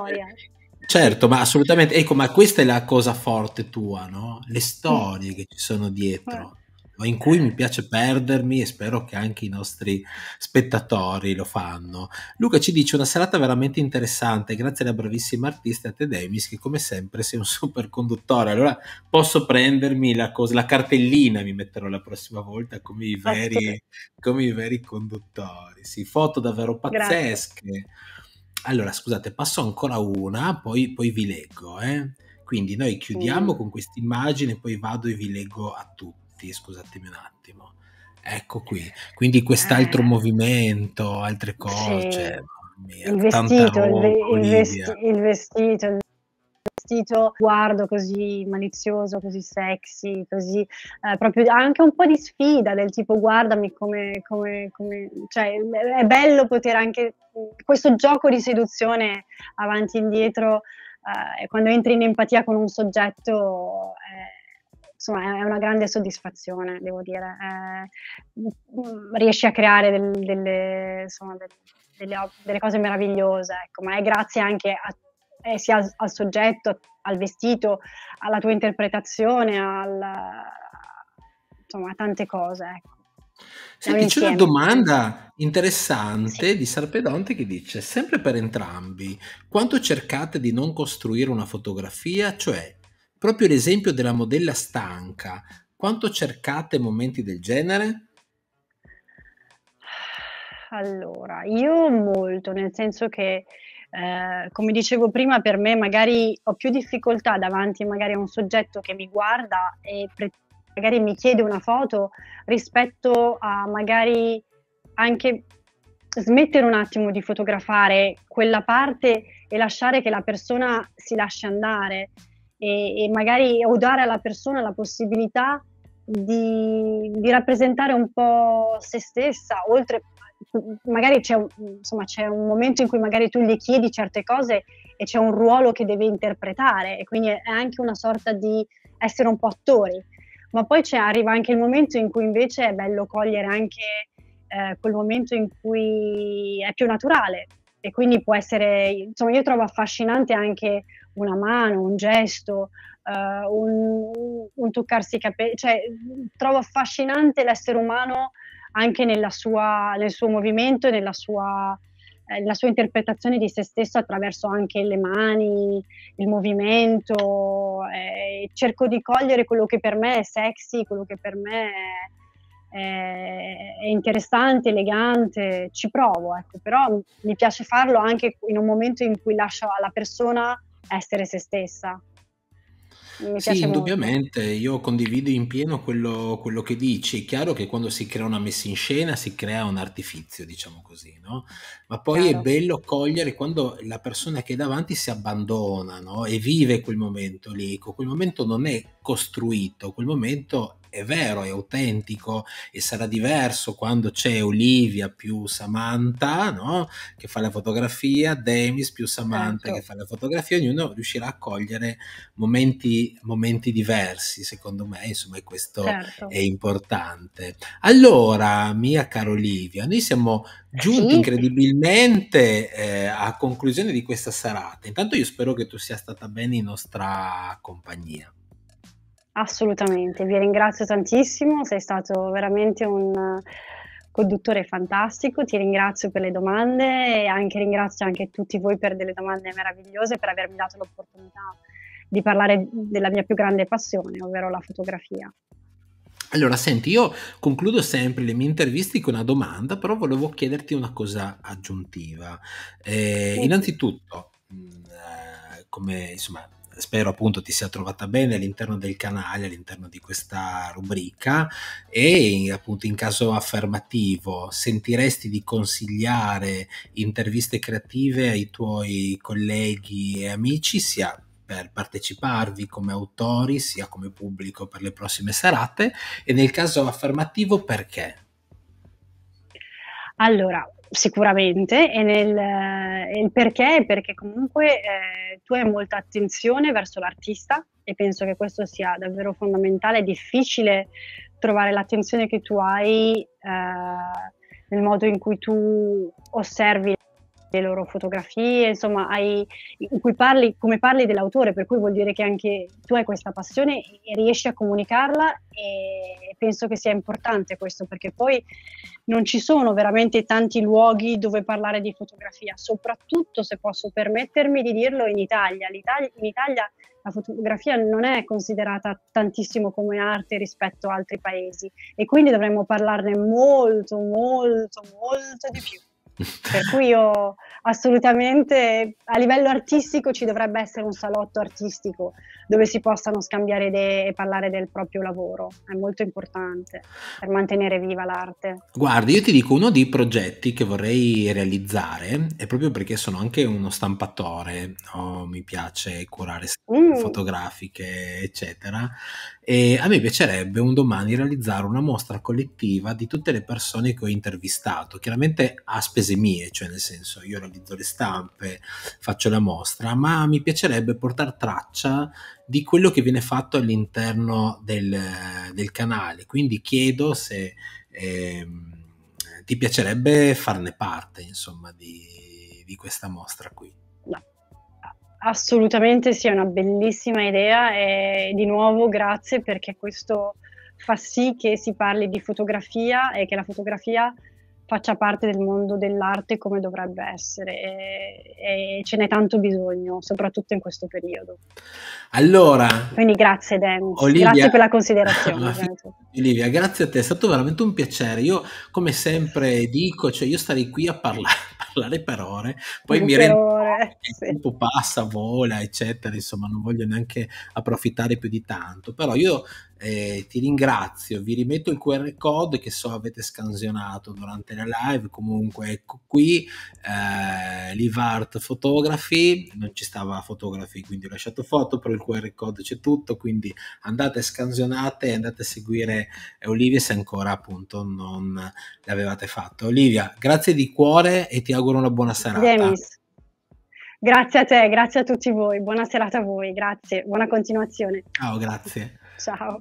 Certo, ma assolutamente, ecco, ma questa è la cosa forte tua, no? Le storie mm. che ci sono dietro. Eh in cui mi piace perdermi e spero che anche i nostri spettatori lo fanno. Luca ci dice una serata veramente interessante, grazie alla bravissima artista Tedemis che come sempre sei un super conduttore. Allora posso prendermi la, cosa, la cartellina, mi metterò la prossima volta come i veri, come i veri conduttori. Sì, foto davvero pazzesche. Grazie. Allora, scusate, passo ancora una, poi, poi vi leggo. Eh? Quindi noi chiudiamo mm. con questa immagine, poi vado e vi leggo a tutti avanti, scusatemi un attimo. Ecco qui, quindi quest'altro eh. movimento, altre cose. Sì. Mia, il, vestito, il, vesti- il vestito, il vestito, guardo così malizioso, così sexy, così eh, proprio anche un po' di sfida del tipo guardami come, come, come, cioè è bello poter anche questo gioco di seduzione avanti e indietro eh, quando entri in empatia con un soggetto eh, insomma è una grande soddisfazione, devo dire. Eh, mm, mm, riesci a creare del, delle, insomma, del, delle, delle, cose meravigliose, ecco, ma è grazie anche a, eh, sia al, al, soggetto, al vestito, alla tua interpretazione, al, insomma a tante cose. Ecco. Senti, c'è una domanda interessante sì. di Sarpedonte che dice, sempre per entrambi, quanto cercate di non costruire una fotografia, cioè Proprio l'esempio della modella stanca, quanto cercate momenti del genere? Allora, io molto, nel senso che eh, come dicevo prima, per me magari ho più difficoltà davanti magari a un soggetto che mi guarda e pre- magari mi chiede una foto rispetto a magari anche smettere un attimo di fotografare quella parte e lasciare che la persona si lasci andare e, e magari o dare alla persona la possibilità di, di, rappresentare un po' se stessa, oltre magari c'è un, insomma, c'è un momento in cui magari tu gli chiedi certe cose e c'è un ruolo che deve interpretare e quindi è anche una sorta di essere un po' attori, ma poi arriva anche il momento in cui invece è bello cogliere anche eh, quel momento in cui è più naturale e quindi può essere, insomma io trovo affascinante anche una mano, un gesto, uh, un, un, toccarsi i capelli. Cioè, trovo affascinante l'essere umano anche sua, nel suo movimento e nella sua, eh, nella sua, interpretazione di se stesso attraverso anche le mani, il movimento. Eh, cerco di cogliere quello che per me è sexy, quello che per me è è interessante, elegante, ci provo, ecco, però mi piace farlo anche in un momento in cui lascio alla persona essere se stessa. Mi sì, indubbiamente, io condivido in pieno quello, quello, che dici. È chiaro che quando si crea una messa in scena si crea un artifizio, diciamo così, no? Ma poi claro. è bello cogliere quando la persona che è davanti si abbandona no? e vive quel momento lì. Ecco, quel momento non è costruito, quel momento è vero, è autentico e sarà diverso quando c'è Olivia più Samantha no? che fa la fotografia, Demis più Samantha certo. che fa la fotografia, ognuno riuscirà a cogliere momenti, momenti diversi, secondo me, insomma, e questo certo. è importante. Allora, mia cara Olivia, noi siamo giunti sì. incredibilmente eh, a conclusione di questa serata. Intanto io spero che tu sia stata bene in nostra compagnia. Assolutamente, vi ringrazio tantissimo, sei stato veramente un eh, conduttore fantastico, ti ringrazio per le domande e anche ringrazio anche tutti voi per delle domande meravigliose, per avermi dato l'opportunità di parlare della mia più grande passione, ovvero la fotografia. Allora, senti, io concludo sempre le mie interviste con una domanda, però volevo chiederti una cosa aggiuntiva. Eh, sì. Innanzitutto, mm, eh, come insomma spero appunto ti sia trovata bene all'interno del canale, all'interno di questa rubrica e appunto in caso affermativo sentiresti di consigliare interviste creative ai tuoi colleghi e amici sia per parteciparvi come autori sia come pubblico per le prossime serate e nel caso affermativo perché? Allora, sicuramente, e nel, eh, il perché perché comunque eh, tu hai molta attenzione verso l'artista e penso che questo sia davvero fondamentale, è difficile trovare l'attenzione che tu hai eh, nel modo in cui tu osservi le loro fotografie, insomma, hai, in cui parli, come parli dell'autore, per cui vuol dire che anche tu hai questa passione e riesci a comunicarla e penso che sia importante questo perché poi non ci sono veramente tanti luoghi dove parlare di fotografia, soprattutto se posso permettermi di dirlo in Italia. L'Italia in Italia la fotografia non è considerata tantissimo come arte rispetto ad altri paesi e quindi dovremmo parlarne molto, molto, molto di più. Per cui io assolutamente a livello artistico ci dovrebbe essere un salotto artistico dove si possano scambiare idee e parlare del proprio lavoro. È molto importante per mantenere viva l'arte. Guardi, io ti dico uno dei progetti che vorrei realizzare è proprio perché sono anche uno stampatore, no? mi piace curare mm. fotografiche, eccetera. E a me piacerebbe un domani realizzare una mostra collettiva di tutte le persone che ho intervistato, chiaramente a spese mie, cioè nel senso io realizzo le stampe, faccio la mostra, ma mi piacerebbe portare traccia di quello che viene fatto all'interno del, del canale. Quindi chiedo se eh, ti piacerebbe farne parte, insomma, di, di questa mostra qui. Assolutamente sì, è una bellissima idea e di nuovo grazie perché questo fa sì che si parli di fotografia e che la fotografia faccia parte del mondo dell'arte come dovrebbe essere e, e, ce n'è tanto bisogno, soprattutto in questo periodo. Allora, quindi grazie Dan, grazie per la considerazione. Olivia, grazie a te, è stato veramente un piacere. Io come sempre dico, cioè io starei qui a parlare, parlare per ore, poi per mi rendo ore, il sì. tempo passa, vola, eccetera, insomma, non voglio neanche approfittare più di tanto, però io eh, ti ringrazio, vi rimetto il QR code che so avete scansionato durante la live, comunque ecco qui, eh, Livart Photography, non ci stava Photography quindi ho lasciato foto, però il QR code c'è tutto, quindi andate scansionate e andate a seguire eh, Olivia se ancora appunto non l'avevate fatto. Olivia, grazie di cuore e ti auguro una buona serata. James. Grazie a te, grazie a tutti voi, buona serata a voi, grazie, buona continuazione. Ciao, grazie. Ciao.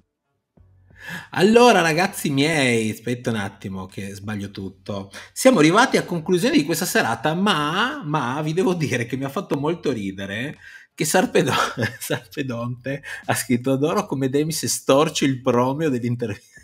Allora, ragazzi miei, aspetta un attimo che sbaglio tutto. Siamo arrivati a conclusione di questa serata, ma, ma vi devo dire che mi ha fatto molto ridere che Sarpedon- Sarpedonte ha scritto Adoro come Demis storce il promio dell'intervista.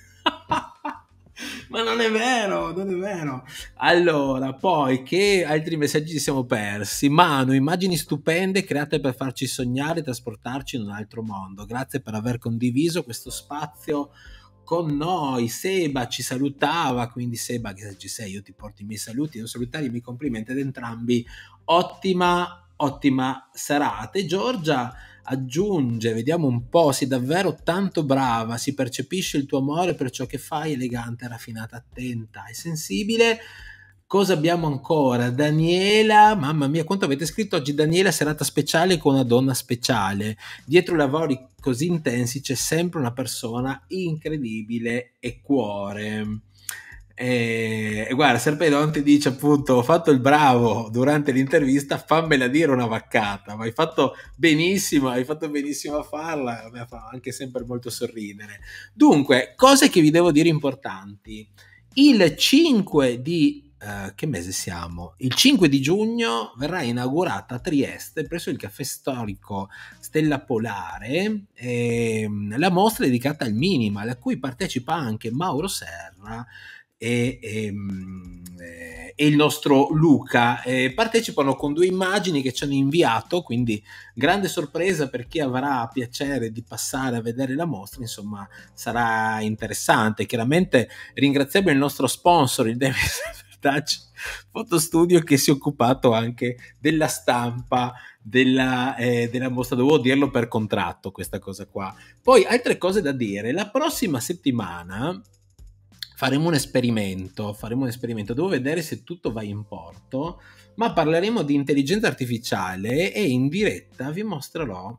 Ma non è vero, non è vero. Allora, poi che altri messaggi ci siamo persi? Mano, immagini stupende create per farci sognare e trasportarci in un altro mondo. Grazie per aver condiviso questo spazio con noi. Seba ci salutava, quindi Seba che ci sei, io ti porto i miei saluti, devo salutare i miei complimenti ad entrambi. Ottima, ottima serata. E Giorgia aggiunge, vediamo un po', sei davvero tanto brava, si percepisce il tuo amore per ciò che fai, elegante, raffinata, attenta e sensibile. Cosa abbiamo ancora? Daniela, mamma mia, quanto avete scritto oggi? Daniela, serata speciale con una donna speciale. Dietro i lavori così intensi c'è sempre una persona incredibile e cuore. E, e guarda, Serpedonte dice appunto: Ho fatto il bravo durante l'intervista, fammela dire una vaccata. Ma hai fatto benissimo, hai fatto benissimo a farla. Mi fa anche sempre molto sorridere. Dunque, cose che vi devo dire importanti. Il 5 di Uh, che mese siamo? Il 5 di giugno verrà inaugurata a Trieste, presso il caffè storico Stella Polare, ehm, la mostra dedicata al minima, a cui partecipa anche Mauro Serra e, e, ehm, eh, e il nostro Luca eh, partecipano con due immagini che ci hanno inviato, quindi grande sorpresa per chi avrà piacere di passare a vedere la mostra, insomma sarà interessante. Chiaramente ringraziamo il nostro sponsor, il Davis Touch Fotostudio che si è occupato anche della stampa della, eh, della, mostra. Dovevo dirlo per contratto, questa cosa qua. Poi altre cose da dire. La prossima settimana faremo un esperimento, faremo un esperimento, devo vedere se tutto va in porto, ma parleremo di intelligenza artificiale e in diretta vi mostrerò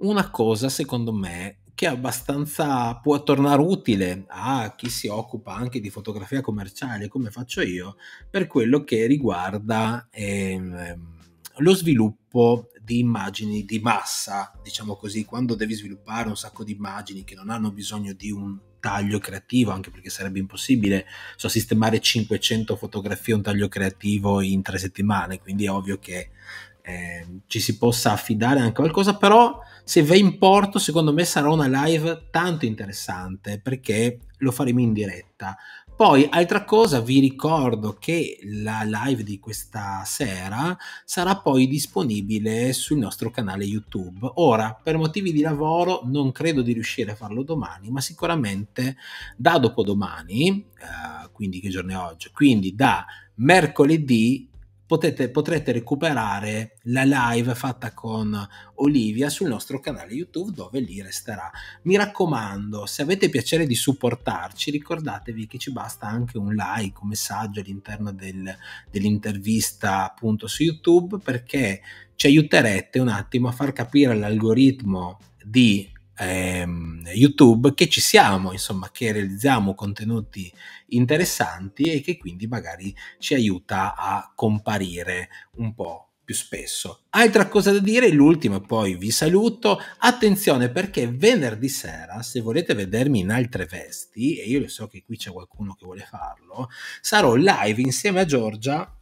una cosa secondo me che abbastanza può tornare utile a chi si occupa anche di fotografia commerciale come faccio io per quello che riguarda ehm, ehm, lo sviluppo di immagini di massa, diciamo così, quando devi sviluppare un sacco di immagini che non hanno bisogno di un taglio creativo, anche perché sarebbe impossibile so, sistemare 500 fotografie un taglio creativo in tre settimane, quindi è ovvio che eh, ci si possa affidare anche a qualcosa, però se va in porto secondo me sarà una live tanto interessante perché lo faremo in diretta, poi, altra cosa, vi ricordo che la live di questa sera sarà poi disponibile sul nostro canale YouTube. Ora, per motivi di lavoro, non credo di riuscire a farlo domani, ma sicuramente da dopodomani, eh, quindi che giorno è oggi? Quindi da mercoledì potete, potrete recuperare la live fatta con Olivia sul nostro canale YouTube dove lì resterà. Mi raccomando, se avete piacere di supportarci, ricordatevi che ci basta anche un like, un messaggio all'interno del, dell'intervista appunto su YouTube perché ci aiuterete un attimo a far capire all'algoritmo di ehm, YouTube che ci siamo, insomma, che realizziamo contenuti interessanti e che quindi magari ci aiuta a comparire un po' più spesso. Altra cosa da dire, l'ultima poi vi saluto. Attenzione perché venerdì sera, se volete vedermi in altre vesti, e io lo so che qui c'è qualcuno che vuole farlo, sarò live insieme a Giorgia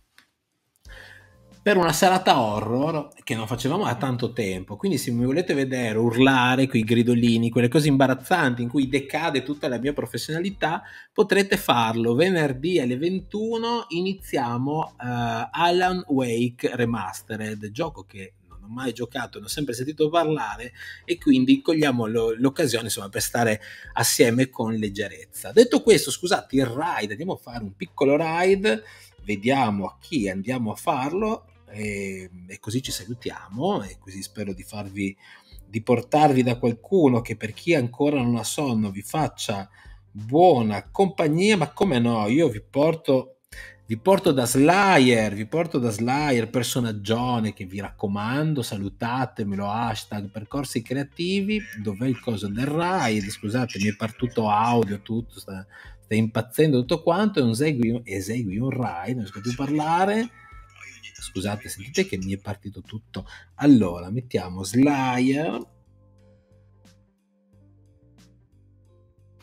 per una serata horror che non facevamo da tanto tempo. Quindi, se mi volete vedere urlare quei gridolini, quelle cose imbarazzanti in cui decade tutta la mia professionalità, potrete farlo. Venerdì alle 21 iniziamo uh, Alan Wake Remastered, gioco che non ho mai giocato, ne ho sempre sentito parlare e quindi cogliamo lo, l'occasione insomma, per stare assieme con leggerezza. Detto questo, scusate, il ride, andiamo a fare un piccolo ride vediamo a chi andiamo a farlo e, ehm, e così ci salutiamo e così spero di farvi di portarvi da qualcuno che per chi ancora non ha sonno vi faccia buona compagnia, ma come no, io vi porto, vi porto da Slayer, vi porto da Slayer, personaggione che vi raccomando, salutatemelo, hashtag percorsi creativi, dov'è il coso del RAID, scusate, mi è partito audio, tutto, sta, sta impazzendo tutto quanto, esegui, esegui un RAID, non riesco più a parlare, Scusate, sentite che mi è partito tutto. Allora, mettiamo Slayer.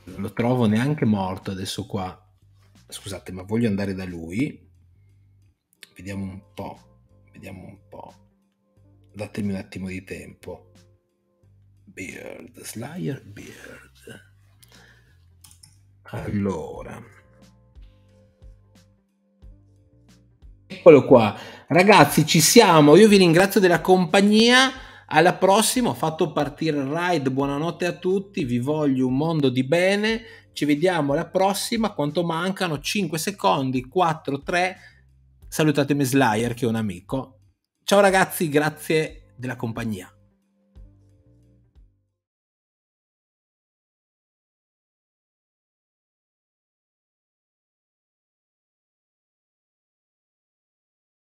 Non lo trovo neanche morto adesso qua. Scusate, ma voglio andare da lui. Vediamo un po'. Vediamo un po'. Datemi un attimo di tempo. Beard, Slayer Beard. Allora. Eccolo qua. Ragazzi, ci siamo. Io vi ringrazio della compagnia. Alla prossima, ho fatto partire il ride. Buonanotte a tutti. Vi voglio un mondo di bene. Ci vediamo alla prossima. Quanto mancano 5 secondi, 4, 3. Salutatemi Slayer che è un amico. Ciao ragazzi, grazie della compagnia.